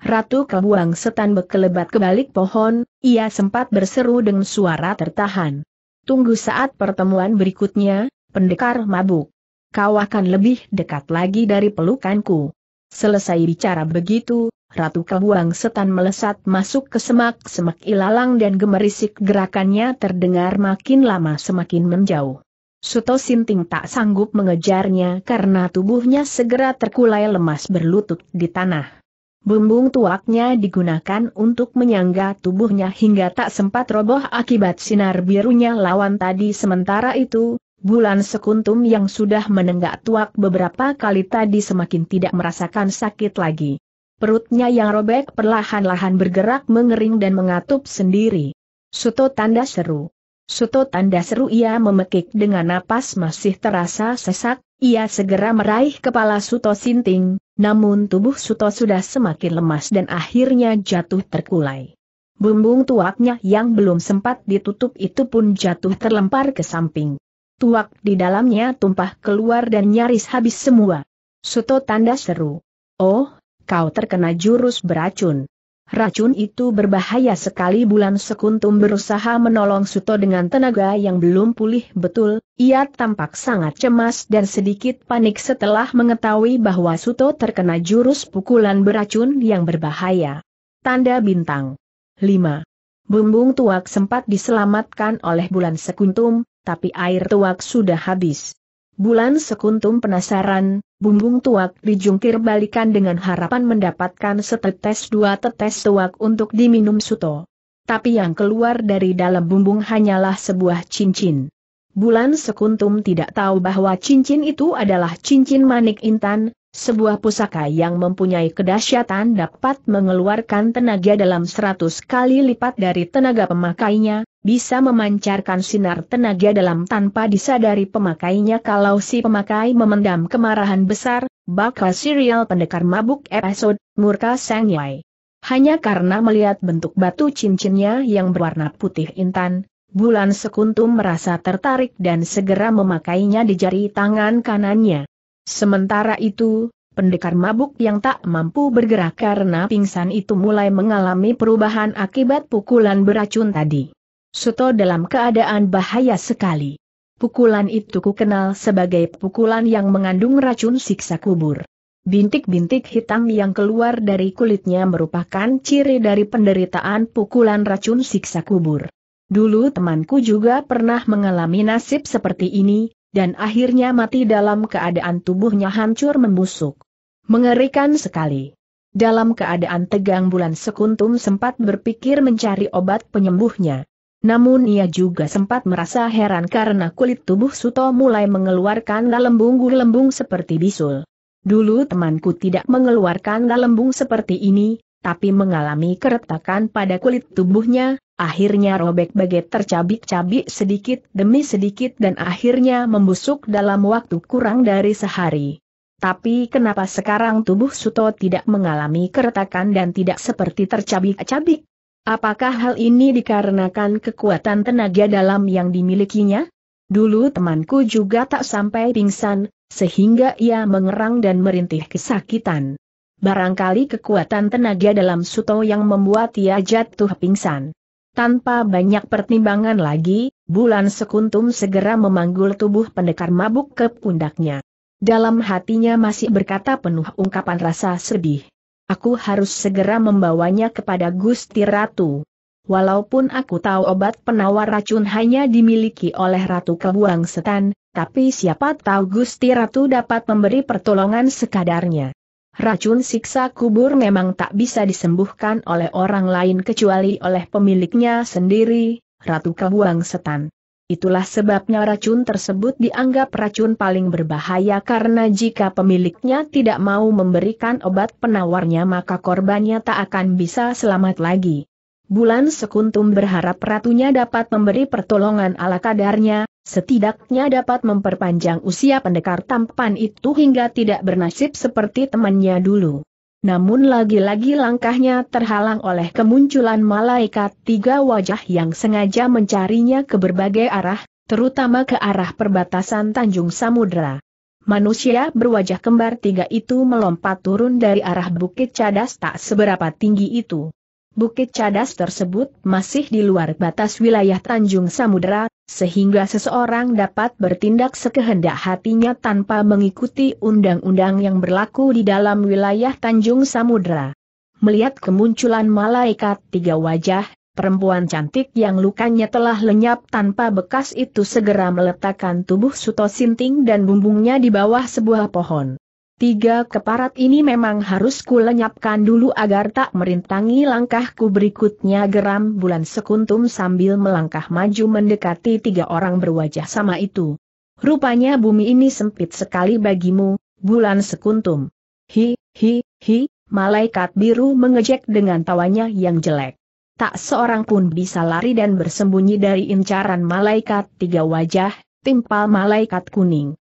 Ratu kebuang setan berkelebat kebalik pohon, ia sempat berseru dengan suara tertahan. Tunggu saat pertemuan berikutnya, pendekar mabuk kau akan lebih dekat lagi dari pelukanku. Selesai bicara begitu, Ratu Kebuang Setan melesat masuk ke semak-semak ilalang dan gemerisik gerakannya terdengar makin lama semakin menjauh. Suto Sinting tak sanggup mengejarnya karena tubuhnya segera terkulai lemas berlutut di tanah. Bumbung tuaknya digunakan untuk menyangga tubuhnya hingga tak sempat roboh akibat sinar birunya lawan tadi sementara itu, Bulan sekuntum yang sudah menenggak tuak beberapa kali tadi semakin tidak merasakan sakit lagi. Perutnya yang robek perlahan-lahan bergerak mengering dan mengatup sendiri. Suto tanda seru. Suto tanda seru ia memekik dengan napas masih terasa sesak, ia segera meraih kepala Suto Sinting, namun tubuh Suto sudah semakin lemas dan akhirnya jatuh terkulai. Bumbung tuaknya yang belum sempat ditutup itu pun jatuh terlempar ke samping tuak di dalamnya tumpah keluar dan nyaris habis semua. Suto tanda seru. Oh, kau terkena jurus beracun. Racun itu berbahaya sekali bulan sekuntum berusaha menolong Suto dengan tenaga yang belum pulih betul, ia tampak sangat cemas dan sedikit panik setelah mengetahui bahwa Suto terkena jurus pukulan beracun yang berbahaya. Tanda bintang 5. Bumbung tuak sempat diselamatkan oleh bulan sekuntum, tapi air tuak sudah habis. Bulan sekuntum penasaran, bumbung tuak dijungkir balikan dengan harapan mendapatkan setetes dua tetes tuak untuk diminum suto. Tapi yang keluar dari dalam bumbung hanyalah sebuah cincin. Bulan sekuntum tidak tahu bahwa cincin itu adalah cincin manik intan, sebuah pusaka yang mempunyai kedahsyatan dapat mengeluarkan tenaga dalam seratus kali lipat dari tenaga pemakainya, bisa memancarkan sinar tenaga dalam tanpa disadari pemakainya kalau si pemakai memendam kemarahan besar, bakal serial pendekar mabuk episode, murka Sang Yai. Hanya karena melihat bentuk batu cincinnya yang berwarna putih intan, bulan sekuntum merasa tertarik dan segera memakainya di jari tangan kanannya. Sementara itu, pendekar mabuk yang tak mampu bergerak karena pingsan itu mulai mengalami perubahan akibat pukulan beracun tadi. Suto dalam keadaan bahaya sekali. Pukulan itu kukenal sebagai pukulan yang mengandung racun siksa kubur. Bintik-bintik hitam yang keluar dari kulitnya merupakan ciri dari penderitaan pukulan racun siksa kubur. Dulu temanku juga pernah mengalami nasib seperti ini, dan akhirnya mati dalam keadaan tubuhnya hancur membusuk. Mengerikan sekali. Dalam keadaan tegang bulan sekuntum sempat berpikir mencari obat penyembuhnya. Namun ia juga sempat merasa heran karena kulit tubuh Suto mulai mengeluarkan lembung-lembung seperti bisul. Dulu temanku tidak mengeluarkan lembung seperti ini, tapi mengalami keretakan pada kulit tubuhnya, akhirnya robek bagai tercabik-cabik sedikit demi sedikit dan akhirnya membusuk dalam waktu kurang dari sehari. Tapi kenapa sekarang tubuh Suto tidak mengalami keretakan dan tidak seperti tercabik-cabik? Apakah hal ini dikarenakan kekuatan tenaga dalam yang dimilikinya? Dulu temanku juga tak sampai pingsan, sehingga ia mengerang dan merintih kesakitan. Barangkali kekuatan tenaga dalam Suto yang membuat ia jatuh pingsan. Tanpa banyak pertimbangan lagi, bulan sekuntum segera memanggul tubuh pendekar mabuk ke pundaknya. Dalam hatinya masih berkata penuh ungkapan rasa sedih. Aku harus segera membawanya kepada Gusti Ratu. Walaupun aku tahu obat penawar racun hanya dimiliki oleh Ratu Kebuang Setan, tapi siapa tahu Gusti Ratu dapat memberi pertolongan sekadarnya. Racun siksa kubur memang tak bisa disembuhkan oleh orang lain kecuali oleh pemiliknya sendiri, Ratu Kebuang Setan. Itulah sebabnya racun tersebut dianggap racun paling berbahaya karena jika pemiliknya tidak mau memberikan obat penawarnya maka korbannya tak akan bisa selamat lagi. Bulan Sekuntum berharap ratunya dapat memberi pertolongan ala kadarnya, setidaknya dapat memperpanjang usia pendekar tampan itu hingga tidak bernasib seperti temannya dulu. Namun lagi-lagi langkahnya terhalang oleh kemunculan malaikat tiga wajah yang sengaja mencarinya ke berbagai arah, terutama ke arah perbatasan Tanjung Samudra. Manusia berwajah kembar tiga itu melompat turun dari arah bukit cadas tak seberapa tinggi itu. Bukit cadas tersebut masih di luar batas wilayah Tanjung Samudra, sehingga seseorang dapat bertindak sekehendak hatinya tanpa mengikuti undang-undang yang berlaku di dalam wilayah Tanjung Samudra. Melihat kemunculan malaikat tiga wajah, perempuan cantik yang lukanya telah lenyap tanpa bekas itu segera meletakkan tubuh Suto Sinting dan bumbungnya di bawah sebuah pohon. Tiga keparat ini memang harus kulenyapkan dulu agar tak merintangi langkahku berikutnya geram bulan sekuntum sambil melangkah maju mendekati tiga orang berwajah sama itu. Rupanya bumi ini sempit sekali bagimu, bulan sekuntum. Hi, hi, hi, malaikat biru mengejek dengan tawanya yang jelek. Tak seorang pun bisa lari dan bersembunyi dari incaran malaikat tiga wajah, timpal malaikat kuning.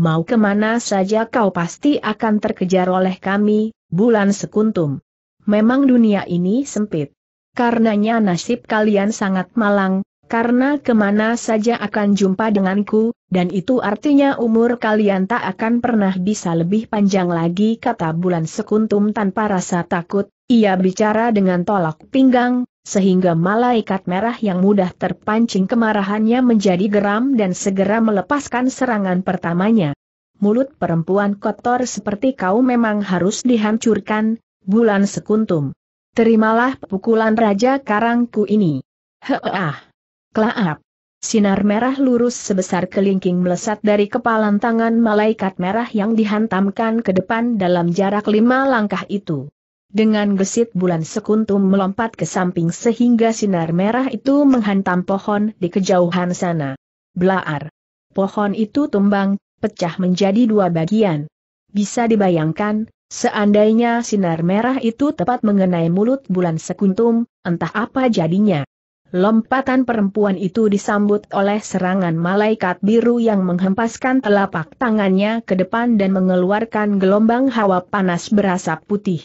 Mau kemana saja kau pasti akan terkejar oleh kami, bulan sekuntum. Memang dunia ini sempit. Karenanya nasib kalian sangat malang, karena kemana saja akan jumpa denganku, dan itu artinya umur kalian tak akan pernah bisa lebih panjang lagi kata bulan sekuntum tanpa rasa takut, ia bicara dengan tolak pinggang, sehingga malaikat merah yang mudah terpancing kemarahannya menjadi geram dan segera melepaskan serangan pertamanya. Mulut perempuan kotor seperti kau memang harus dihancurkan, bulan sekuntum. Terimalah pukulan Raja Karangku ini. Heeh. Klaap. Sinar merah lurus sebesar kelingking melesat dari kepalan tangan malaikat merah yang dihantamkan ke depan dalam jarak lima langkah itu. Dengan gesit bulan sekuntum melompat ke samping sehingga sinar merah itu menghantam pohon di kejauhan sana. Blaar. Pohon itu tumbang, pecah menjadi dua bagian. Bisa dibayangkan, seandainya sinar merah itu tepat mengenai mulut bulan sekuntum, entah apa jadinya. Lompatan perempuan itu disambut oleh serangan malaikat biru yang menghempaskan telapak tangannya ke depan dan mengeluarkan gelombang hawa panas berasap putih.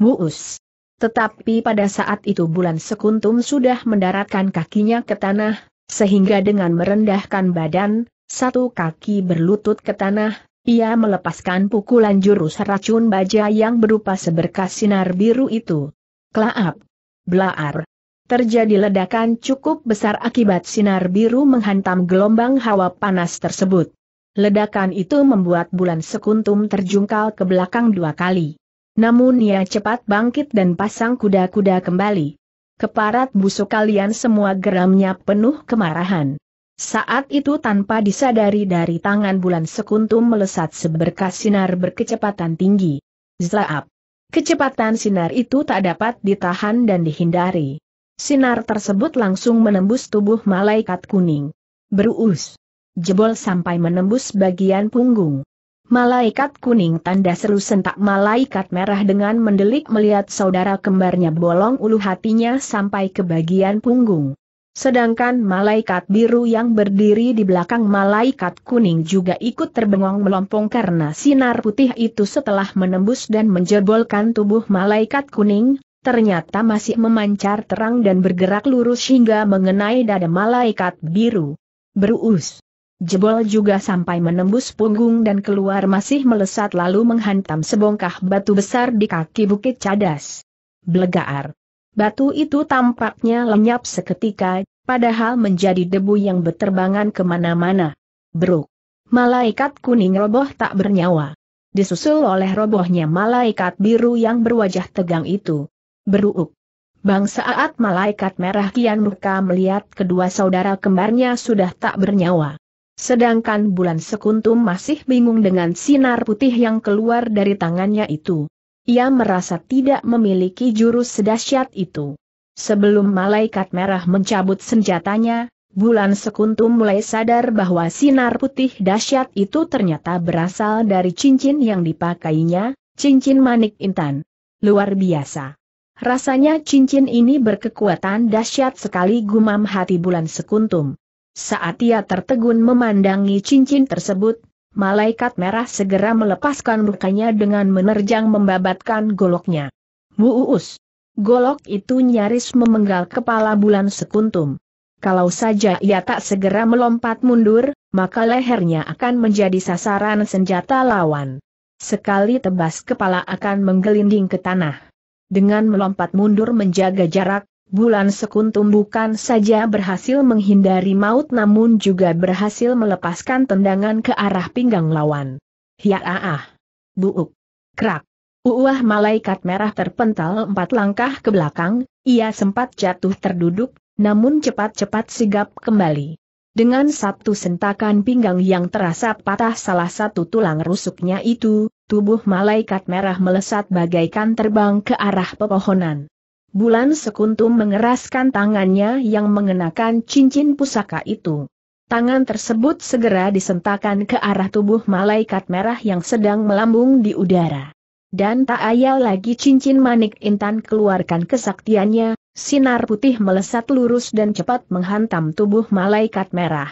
Muus. Tetapi pada saat itu bulan sekuntum sudah mendaratkan kakinya ke tanah, sehingga dengan merendahkan badan, satu kaki berlutut ke tanah, ia melepaskan pukulan jurus racun baja yang berupa seberkas sinar biru itu. Kelaap. Blaar terjadi ledakan cukup besar akibat sinar biru menghantam gelombang hawa panas tersebut. Ledakan itu membuat bulan sekuntum terjungkal ke belakang dua kali. Namun ia cepat bangkit dan pasang kuda-kuda kembali. Keparat busuk kalian semua geramnya penuh kemarahan. Saat itu tanpa disadari dari tangan bulan sekuntum melesat seberkas sinar berkecepatan tinggi. Zlaap. Kecepatan sinar itu tak dapat ditahan dan dihindari. Sinar tersebut langsung menembus tubuh malaikat kuning. berus, Jebol sampai menembus bagian punggung. Malaikat kuning tanda seru sentak malaikat merah dengan mendelik melihat saudara kembarnya bolong ulu hatinya sampai ke bagian punggung. Sedangkan malaikat biru yang berdiri di belakang malaikat kuning juga ikut terbengong melompong karena sinar putih itu setelah menembus dan menjebolkan tubuh malaikat kuning, ternyata masih memancar terang dan bergerak lurus hingga mengenai dada malaikat biru. Beruus. Jebol juga sampai menembus punggung dan keluar masih melesat lalu menghantam sebongkah batu besar di kaki bukit cadas. Blegaar. Batu itu tampaknya lenyap seketika, padahal menjadi debu yang beterbangan kemana-mana. Bruk. Malaikat kuning roboh tak bernyawa. Disusul oleh robohnya malaikat biru yang berwajah tegang itu beruuk. Bangsa saat malaikat merah Kian Muka melihat kedua saudara kembarnya sudah tak bernyawa. Sedangkan bulan sekuntum masih bingung dengan sinar putih yang keluar dari tangannya itu. Ia merasa tidak memiliki jurus sedahsyat itu. Sebelum malaikat merah mencabut senjatanya, bulan sekuntum mulai sadar bahwa sinar putih dasyat itu ternyata berasal dari cincin yang dipakainya, cincin manik intan. Luar biasa. Rasanya cincin ini berkekuatan dahsyat sekali gumam hati bulan sekuntum. Saat ia tertegun memandangi cincin tersebut, malaikat merah segera melepaskan rukanya dengan menerjang membabatkan goloknya. Muus! Golok itu nyaris memenggal kepala bulan sekuntum. Kalau saja ia tak segera melompat mundur, maka lehernya akan menjadi sasaran senjata lawan. Sekali tebas kepala akan menggelinding ke tanah. Dengan melompat mundur menjaga jarak, Bulan Sekuntum bukan saja berhasil menghindari maut namun juga berhasil melepaskan tendangan ke arah pinggang lawan. Hiaaah! Buuk! Krak! Uah malaikat merah terpental empat langkah ke belakang, ia sempat jatuh terduduk, namun cepat-cepat sigap kembali. Dengan satu sentakan pinggang yang terasa patah salah satu tulang rusuknya itu, Tubuh malaikat merah melesat bagaikan terbang ke arah pepohonan. Bulan Sekuntum mengeraskan tangannya yang mengenakan cincin pusaka itu. Tangan tersebut segera disentakan ke arah tubuh malaikat merah yang sedang melambung di udara. Dan tak ayal lagi cincin manik intan keluarkan kesaktiannya, sinar putih melesat lurus dan cepat menghantam tubuh malaikat merah.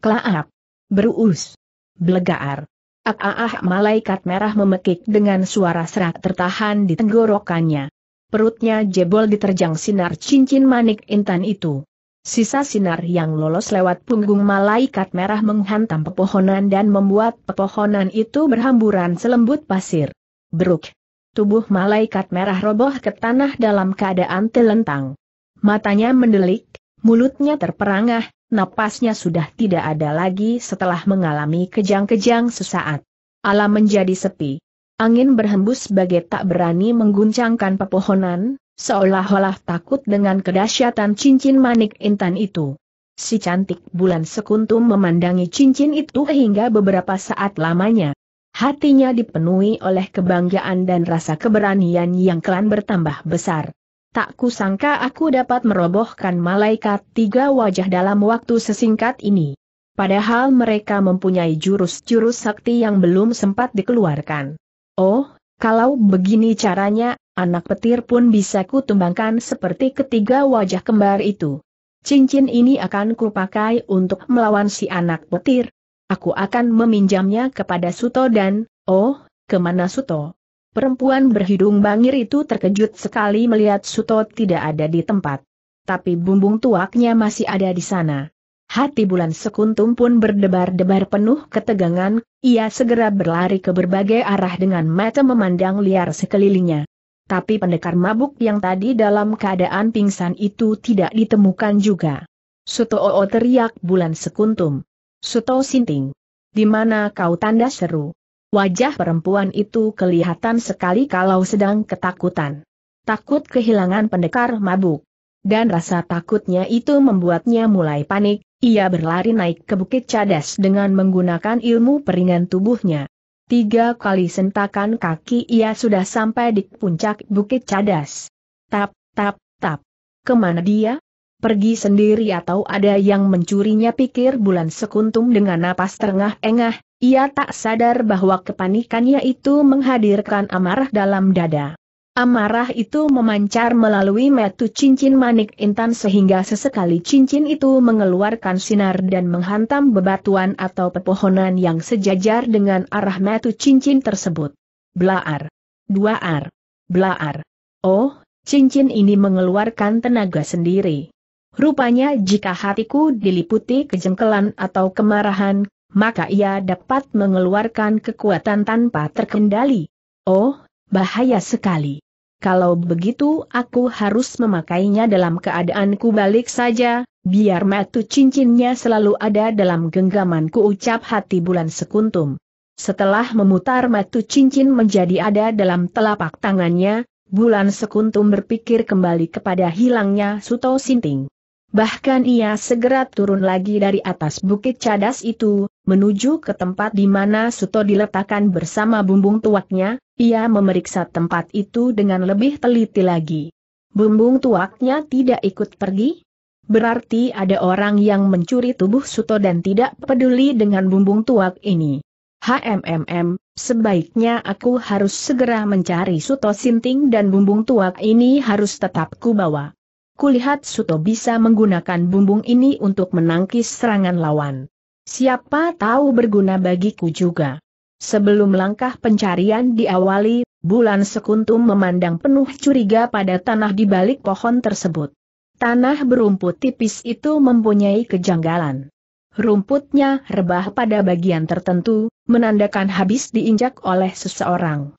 Klaap! berus, Blegaar! Ah, ah, malaikat merah memekik dengan suara serak tertahan di tenggorokannya. Perutnya jebol diterjang sinar cincin manik intan itu. Sisa sinar yang lolos lewat punggung malaikat merah menghantam pepohonan dan membuat pepohonan itu berhamburan selembut pasir. Beruk. Tubuh malaikat merah roboh ke tanah dalam keadaan telentang. Matanya mendelik, mulutnya terperangah, napasnya sudah tidak ada lagi setelah mengalami kejang-kejang sesaat. Alam menjadi sepi. Angin berhembus sebagai tak berani mengguncangkan pepohonan, seolah-olah takut dengan kedahsyatan cincin manik intan itu. Si cantik bulan sekuntum memandangi cincin itu hingga beberapa saat lamanya. Hatinya dipenuhi oleh kebanggaan dan rasa keberanian yang kelan bertambah besar. Tak kusangka aku dapat merobohkan malaikat tiga wajah dalam waktu sesingkat ini. Padahal mereka mempunyai jurus-jurus sakti yang belum sempat dikeluarkan. Oh, kalau begini caranya, anak petir pun bisa kutumbangkan seperti ketiga wajah kembar itu. Cincin ini akan kupakai untuk melawan si anak petir. Aku akan meminjamnya kepada Suto dan, oh, kemana Suto? Perempuan berhidung bangir itu terkejut sekali melihat Suto tidak ada di tempat. Tapi bumbung tuaknya masih ada di sana. Hati bulan sekuntum pun berdebar-debar penuh ketegangan, ia segera berlari ke berbagai arah dengan mata memandang liar sekelilingnya. Tapi pendekar mabuk yang tadi dalam keadaan pingsan itu tidak ditemukan juga. Suto Oo teriak bulan sekuntum. Suto sinting. Di mana kau tanda seru? Wajah perempuan itu kelihatan sekali kalau sedang ketakutan. Takut kehilangan pendekar mabuk. Dan rasa takutnya itu membuatnya mulai panik, ia berlari naik ke bukit cadas dengan menggunakan ilmu peringan tubuhnya. Tiga kali sentakan kaki ia sudah sampai di puncak bukit cadas. Tap, tap, tap. Kemana dia? pergi sendiri atau ada yang mencurinya pikir bulan sekuntum dengan napas terengah-engah, ia tak sadar bahwa kepanikannya itu menghadirkan amarah dalam dada. Amarah itu memancar melalui metu cincin manik intan sehingga sesekali cincin itu mengeluarkan sinar dan menghantam bebatuan atau pepohonan yang sejajar dengan arah metu cincin tersebut. Blaar. Dua ar. Blaar. Oh, cincin ini mengeluarkan tenaga sendiri. Rupanya jika hatiku diliputi kejengkelan atau kemarahan, maka ia dapat mengeluarkan kekuatan tanpa terkendali. Oh, bahaya sekali. Kalau begitu aku harus memakainya dalam keadaanku balik saja, biar matu cincinnya selalu ada dalam genggamanku ucap hati bulan sekuntum. Setelah memutar matu cincin menjadi ada dalam telapak tangannya, bulan sekuntum berpikir kembali kepada hilangnya Suto Sinting. Bahkan ia segera turun lagi dari atas bukit cadas itu, menuju ke tempat di mana Suto diletakkan bersama bumbung tuaknya, ia memeriksa tempat itu dengan lebih teliti lagi. Bumbung tuaknya tidak ikut pergi? Berarti ada orang yang mencuri tubuh Suto dan tidak peduli dengan bumbung tuak ini. HMMM, sebaiknya aku harus segera mencari Suto Sinting dan bumbung tuak ini harus tetap kubawa. Kulihat Suto bisa menggunakan bumbung ini untuk menangkis serangan lawan. Siapa tahu berguna bagiku juga. Sebelum langkah pencarian diawali, bulan sekuntum memandang penuh curiga pada tanah di balik pohon tersebut. Tanah berumput tipis itu mempunyai kejanggalan. Rumputnya rebah pada bagian tertentu, menandakan habis diinjak oleh seseorang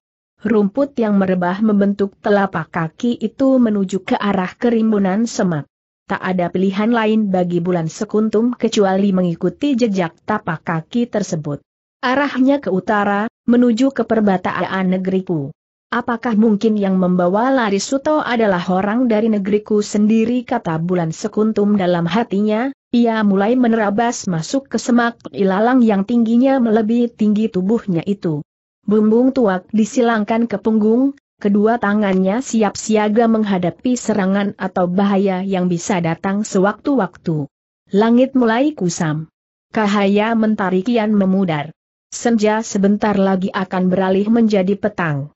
rumput yang merebah membentuk telapak kaki itu menuju ke arah kerimbunan semak. Tak ada pilihan lain bagi bulan sekuntum kecuali mengikuti jejak tapak kaki tersebut. Arahnya ke utara, menuju ke perbataan negeriku. Apakah mungkin yang membawa lari Suto adalah orang dari negeriku sendiri kata bulan sekuntum dalam hatinya, ia mulai menerabas masuk ke semak ilalang yang tingginya melebihi tinggi tubuhnya itu. Bumbung tuak disilangkan ke punggung, kedua tangannya siap siaga menghadapi serangan atau bahaya yang bisa datang sewaktu-waktu. Langit mulai kusam. Cahaya mentari kian memudar. Senja sebentar lagi akan beralih menjadi petang.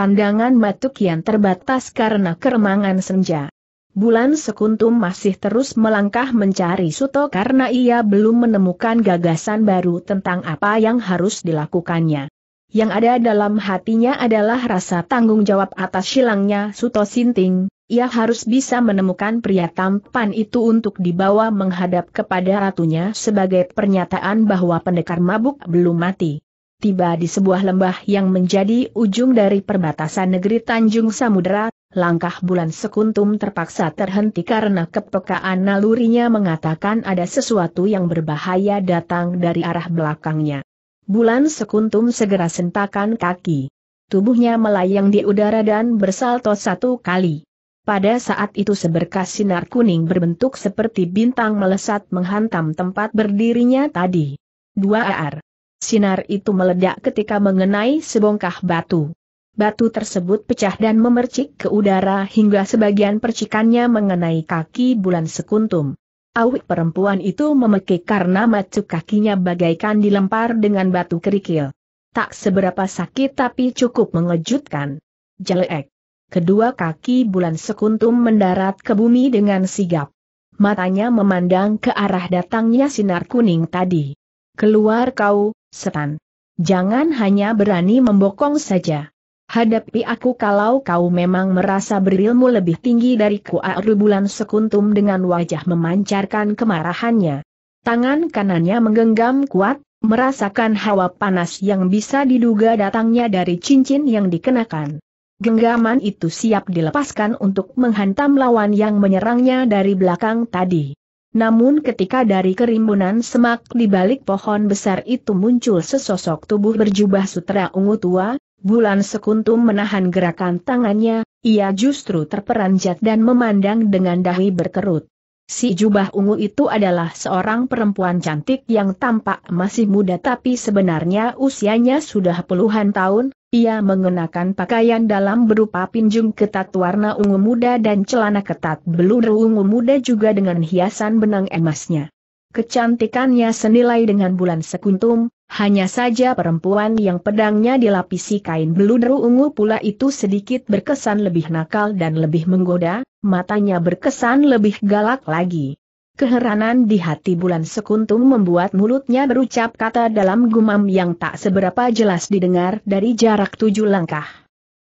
Pandangan Matuk kian terbatas karena keremangan senja. Bulan Sekuntum masih terus melangkah mencari Suto karena ia belum menemukan gagasan baru tentang apa yang harus dilakukannya. Yang ada dalam hatinya adalah rasa tanggung jawab atas silangnya Suto Sinting, ia harus bisa menemukan pria tampan itu untuk dibawa menghadap kepada ratunya sebagai pernyataan bahwa pendekar mabuk belum mati. Tiba di sebuah lembah yang menjadi ujung dari perbatasan negeri Tanjung Samudera, Langkah bulan sekuntum terpaksa terhenti karena kepekaan nalurinya mengatakan ada sesuatu yang berbahaya datang dari arah belakangnya. Bulan sekuntum segera sentakan kaki. Tubuhnya melayang di udara dan bersalto satu kali. Pada saat itu seberkas sinar kuning berbentuk seperti bintang melesat menghantam tempat berdirinya tadi. Dua ar. Sinar itu meledak ketika mengenai sebongkah batu. Batu tersebut pecah dan memercik ke udara hingga sebagian percikannya mengenai kaki bulan sekuntum. Awik perempuan itu memekik karena macu kakinya bagaikan dilempar dengan batu kerikil. Tak seberapa sakit tapi cukup mengejutkan. Jelek. Kedua kaki bulan sekuntum mendarat ke bumi dengan sigap. Matanya memandang ke arah datangnya sinar kuning tadi. Keluar kau, setan. Jangan hanya berani membokong saja hadapi aku kalau kau memang merasa berilmu lebih tinggi dariku Aru bulan sekuntum dengan wajah memancarkan kemarahannya. Tangan kanannya menggenggam kuat, merasakan hawa panas yang bisa diduga datangnya dari cincin yang dikenakan. Genggaman itu siap dilepaskan untuk menghantam lawan yang menyerangnya dari belakang tadi. Namun ketika dari kerimbunan semak di balik pohon besar itu muncul sesosok tubuh berjubah sutra ungu tua, Bulan Sekuntum menahan gerakan tangannya, ia justru terperanjat dan memandang dengan dahi berkerut. Si jubah ungu itu adalah seorang perempuan cantik yang tampak masih muda tapi sebenarnya usianya sudah puluhan tahun, ia mengenakan pakaian dalam berupa pinjung ketat warna ungu muda dan celana ketat beluru ungu muda juga dengan hiasan benang emasnya. Kecantikannya senilai dengan bulan sekuntum, hanya saja perempuan yang pedangnya dilapisi kain beludru ungu pula itu sedikit berkesan lebih nakal dan lebih menggoda, matanya berkesan lebih galak lagi. Keheranan di hati bulan sekuntum membuat mulutnya berucap kata dalam gumam yang tak seberapa jelas didengar dari jarak tujuh langkah.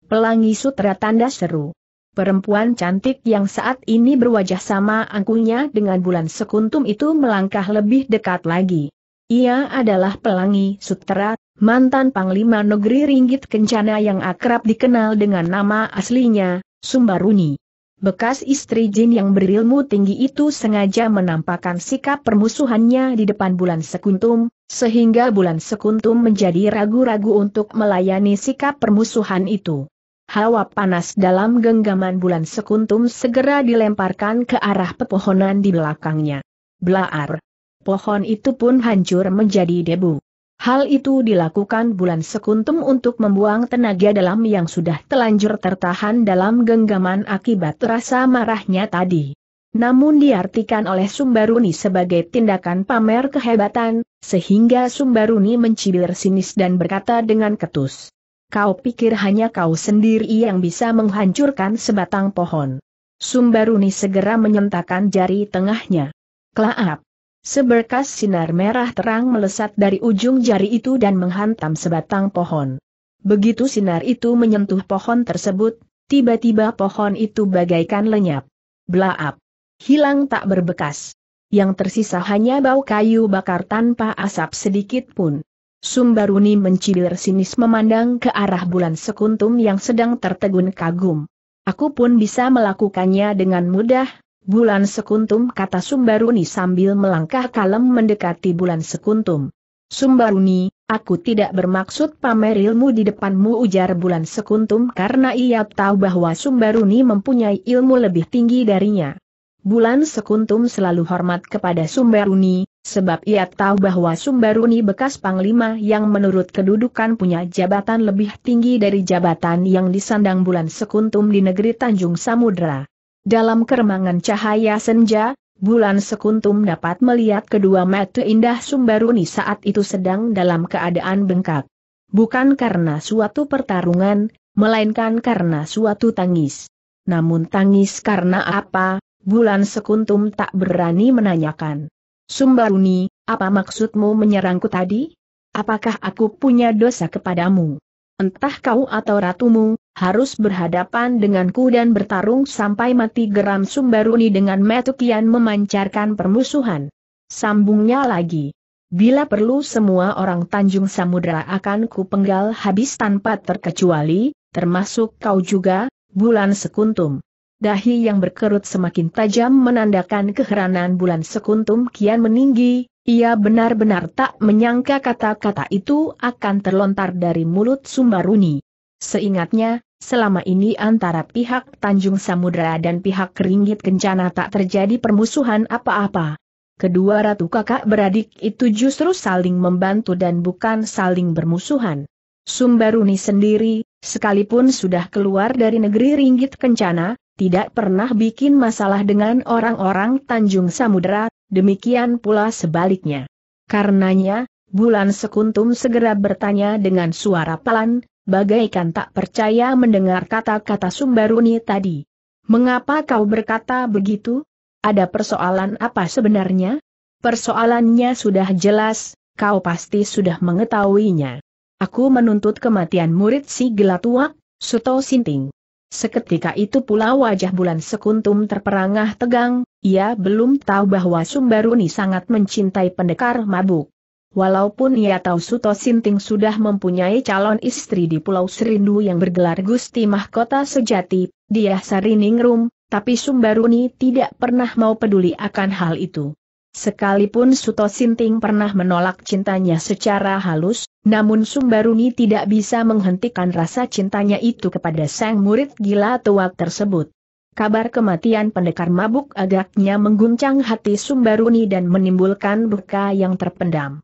Pelangi sutra tanda seru. Perempuan cantik yang saat ini berwajah sama angkunya dengan bulan sekuntum itu melangkah lebih dekat lagi. Ia adalah Pelangi Sutera, mantan Panglima Negeri Ringgit Kencana yang akrab dikenal dengan nama aslinya, Sumbaruni. Bekas istri Jin yang berilmu tinggi itu sengaja menampakkan sikap permusuhannya di depan bulan sekuntum, sehingga bulan sekuntum menjadi ragu-ragu untuk melayani sikap permusuhan itu. Hawa panas dalam genggaman bulan sekuntum segera dilemparkan ke arah pepohonan di belakangnya. Blaar! pohon itu pun hancur menjadi debu. Hal itu dilakukan bulan sekuntum untuk membuang tenaga dalam yang sudah telanjur tertahan dalam genggaman akibat rasa marahnya tadi. Namun diartikan oleh Sumbaruni sebagai tindakan pamer kehebatan, sehingga Sumbaruni mencibir sinis dan berkata dengan ketus. Kau pikir hanya kau sendiri yang bisa menghancurkan sebatang pohon. Sumbaruni segera menyentakan jari tengahnya. Klaap! Seberkas sinar merah terang melesat dari ujung jari itu dan menghantam sebatang pohon. Begitu sinar itu menyentuh pohon tersebut, tiba-tiba pohon itu bagaikan lenyap. Blaap. Hilang tak berbekas. Yang tersisa hanya bau kayu bakar tanpa asap sedikit pun. Sumbaruni mencibir sinis memandang ke arah bulan sekuntum yang sedang tertegun kagum. Aku pun bisa melakukannya dengan mudah, Bulan Sekuntum kata Sumbaruni sambil melangkah kalem mendekati Bulan Sekuntum. Sumbaruni, aku tidak bermaksud pamer ilmu di depanmu ujar Bulan Sekuntum karena ia tahu bahwa Sumbaruni mempunyai ilmu lebih tinggi darinya. Bulan Sekuntum selalu hormat kepada Sumbaruni, sebab ia tahu bahwa Sumbaruni bekas Panglima yang menurut kedudukan punya jabatan lebih tinggi dari jabatan yang disandang Bulan Sekuntum di negeri Tanjung Samudra. Dalam keremangan cahaya senja, bulan sekuntum dapat melihat kedua mata indah Sumbaruni saat itu sedang dalam keadaan bengkak. Bukan karena suatu pertarungan, melainkan karena suatu tangis. Namun tangis karena apa, bulan sekuntum tak berani menanyakan. Sumbaruni, apa maksudmu menyerangku tadi? Apakah aku punya dosa kepadamu? Entah kau atau ratumu, harus berhadapan denganku dan bertarung sampai mati geram Sumbaruni dengan metukian memancarkan permusuhan. Sambungnya lagi. Bila perlu semua orang Tanjung Samudra akan kupenggal habis tanpa terkecuali, termasuk kau juga, bulan sekuntum. Dahi yang berkerut semakin tajam menandakan keheranan bulan sekuntum kian meninggi, ia benar-benar tak menyangka kata-kata itu akan terlontar dari mulut Sumbaruni. Seingatnya, selama ini antara pihak Tanjung Samudra dan pihak Keringgit Kencana tak terjadi permusuhan apa-apa. Kedua ratu kakak beradik itu justru saling membantu dan bukan saling bermusuhan. Sumbaruni sendiri, sekalipun sudah keluar dari negeri Ringgit Kencana, tidak pernah bikin masalah dengan orang-orang Tanjung Samudra, demikian pula sebaliknya. Karenanya, Bulan Sekuntum segera bertanya dengan suara pelan, bagaikan tak percaya mendengar kata-kata Sumbaruni tadi. Mengapa kau berkata begitu? Ada persoalan apa sebenarnya? Persoalannya sudah jelas, kau pasti sudah mengetahuinya. Aku menuntut kematian murid si Gelatuak, Suto Sinting. Seketika itu pula wajah bulan sekuntum terperangah tegang, ia belum tahu bahwa Sumbaruni sangat mencintai pendekar mabuk. Walaupun ia tahu Suto Sinting sudah mempunyai calon istri di Pulau Serindu yang bergelar Gusti Mahkota Sejati, dia Sariningrum, tapi Sumbaruni tidak pernah mau peduli akan hal itu. Sekalipun Suto Sinting pernah menolak cintanya secara halus, namun Sumbaruni tidak bisa menghentikan rasa cintanya itu kepada sang murid gila tua tersebut. Kabar kematian pendekar mabuk agaknya mengguncang hati Sumbaruni dan menimbulkan luka yang terpendam.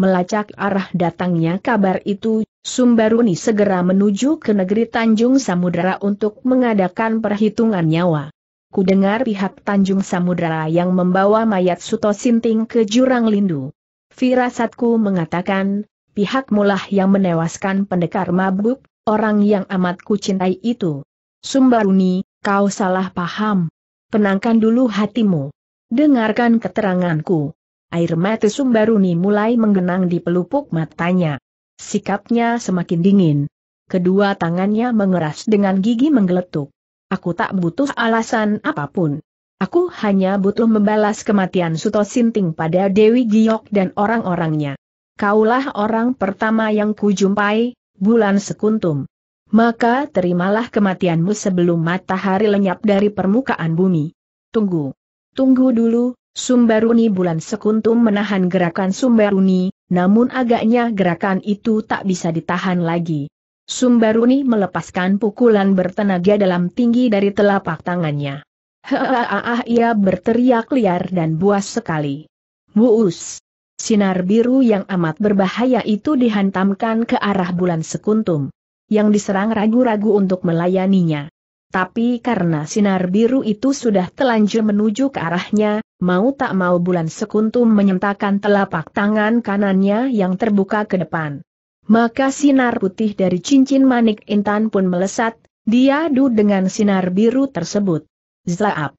Melacak arah datangnya kabar itu, Sumbaruni segera menuju ke negeri Tanjung Samudera untuk mengadakan perhitungan nyawa. Kudengar pihak Tanjung Samudera yang membawa mayat Suto Sinting ke jurang lindu. Firasatku mengatakan, pihak mulah yang menewaskan pendekar mabuk, orang yang amat kucintai itu. Sumbaruni, kau salah paham. Tenangkan dulu hatimu. Dengarkan keteranganku. Air mata Sumbaruni mulai menggenang di pelupuk matanya. Sikapnya semakin dingin. Kedua tangannya mengeras dengan gigi menggeletuk. Aku tak butuh alasan apapun. Aku hanya butuh membalas kematian Suto Sinting pada Dewi Giok dan orang-orangnya. Kaulah orang pertama yang kujumpai, bulan sekuntum. Maka terimalah kematianmu sebelum matahari lenyap dari permukaan bumi. Tunggu. Tunggu dulu, Sumbaruni bulan sekuntum menahan gerakan Sumbaruni, namun agaknya gerakan itu tak bisa ditahan lagi. Sumbaruni melepaskan pukulan bertenaga dalam tinggi dari telapak tangannya. Heaaah ia berteriak liar dan buas sekali. Buus! Sinar biru yang amat berbahaya itu dihantamkan ke arah bulan sekuntum. Yang diserang ragu-ragu untuk melayaninya. Tapi karena sinar biru itu sudah telanjur menuju ke arahnya, mau tak mau bulan sekuntum menyentakkan telapak tangan kanannya yang terbuka ke depan. Maka sinar putih dari cincin manik intan pun melesat, diadu dengan sinar biru tersebut. Zlaap!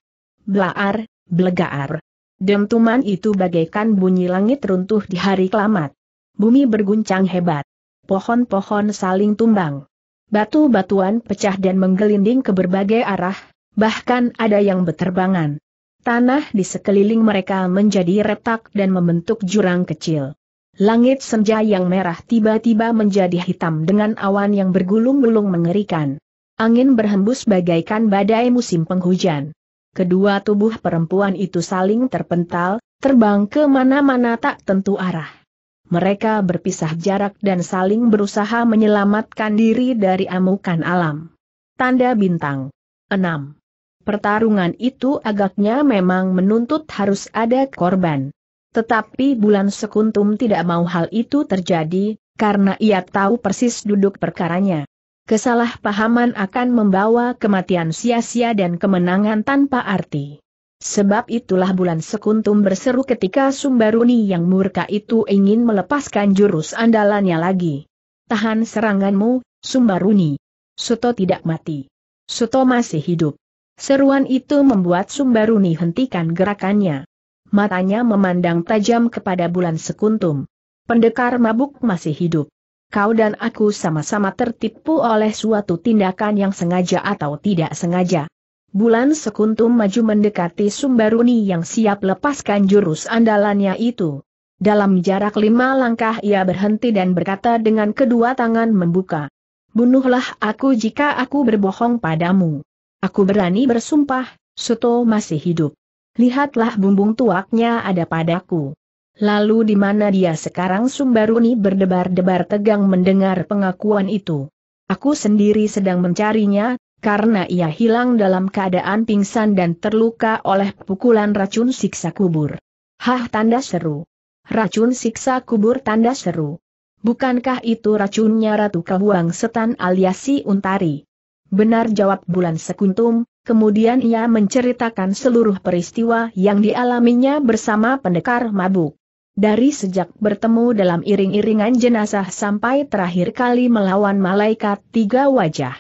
Blaar, blegaar! Dentuman itu bagaikan bunyi langit runtuh di hari kelamat. Bumi berguncang hebat. Pohon-pohon saling tumbang. Batu-batuan pecah dan menggelinding ke berbagai arah, bahkan ada yang beterbangan. Tanah di sekeliling mereka menjadi retak dan membentuk jurang kecil. Langit senja yang merah tiba-tiba menjadi hitam dengan awan yang bergulung-gulung mengerikan. Angin berhembus bagaikan badai musim penghujan. Kedua tubuh perempuan itu saling terpental, terbang ke mana-mana tak tentu arah mereka berpisah jarak dan saling berusaha menyelamatkan diri dari amukan alam. Tanda bintang 6. Pertarungan itu agaknya memang menuntut harus ada korban. Tetapi bulan sekuntum tidak mau hal itu terjadi, karena ia tahu persis duduk perkaranya. Kesalahpahaman akan membawa kematian sia-sia dan kemenangan tanpa arti. Sebab itulah bulan sekuntum berseru ketika Sumbaruni yang murka itu ingin melepaskan jurus andalannya lagi. Tahan seranganmu, Sumbaruni. Suto tidak mati. Suto masih hidup. Seruan itu membuat Sumbaruni hentikan gerakannya. Matanya memandang tajam kepada bulan sekuntum. Pendekar mabuk masih hidup. Kau dan aku sama-sama tertipu oleh suatu tindakan yang sengaja atau tidak sengaja. Bulan Sekuntum maju mendekati Sumbaruni yang siap lepaskan jurus andalannya itu. Dalam jarak lima langkah ia berhenti dan berkata dengan kedua tangan membuka. Bunuhlah aku jika aku berbohong padamu. Aku berani bersumpah, Suto masih hidup. Lihatlah bumbung tuaknya ada padaku. Lalu di mana dia sekarang Sumbaruni berdebar-debar tegang mendengar pengakuan itu. Aku sendiri sedang mencarinya, karena ia hilang dalam keadaan pingsan dan terluka oleh pukulan racun siksa kubur. Hah tanda seru. Racun siksa kubur tanda seru. Bukankah itu racunnya Ratu Kahuang Setan alias si Untari? Benar jawab Bulan Sekuntum, kemudian ia menceritakan seluruh peristiwa yang dialaminya bersama pendekar mabuk. Dari sejak bertemu dalam iring-iringan jenazah sampai terakhir kali melawan malaikat tiga wajah.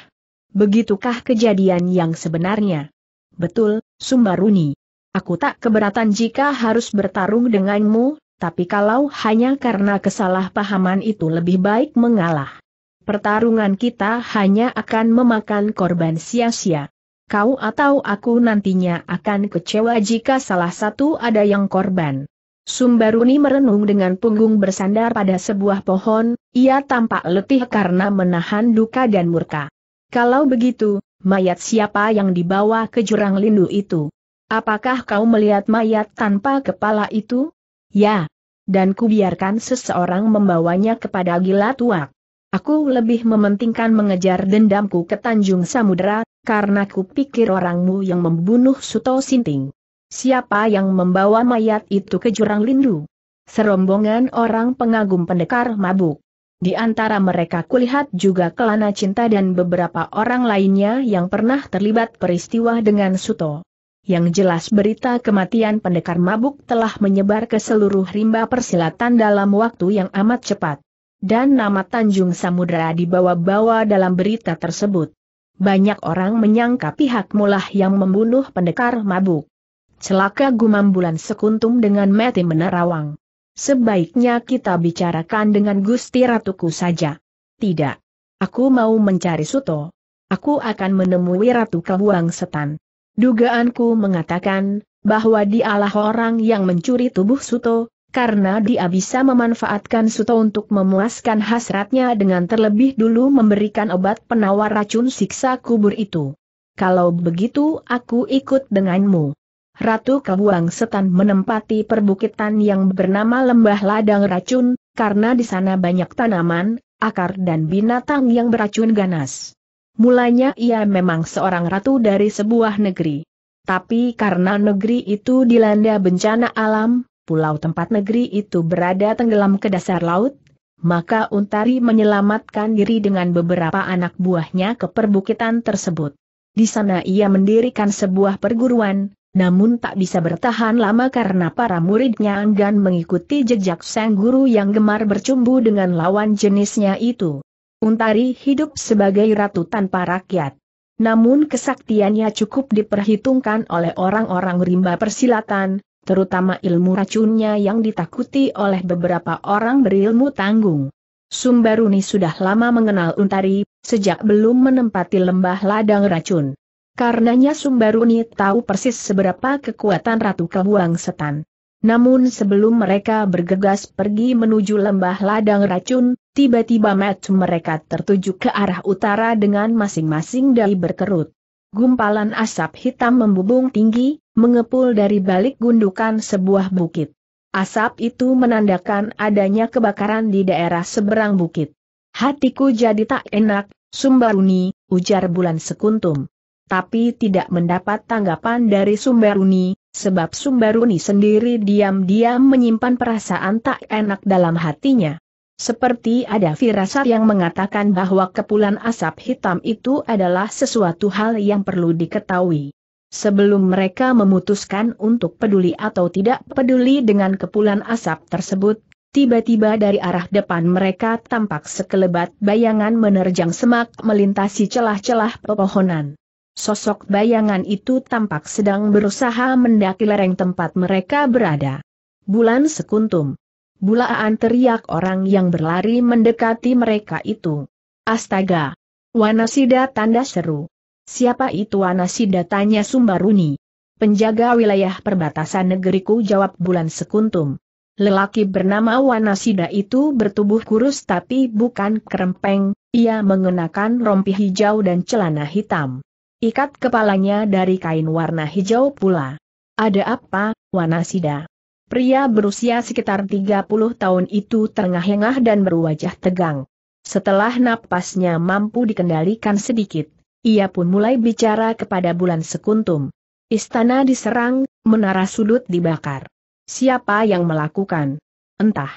Begitukah kejadian yang sebenarnya? Betul, Sumbaruni. Aku tak keberatan jika harus bertarung denganmu, tapi kalau hanya karena kesalahpahaman itu lebih baik mengalah. Pertarungan kita hanya akan memakan korban sia-sia. Kau atau aku nantinya akan kecewa jika salah satu ada yang korban. Sumbaruni merenung dengan punggung bersandar pada sebuah pohon, ia tampak letih karena menahan duka dan murka. Kalau begitu, mayat siapa yang dibawa ke jurang lindu itu? Apakah kau melihat mayat tanpa kepala itu? Ya. Dan kubiarkan seseorang membawanya kepada gila tuak. Aku lebih mementingkan mengejar dendamku ke Tanjung Samudera, karena kupikir orangmu yang membunuh Suto Sinting. Siapa yang membawa mayat itu ke jurang lindu? Serombongan orang pengagum pendekar mabuk. Di antara mereka kulihat juga Kelana Cinta dan beberapa orang lainnya yang pernah terlibat peristiwa dengan Suto. Yang jelas berita kematian pendekar mabuk telah menyebar ke seluruh rimba persilatan dalam waktu yang amat cepat. Dan nama Tanjung Samudra dibawa-bawa dalam berita tersebut. Banyak orang menyangka pihak mulah yang membunuh pendekar mabuk. Celaka gumam bulan sekuntum dengan mati menerawang. Sebaiknya kita bicarakan dengan Gusti Ratuku saja. Tidak. Aku mau mencari Suto. Aku akan menemui Ratu Kabuang Setan. Dugaanku mengatakan, bahwa dialah orang yang mencuri tubuh Suto, karena dia bisa memanfaatkan Suto untuk memuaskan hasratnya dengan terlebih dulu memberikan obat penawar racun siksa kubur itu. Kalau begitu aku ikut denganmu. Ratu Kabuang Setan menempati perbukitan yang bernama Lembah Ladang Racun, karena di sana banyak tanaman, akar dan binatang yang beracun ganas. Mulanya ia memang seorang ratu dari sebuah negeri. Tapi karena negeri itu dilanda bencana alam, pulau tempat negeri itu berada tenggelam ke dasar laut, maka Untari menyelamatkan diri dengan beberapa anak buahnya ke perbukitan tersebut. Di sana ia mendirikan sebuah perguruan, namun tak bisa bertahan lama karena para muridnya enggan mengikuti jejak sang guru yang gemar bercumbu dengan lawan jenisnya itu. Untari hidup sebagai ratu tanpa rakyat. Namun kesaktiannya cukup diperhitungkan oleh orang-orang rimba persilatan, terutama ilmu racunnya yang ditakuti oleh beberapa orang berilmu tanggung. Sumbaruni sudah lama mengenal Untari, sejak belum menempati lembah ladang racun. Karenanya Sumbaruni tahu persis seberapa kekuatan Ratu Kebuang Setan. Namun sebelum mereka bergegas pergi menuju lembah ladang racun, tiba-tiba mata mereka tertuju ke arah utara dengan masing-masing dari berkerut. Gumpalan asap hitam membubung tinggi, mengepul dari balik gundukan sebuah bukit. Asap itu menandakan adanya kebakaran di daerah seberang bukit. Hatiku jadi tak enak, Sumbaruni, ujar bulan sekuntum tapi tidak mendapat tanggapan dari Sumbaruni, sebab Sumbaruni sendiri diam-diam menyimpan perasaan tak enak dalam hatinya. Seperti ada firasat yang mengatakan bahwa kepulan asap hitam itu adalah sesuatu hal yang perlu diketahui. Sebelum mereka memutuskan untuk peduli atau tidak peduli dengan kepulan asap tersebut, tiba-tiba dari arah depan mereka tampak sekelebat bayangan menerjang semak melintasi celah-celah pepohonan. Sosok bayangan itu tampak sedang berusaha mendaki lereng tempat mereka berada. Bulan sekuntum. Bulaan teriak orang yang berlari mendekati mereka itu. Astaga! Wanasida tanda seru. Siapa itu Wanasida tanya Sumbaruni. Penjaga wilayah perbatasan negeriku jawab bulan sekuntum. Lelaki bernama Wanasida itu bertubuh kurus tapi bukan kerempeng, ia mengenakan rompi hijau dan celana hitam. Ikat kepalanya dari kain warna hijau pula. Ada apa, Wanasida? Pria berusia sekitar 30 tahun itu tengah-hengah dan berwajah tegang. Setelah napasnya mampu dikendalikan sedikit, ia pun mulai bicara kepada bulan sekuntum. Istana diserang, menara sudut dibakar. Siapa yang melakukan? Entah.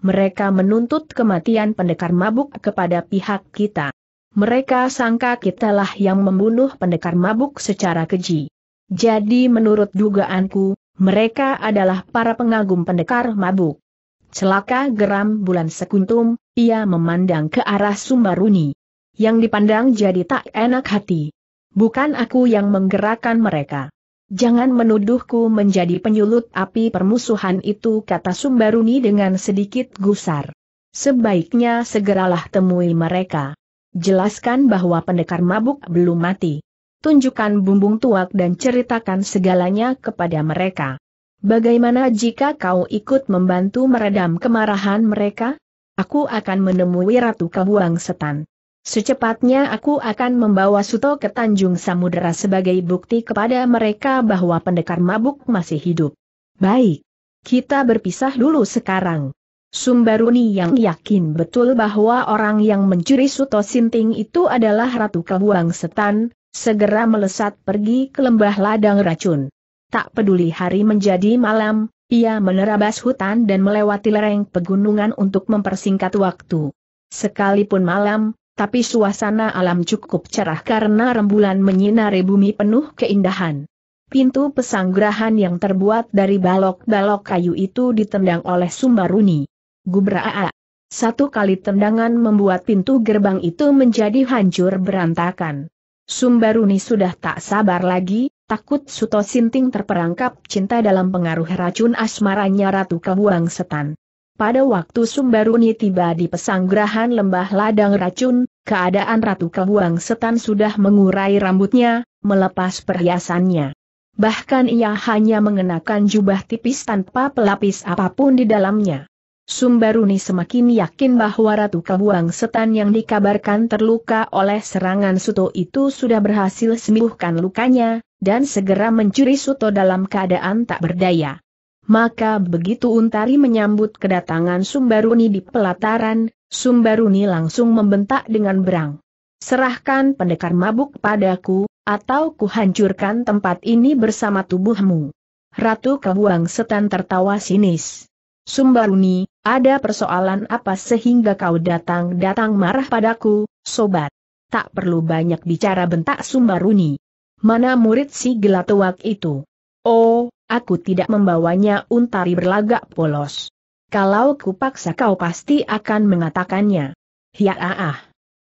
Mereka menuntut kematian pendekar mabuk kepada pihak kita. Mereka sangka kitalah yang membunuh pendekar mabuk secara keji. Jadi menurut dugaanku, mereka adalah para pengagum pendekar mabuk. Celaka geram bulan sekuntum, ia memandang ke arah Sumbaruni. Yang dipandang jadi tak enak hati. Bukan aku yang menggerakkan mereka. Jangan menuduhku menjadi penyulut api permusuhan itu kata Sumbaruni dengan sedikit gusar. Sebaiknya segeralah temui mereka. Jelaskan bahwa pendekar mabuk belum mati. Tunjukkan bumbung tuak dan ceritakan segalanya kepada mereka. Bagaimana jika kau ikut membantu meredam kemarahan mereka? Aku akan menemui Ratu Kebuang Setan. Secepatnya aku akan membawa Suto ke Tanjung Samudera sebagai bukti kepada mereka bahwa pendekar mabuk masih hidup. Baik. Kita berpisah dulu sekarang. Sumbaruni yang yakin betul bahwa orang yang mencuri Suto Sinting itu adalah Ratu Kebuang Setan, segera melesat pergi ke lembah ladang racun. Tak peduli hari menjadi malam, ia menerabas hutan dan melewati lereng pegunungan untuk mempersingkat waktu. Sekalipun malam, tapi suasana alam cukup cerah karena rembulan menyinari bumi penuh keindahan. Pintu pesanggrahan yang terbuat dari balok-balok kayu itu ditendang oleh Sumbaruni. Gubraa. Satu kali tendangan membuat pintu gerbang itu menjadi hancur berantakan. Sumbaruni sudah tak sabar lagi, takut Suto Sinting terperangkap cinta dalam pengaruh racun asmaranya Ratu Kebuang Setan. Pada waktu Sumbaruni tiba di pesanggrahan lembah ladang racun, keadaan Ratu Kebuang Setan sudah mengurai rambutnya, melepas perhiasannya. Bahkan ia hanya mengenakan jubah tipis tanpa pelapis apapun di dalamnya. Sumbaruni semakin yakin bahwa Ratu Kebuang Setan yang dikabarkan terluka oleh serangan Suto itu sudah berhasil sembuhkan lukanya, dan segera mencuri Suto dalam keadaan tak berdaya. Maka begitu Untari menyambut kedatangan Sumbaruni di pelataran, Sumbaruni langsung membentak dengan berang. Serahkan pendekar mabuk padaku, atau kuhancurkan tempat ini bersama tubuhmu. Ratu Kebuang Setan tertawa sinis. Sumbaruni, ada persoalan apa sehingga kau datang-datang marah padaku, sobat? Tak perlu banyak bicara bentak Sumbaruni. Mana murid si gelatuak itu? Oh, aku tidak membawanya untari berlagak polos. Kalau kupaksa kau pasti akan mengatakannya. Ya ah, ah.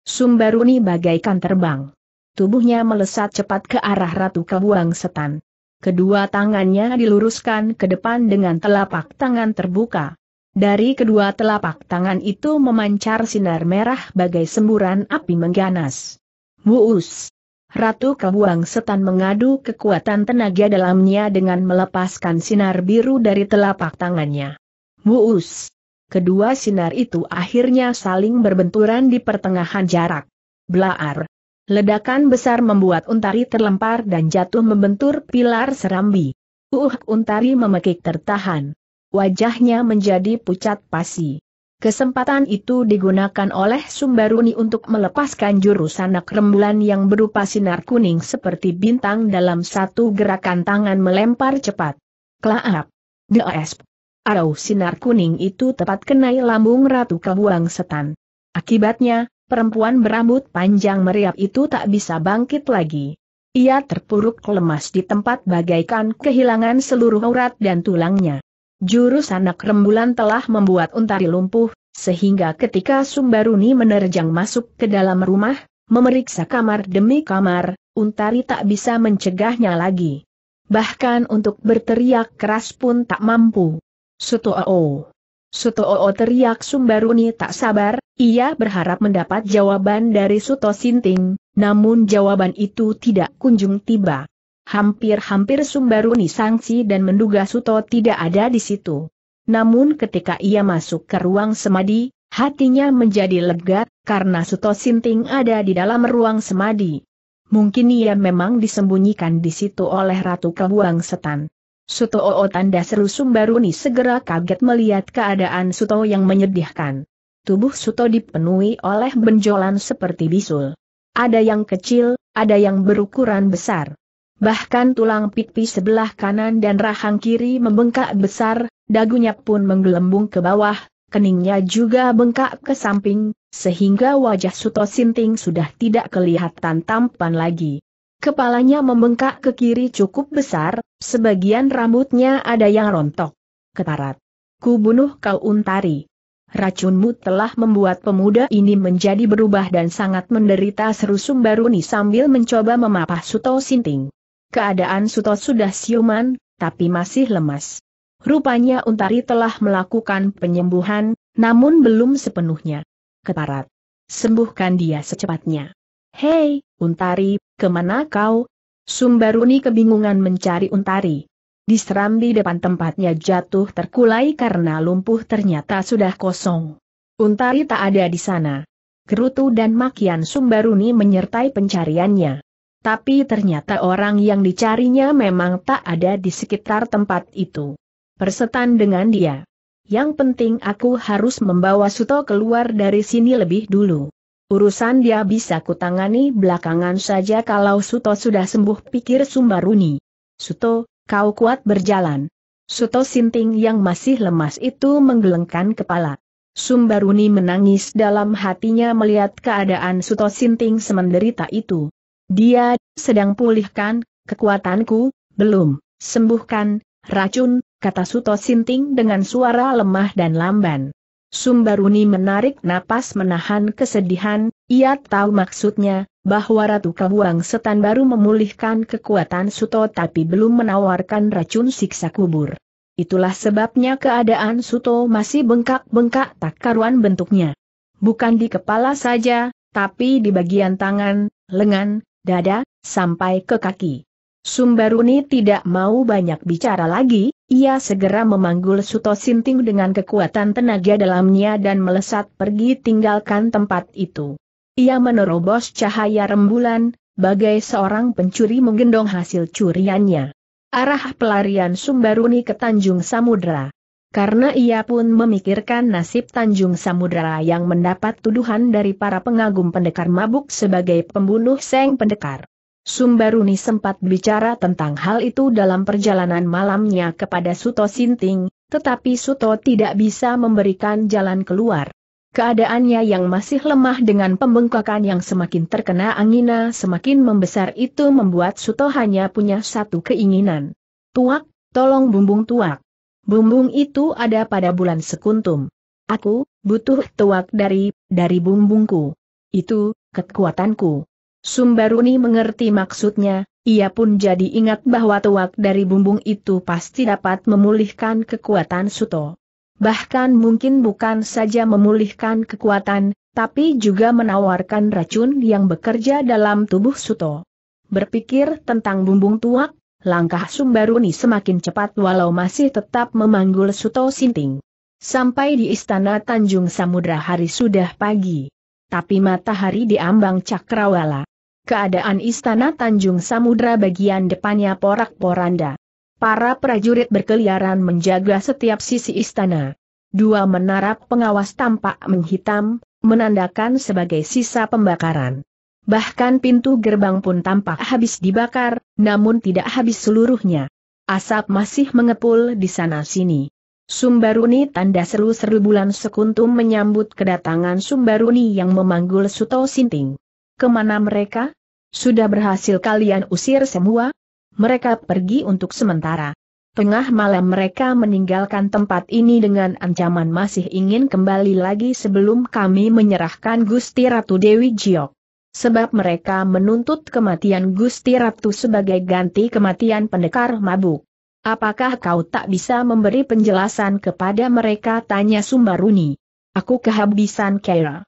Sumbaruni bagaikan terbang. Tubuhnya melesat cepat ke arah Ratu Kebuang Setan. Kedua tangannya diluruskan ke depan dengan telapak tangan terbuka. Dari kedua telapak tangan itu memancar sinar merah bagai semburan api mengganas. Wuus! Ratu Kebuang Setan mengadu kekuatan tenaga dalamnya dengan melepaskan sinar biru dari telapak tangannya. Wuus! Kedua sinar itu akhirnya saling berbenturan di pertengahan jarak. Blaar! Ledakan besar membuat Untari terlempar dan jatuh membentur pilar serambi. Uh, Untari memekik tertahan wajahnya menjadi pucat pasi. Kesempatan itu digunakan oleh Sumbaruni untuk melepaskan jurus anak rembulan yang berupa sinar kuning seperti bintang dalam satu gerakan tangan melempar cepat. Klaap! Deesp! Arau sinar kuning itu tepat kenai lambung Ratu Kebuang Setan. Akibatnya, perempuan berambut panjang meriap itu tak bisa bangkit lagi. Ia terpuruk lemas di tempat bagaikan kehilangan seluruh urat dan tulangnya. Jurus anak rembulan telah membuat Untari lumpuh, sehingga ketika Sumbaruni menerjang masuk ke dalam rumah, memeriksa kamar demi kamar, Untari tak bisa mencegahnya lagi. Bahkan untuk berteriak keras pun tak mampu. Suto'o. Suto'o teriak Sumbaruni tak sabar, ia berharap mendapat jawaban dari Suto Sinting, namun jawaban itu tidak kunjung tiba. Hampir-hampir Sumbaruni sangsi dan menduga Suto tidak ada di situ. Namun ketika ia masuk ke ruang semadi, hatinya menjadi lega, karena Suto Sinting ada di dalam ruang semadi. Mungkin ia memang disembunyikan di situ oleh Ratu Kebuang Setan. Suto Oo tanda seru Sumbaruni segera kaget melihat keadaan Suto yang menyedihkan. Tubuh Suto dipenuhi oleh benjolan seperti bisul. Ada yang kecil, ada yang berukuran besar bahkan tulang pipi sebelah kanan dan rahang kiri membengkak besar, dagunya pun menggelembung ke bawah, keningnya juga bengkak ke samping, sehingga wajah Suto Sinting sudah tidak kelihatan tampan lagi. Kepalanya membengkak ke kiri cukup besar, sebagian rambutnya ada yang rontok. Ketarat. Ku bunuh kau untari. Racunmu telah membuat pemuda ini menjadi berubah dan sangat menderita seru Sumbaruni sambil mencoba memapah Suto Sinting. Keadaan Suto sudah siuman, tapi masih lemas. Rupanya Untari telah melakukan penyembuhan, namun belum sepenuhnya. Keparat. Sembuhkan dia secepatnya. Hei, Untari, kemana kau? Sumbaruni kebingungan mencari Untari. Diseram di depan tempatnya jatuh terkulai karena lumpuh ternyata sudah kosong. Untari tak ada di sana. Gerutu dan makian Sumbaruni menyertai pencariannya tapi ternyata orang yang dicarinya memang tak ada di sekitar tempat itu. Persetan dengan dia. Yang penting aku harus membawa Suto keluar dari sini lebih dulu. Urusan dia bisa kutangani belakangan saja kalau Suto sudah sembuh pikir Sumbaruni. Suto, kau kuat berjalan. Suto Sinting yang masih lemas itu menggelengkan kepala. Sumbaruni menangis dalam hatinya melihat keadaan Suto Sinting semenderita itu. Dia sedang pulihkan kekuatanku, belum sembuhkan racun, kata Suto Sinting dengan suara lemah dan lamban. Sumbaruni menarik napas menahan kesedihan, ia tahu maksudnya, bahwa Ratu Kebuang Setan baru memulihkan kekuatan Suto tapi belum menawarkan racun siksa kubur. Itulah sebabnya keadaan Suto masih bengkak-bengkak tak karuan bentuknya. Bukan di kepala saja, tapi di bagian tangan, lengan, dada, sampai ke kaki. Sumbaruni tidak mau banyak bicara lagi, ia segera memanggul Suto Sinting dengan kekuatan tenaga dalamnya dan melesat pergi tinggalkan tempat itu. Ia menerobos cahaya rembulan, bagai seorang pencuri menggendong hasil curiannya. Arah pelarian Sumbaruni ke Tanjung Samudra. Karena ia pun memikirkan nasib Tanjung Samudera yang mendapat tuduhan dari para pengagum pendekar mabuk sebagai pembunuh Seng Pendekar. Sumbaruni sempat bicara tentang hal itu dalam perjalanan malamnya kepada Suto Sinting, tetapi Suto tidak bisa memberikan jalan keluar. Keadaannya yang masih lemah dengan pembengkakan yang semakin terkena angina semakin membesar itu membuat Suto hanya punya satu keinginan. Tuak, tolong bumbung tuak. Bumbung itu ada pada bulan sekuntum. Aku, butuh tuak dari, dari bumbungku. Itu, kekuatanku. Sumbaruni mengerti maksudnya, ia pun jadi ingat bahwa tuak dari bumbung itu pasti dapat memulihkan kekuatan Suto. Bahkan mungkin bukan saja memulihkan kekuatan, tapi juga menawarkan racun yang bekerja dalam tubuh Suto. Berpikir tentang bumbung tuak, Langkah Sumbaruni semakin cepat walau masih tetap memanggul Suto Sinting. Sampai di istana Tanjung Samudra hari sudah pagi. Tapi matahari diambang cakrawala. Keadaan istana Tanjung Samudra bagian depannya porak-poranda. Para prajurit berkeliaran menjaga setiap sisi istana. Dua menara pengawas tampak menghitam, menandakan sebagai sisa pembakaran. Bahkan pintu gerbang pun tampak habis dibakar, namun tidak habis seluruhnya. Asap masih mengepul di sana-sini. Sumbaruni tanda seru-seru bulan sekuntum menyambut kedatangan Sumbaruni yang memanggul Suto Sinting. Kemana mereka? Sudah berhasil kalian usir semua? Mereka pergi untuk sementara. Tengah malam mereka meninggalkan tempat ini dengan ancaman masih ingin kembali lagi sebelum kami menyerahkan Gusti Ratu Dewi Jiok sebab mereka menuntut kematian Gusti Ratu sebagai ganti kematian pendekar mabuk. Apakah kau tak bisa memberi penjelasan kepada mereka? Tanya Sumbaruni. Aku kehabisan Kera.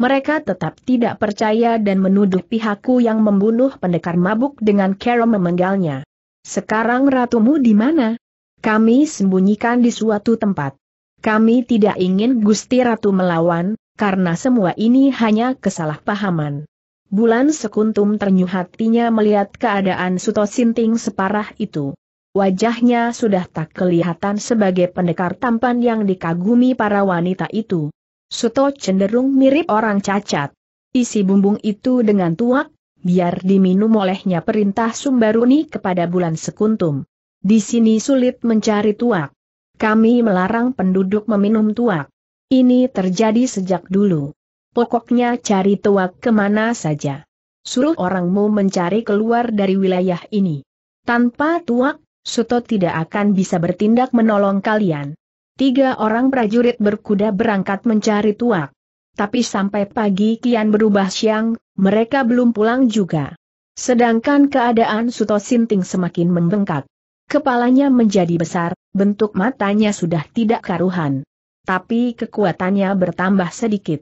Mereka tetap tidak percaya dan menuduh pihakku yang membunuh pendekar mabuk dengan Kera memenggalnya. Sekarang ratumu di mana? Kami sembunyikan di suatu tempat. Kami tidak ingin Gusti Ratu melawan, karena semua ini hanya kesalahpahaman. Bulan Sekuntum ternyuh hatinya melihat keadaan Suto Sinting separah itu. Wajahnya sudah tak kelihatan sebagai pendekar tampan yang dikagumi para wanita itu. Suto cenderung mirip orang cacat. Isi bumbung itu dengan tuak, biar diminum olehnya perintah Sumbaruni kepada bulan Sekuntum. Di sini sulit mencari tuak. Kami melarang penduduk meminum tuak. Ini terjadi sejak dulu pokoknya cari tuak kemana saja. Suruh orangmu mencari keluar dari wilayah ini. Tanpa tuak, Suto tidak akan bisa bertindak menolong kalian. Tiga orang prajurit berkuda berangkat mencari tuak. Tapi sampai pagi kian berubah siang, mereka belum pulang juga. Sedangkan keadaan Suto Sinting semakin membengkak. Kepalanya menjadi besar, bentuk matanya sudah tidak karuhan. Tapi kekuatannya bertambah sedikit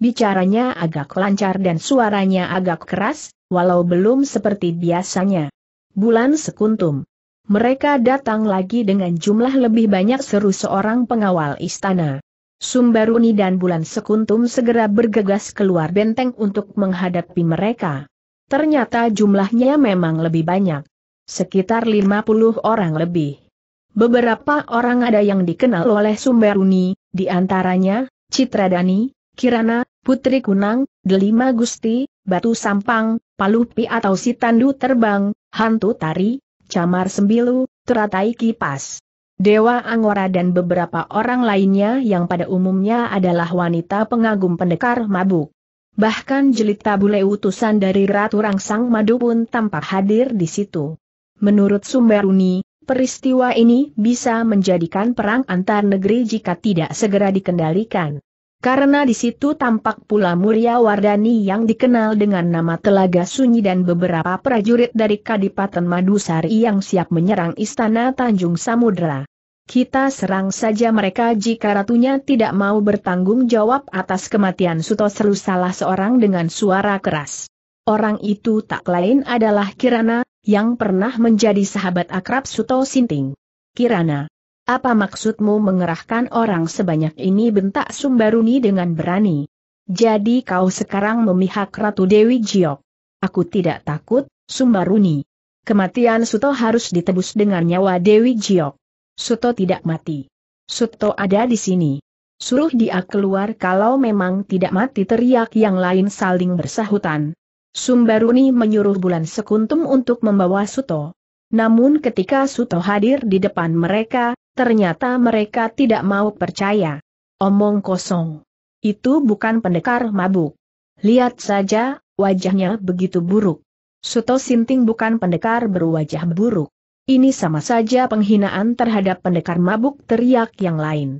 bicaranya agak lancar dan suaranya agak keras, walau belum seperti biasanya. Bulan sekuntum. Mereka datang lagi dengan jumlah lebih banyak seru seorang pengawal istana. Sumbaruni dan Bulan Sekuntum segera bergegas keluar benteng untuk menghadapi mereka. Ternyata jumlahnya memang lebih banyak. Sekitar 50 orang lebih. Beberapa orang ada yang dikenal oleh Sumbaruni, di antaranya, Citradani, Kirana, Putri Kunang, Delima Gusti, Batu Sampang, Palupi atau Sitandu Terbang, Hantu Tari, Camar Sembilu, Teratai Kipas. Dewa Angora dan beberapa orang lainnya yang pada umumnya adalah wanita pengagum pendekar mabuk. Bahkan jelita bule utusan dari Ratu Rangsang Madu pun tampak hadir di situ. Menurut Sumberuni, peristiwa ini bisa menjadikan perang antar negeri jika tidak segera dikendalikan. Karena di situ tampak pula Muria Wardani yang dikenal dengan nama Telaga Sunyi dan beberapa prajurit dari Kadipaten Madusari yang siap menyerang istana Tanjung Samudra. Kita serang saja mereka jika ratunya tidak mau bertanggung jawab atas kematian Suto seru salah seorang dengan suara keras. Orang itu tak lain adalah Kirana, yang pernah menjadi sahabat akrab Suto Sinting. Kirana apa maksudmu mengerahkan orang sebanyak ini bentak Sumbaruni dengan berani? Jadi kau sekarang memihak Ratu Dewi Jiok. Aku tidak takut, Sumbaruni. Kematian Suto harus ditebus dengan nyawa Dewi Jiok. Suto tidak mati. Suto ada di sini. Suruh dia keluar kalau memang tidak mati teriak yang lain saling bersahutan. Sumbaruni menyuruh Bulan Sekuntum untuk membawa Suto. Namun ketika Suto hadir di depan mereka, Ternyata mereka tidak mau percaya. Omong kosong. Itu bukan pendekar mabuk. Lihat saja, wajahnya begitu buruk. Suto Sinting bukan pendekar berwajah buruk. Ini sama saja penghinaan terhadap pendekar mabuk teriak yang lain.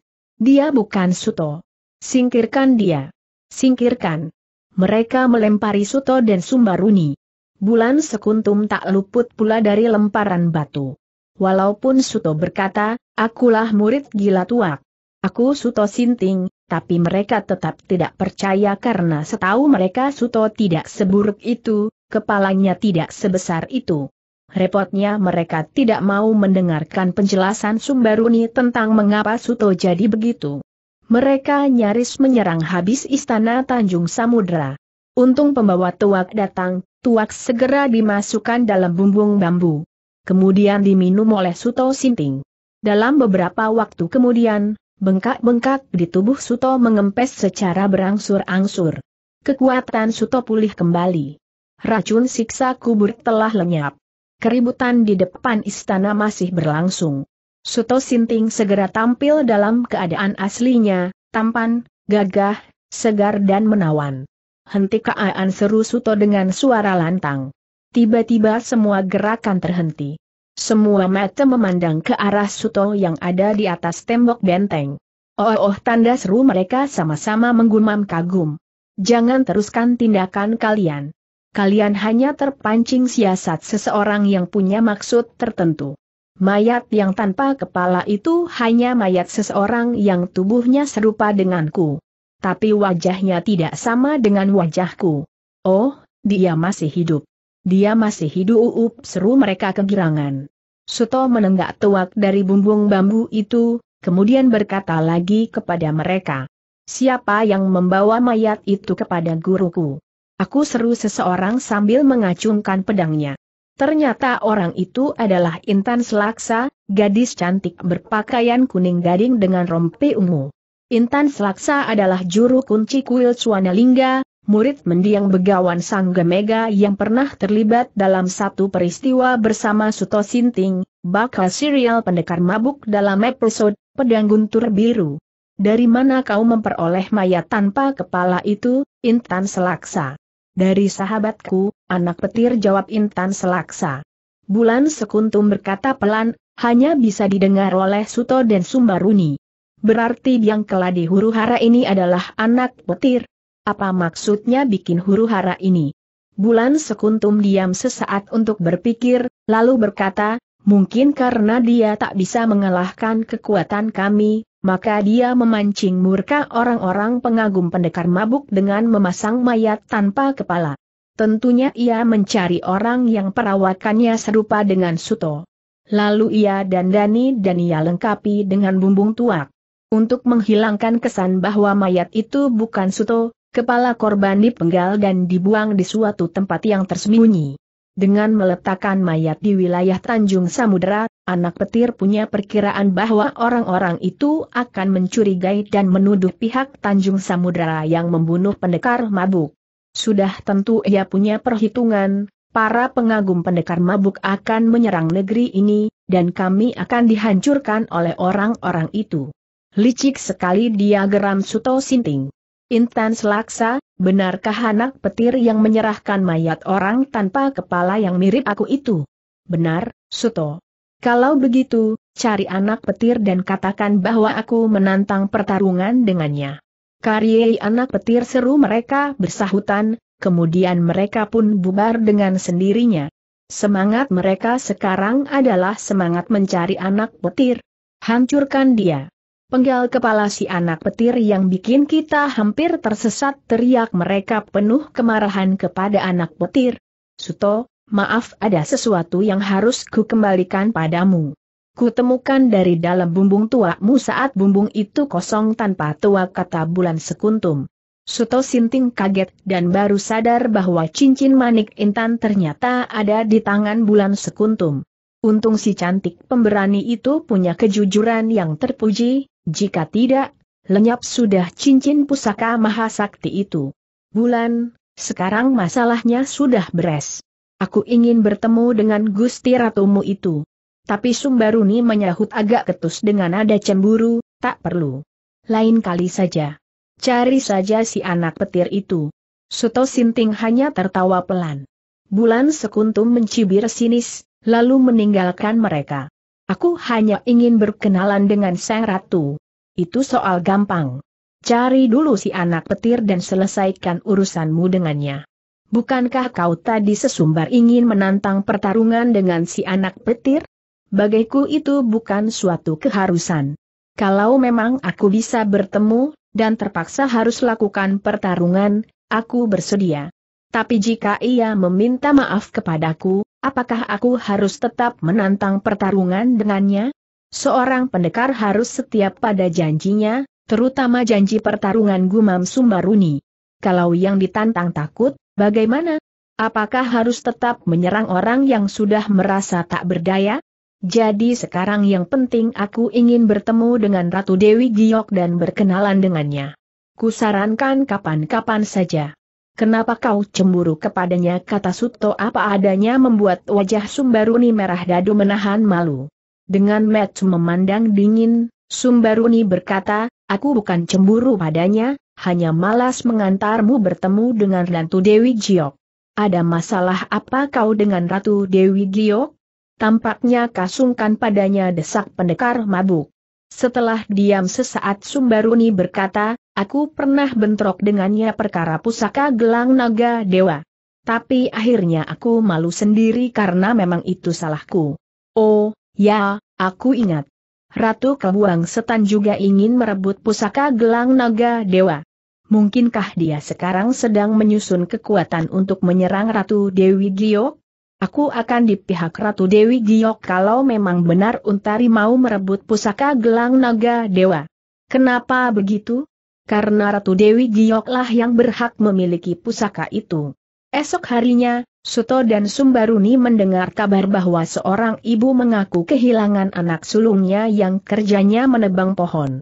Dia bukan Suto. Singkirkan dia. Singkirkan. Mereka melempari Suto dan Sumbaruni. Bulan sekuntum tak luput pula dari lemparan batu. Walaupun Suto berkata, Akulah murid gila tuak. Aku Suto Sinting, tapi mereka tetap tidak percaya karena setahu mereka Suto tidak seburuk itu, kepalanya tidak sebesar itu. Repotnya mereka tidak mau mendengarkan penjelasan Sumbaruni tentang mengapa Suto jadi begitu. Mereka nyaris menyerang habis istana Tanjung Samudra. Untung pembawa tuak datang, tuak segera dimasukkan dalam bumbung bambu. Kemudian diminum oleh Suto Sinting. Dalam beberapa waktu kemudian, bengkak-bengkak di tubuh Suto mengempes secara berangsur-angsur. Kekuatan Suto pulih kembali. Racun siksa kubur telah lenyap. Keributan di depan istana masih berlangsung. Suto Sinting segera tampil dalam keadaan aslinya, tampan, gagah, segar dan menawan. Henti keaan seru Suto dengan suara lantang. Tiba-tiba semua gerakan terhenti. Semua mata memandang ke arah Suto yang ada di atas tembok benteng. Oh, oh tanda seru mereka sama-sama menggumam kagum. Jangan teruskan tindakan kalian. Kalian hanya terpancing siasat seseorang yang punya maksud tertentu. Mayat yang tanpa kepala itu hanya mayat seseorang yang tubuhnya serupa denganku. Tapi wajahnya tidak sama dengan wajahku. Oh, dia masih hidup. Dia masih hidup seru mereka kegirangan. Suto menenggak tuak dari bumbung bambu itu, kemudian berkata lagi kepada mereka. Siapa yang membawa mayat itu kepada guruku? Aku seru seseorang sambil mengacungkan pedangnya. Ternyata orang itu adalah Intan Selaksa, gadis cantik berpakaian kuning gading dengan rompi ungu. Intan Selaksa adalah juru kunci kuil Suanalingga, murid mendiang begawan Sang Gemega yang pernah terlibat dalam satu peristiwa bersama Suto Sinting, bakal serial pendekar mabuk dalam episode Pedang Guntur Biru. Dari mana kau memperoleh mayat tanpa kepala itu, Intan Selaksa? Dari sahabatku, anak petir jawab Intan Selaksa. Bulan Sekuntum berkata pelan, hanya bisa didengar oleh Suto dan Sumbaruni. Berarti Biang Keladi huru hara ini adalah anak petir, apa maksudnya bikin huru-hara ini? Bulan sekuntum diam sesaat untuk berpikir, lalu berkata, mungkin karena dia tak bisa mengalahkan kekuatan kami, maka dia memancing murka orang-orang pengagum pendekar mabuk dengan memasang mayat tanpa kepala. Tentunya ia mencari orang yang perawakannya serupa dengan Suto. Lalu ia dan Dani dan ia lengkapi dengan bumbung tuak. Untuk menghilangkan kesan bahwa mayat itu bukan Suto, Kepala korban dipenggal dan dibuang di suatu tempat yang tersembunyi. Dengan meletakkan mayat di wilayah Tanjung Samudera, anak petir punya perkiraan bahwa orang-orang itu akan mencurigai dan menuduh pihak Tanjung Samudera yang membunuh pendekar mabuk. Sudah tentu ia punya perhitungan, para pengagum pendekar mabuk akan menyerang negeri ini, dan kami akan dihancurkan oleh orang-orang itu. Licik sekali dia geram Suto Sinting. Intan Selaksa, benarkah anak petir yang menyerahkan mayat orang tanpa kepala yang mirip aku itu? Benar, Suto. Kalau begitu, cari anak petir dan katakan bahwa aku menantang pertarungan dengannya. Karyei anak petir seru mereka bersahutan, kemudian mereka pun bubar dengan sendirinya. Semangat mereka sekarang adalah semangat mencari anak petir. Hancurkan dia. Penggal kepala si anak petir yang bikin kita hampir tersesat teriak mereka penuh kemarahan kepada anak petir. Suto, maaf ada sesuatu yang harus ku kembalikan padamu. Kutemukan dari dalam bumbung tuamu saat bumbung itu kosong tanpa tua kata bulan sekuntum. Suto Sinting kaget dan baru sadar bahwa cincin manik intan ternyata ada di tangan bulan sekuntum. Untung si cantik pemberani itu punya kejujuran yang terpuji, jika tidak, lenyap sudah cincin pusaka mahasakti itu. Bulan, sekarang masalahnya sudah beres. Aku ingin bertemu dengan Gusti Ratumu itu. Tapi Sumbaruni menyahut agak ketus dengan nada cemburu, tak perlu. Lain kali saja. Cari saja si anak petir itu. Suto Sinting hanya tertawa pelan. Bulan Sekuntum mencibir sinis, lalu meninggalkan mereka. Aku hanya ingin berkenalan dengan sang ratu. Itu soal gampang. Cari dulu si anak petir dan selesaikan urusanmu dengannya. Bukankah kau tadi sesumbar ingin menantang pertarungan dengan si anak petir? Bagiku itu bukan suatu keharusan. Kalau memang aku bisa bertemu, dan terpaksa harus lakukan pertarungan, aku bersedia. Tapi jika ia meminta maaf kepadaku, Apakah aku harus tetap menantang pertarungan dengannya? Seorang pendekar harus setiap pada janjinya, terutama janji pertarungan Gumam Sumbaruni. Kalau yang ditantang takut, bagaimana? Apakah harus tetap menyerang orang yang sudah merasa tak berdaya? Jadi sekarang yang penting aku ingin bertemu dengan Ratu Dewi Giok dan berkenalan dengannya. Kusarankan kapan-kapan saja. Kenapa kau cemburu kepadanya kata Suto apa adanya membuat wajah Sumbaruni merah dadu menahan malu. Dengan Matt memandang dingin, Sumbaruni berkata, aku bukan cemburu padanya, hanya malas mengantarmu bertemu dengan Ratu Dewi Giok. Ada masalah apa kau dengan Ratu Dewi Giok? Tampaknya kasungkan padanya desak pendekar mabuk. Setelah diam sesaat Sumbaruni berkata, Aku pernah bentrok dengannya perkara pusaka gelang naga dewa. Tapi akhirnya aku malu sendiri karena memang itu salahku. Oh, ya, aku ingat. Ratu Kebuang Setan juga ingin merebut pusaka gelang naga dewa. Mungkinkah dia sekarang sedang menyusun kekuatan untuk menyerang Ratu Dewi Giok? Aku akan di pihak Ratu Dewi Giok kalau memang benar Untari mau merebut pusaka gelang naga dewa. Kenapa begitu? karena Ratu Dewi Gioklah yang berhak memiliki pusaka itu. Esok harinya, Suto dan Sumbaruni mendengar kabar bahwa seorang ibu mengaku kehilangan anak sulungnya yang kerjanya menebang pohon.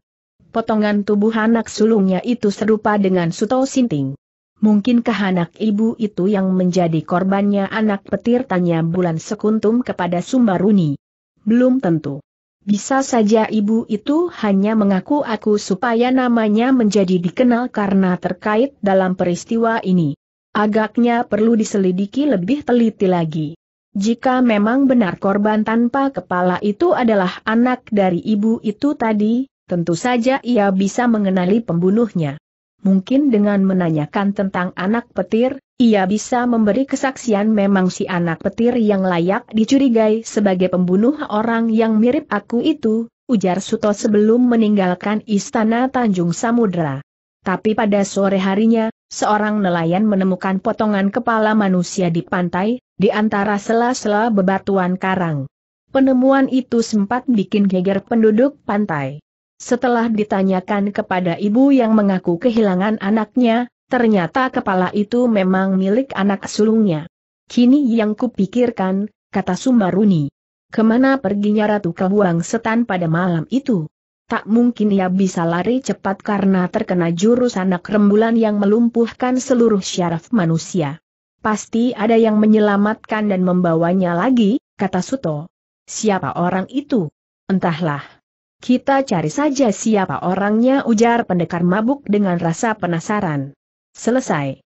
Potongan tubuh anak sulungnya itu serupa dengan Suto Sinting. Mungkinkah anak ibu itu yang menjadi korbannya anak petir tanya bulan sekuntum kepada Sumbaruni? Belum tentu. Bisa saja ibu itu hanya mengaku aku supaya namanya menjadi dikenal karena terkait dalam peristiwa ini. Agaknya perlu diselidiki lebih teliti lagi. Jika memang benar korban tanpa kepala itu adalah anak dari ibu itu tadi, tentu saja ia bisa mengenali pembunuhnya mungkin dengan menanyakan tentang anak petir, ia bisa memberi kesaksian memang si anak petir yang layak dicurigai sebagai pembunuh orang yang mirip aku itu, ujar Suto sebelum meninggalkan istana Tanjung Samudra. Tapi pada sore harinya, seorang nelayan menemukan potongan kepala manusia di pantai, di antara sela-sela bebatuan karang. Penemuan itu sempat bikin geger penduduk pantai. Setelah ditanyakan kepada ibu yang mengaku kehilangan anaknya, ternyata kepala itu memang milik anak sulungnya. Kini yang kupikirkan, kata Sumbaruni. Kemana perginya Ratu Kebuang Setan pada malam itu? Tak mungkin ia bisa lari cepat karena terkena jurus anak rembulan yang melumpuhkan seluruh syaraf manusia. Pasti ada yang menyelamatkan dan membawanya lagi, kata Suto. Siapa orang itu? Entahlah. Kita cari saja siapa orangnya ujar pendekar mabuk dengan rasa penasaran. Selesai.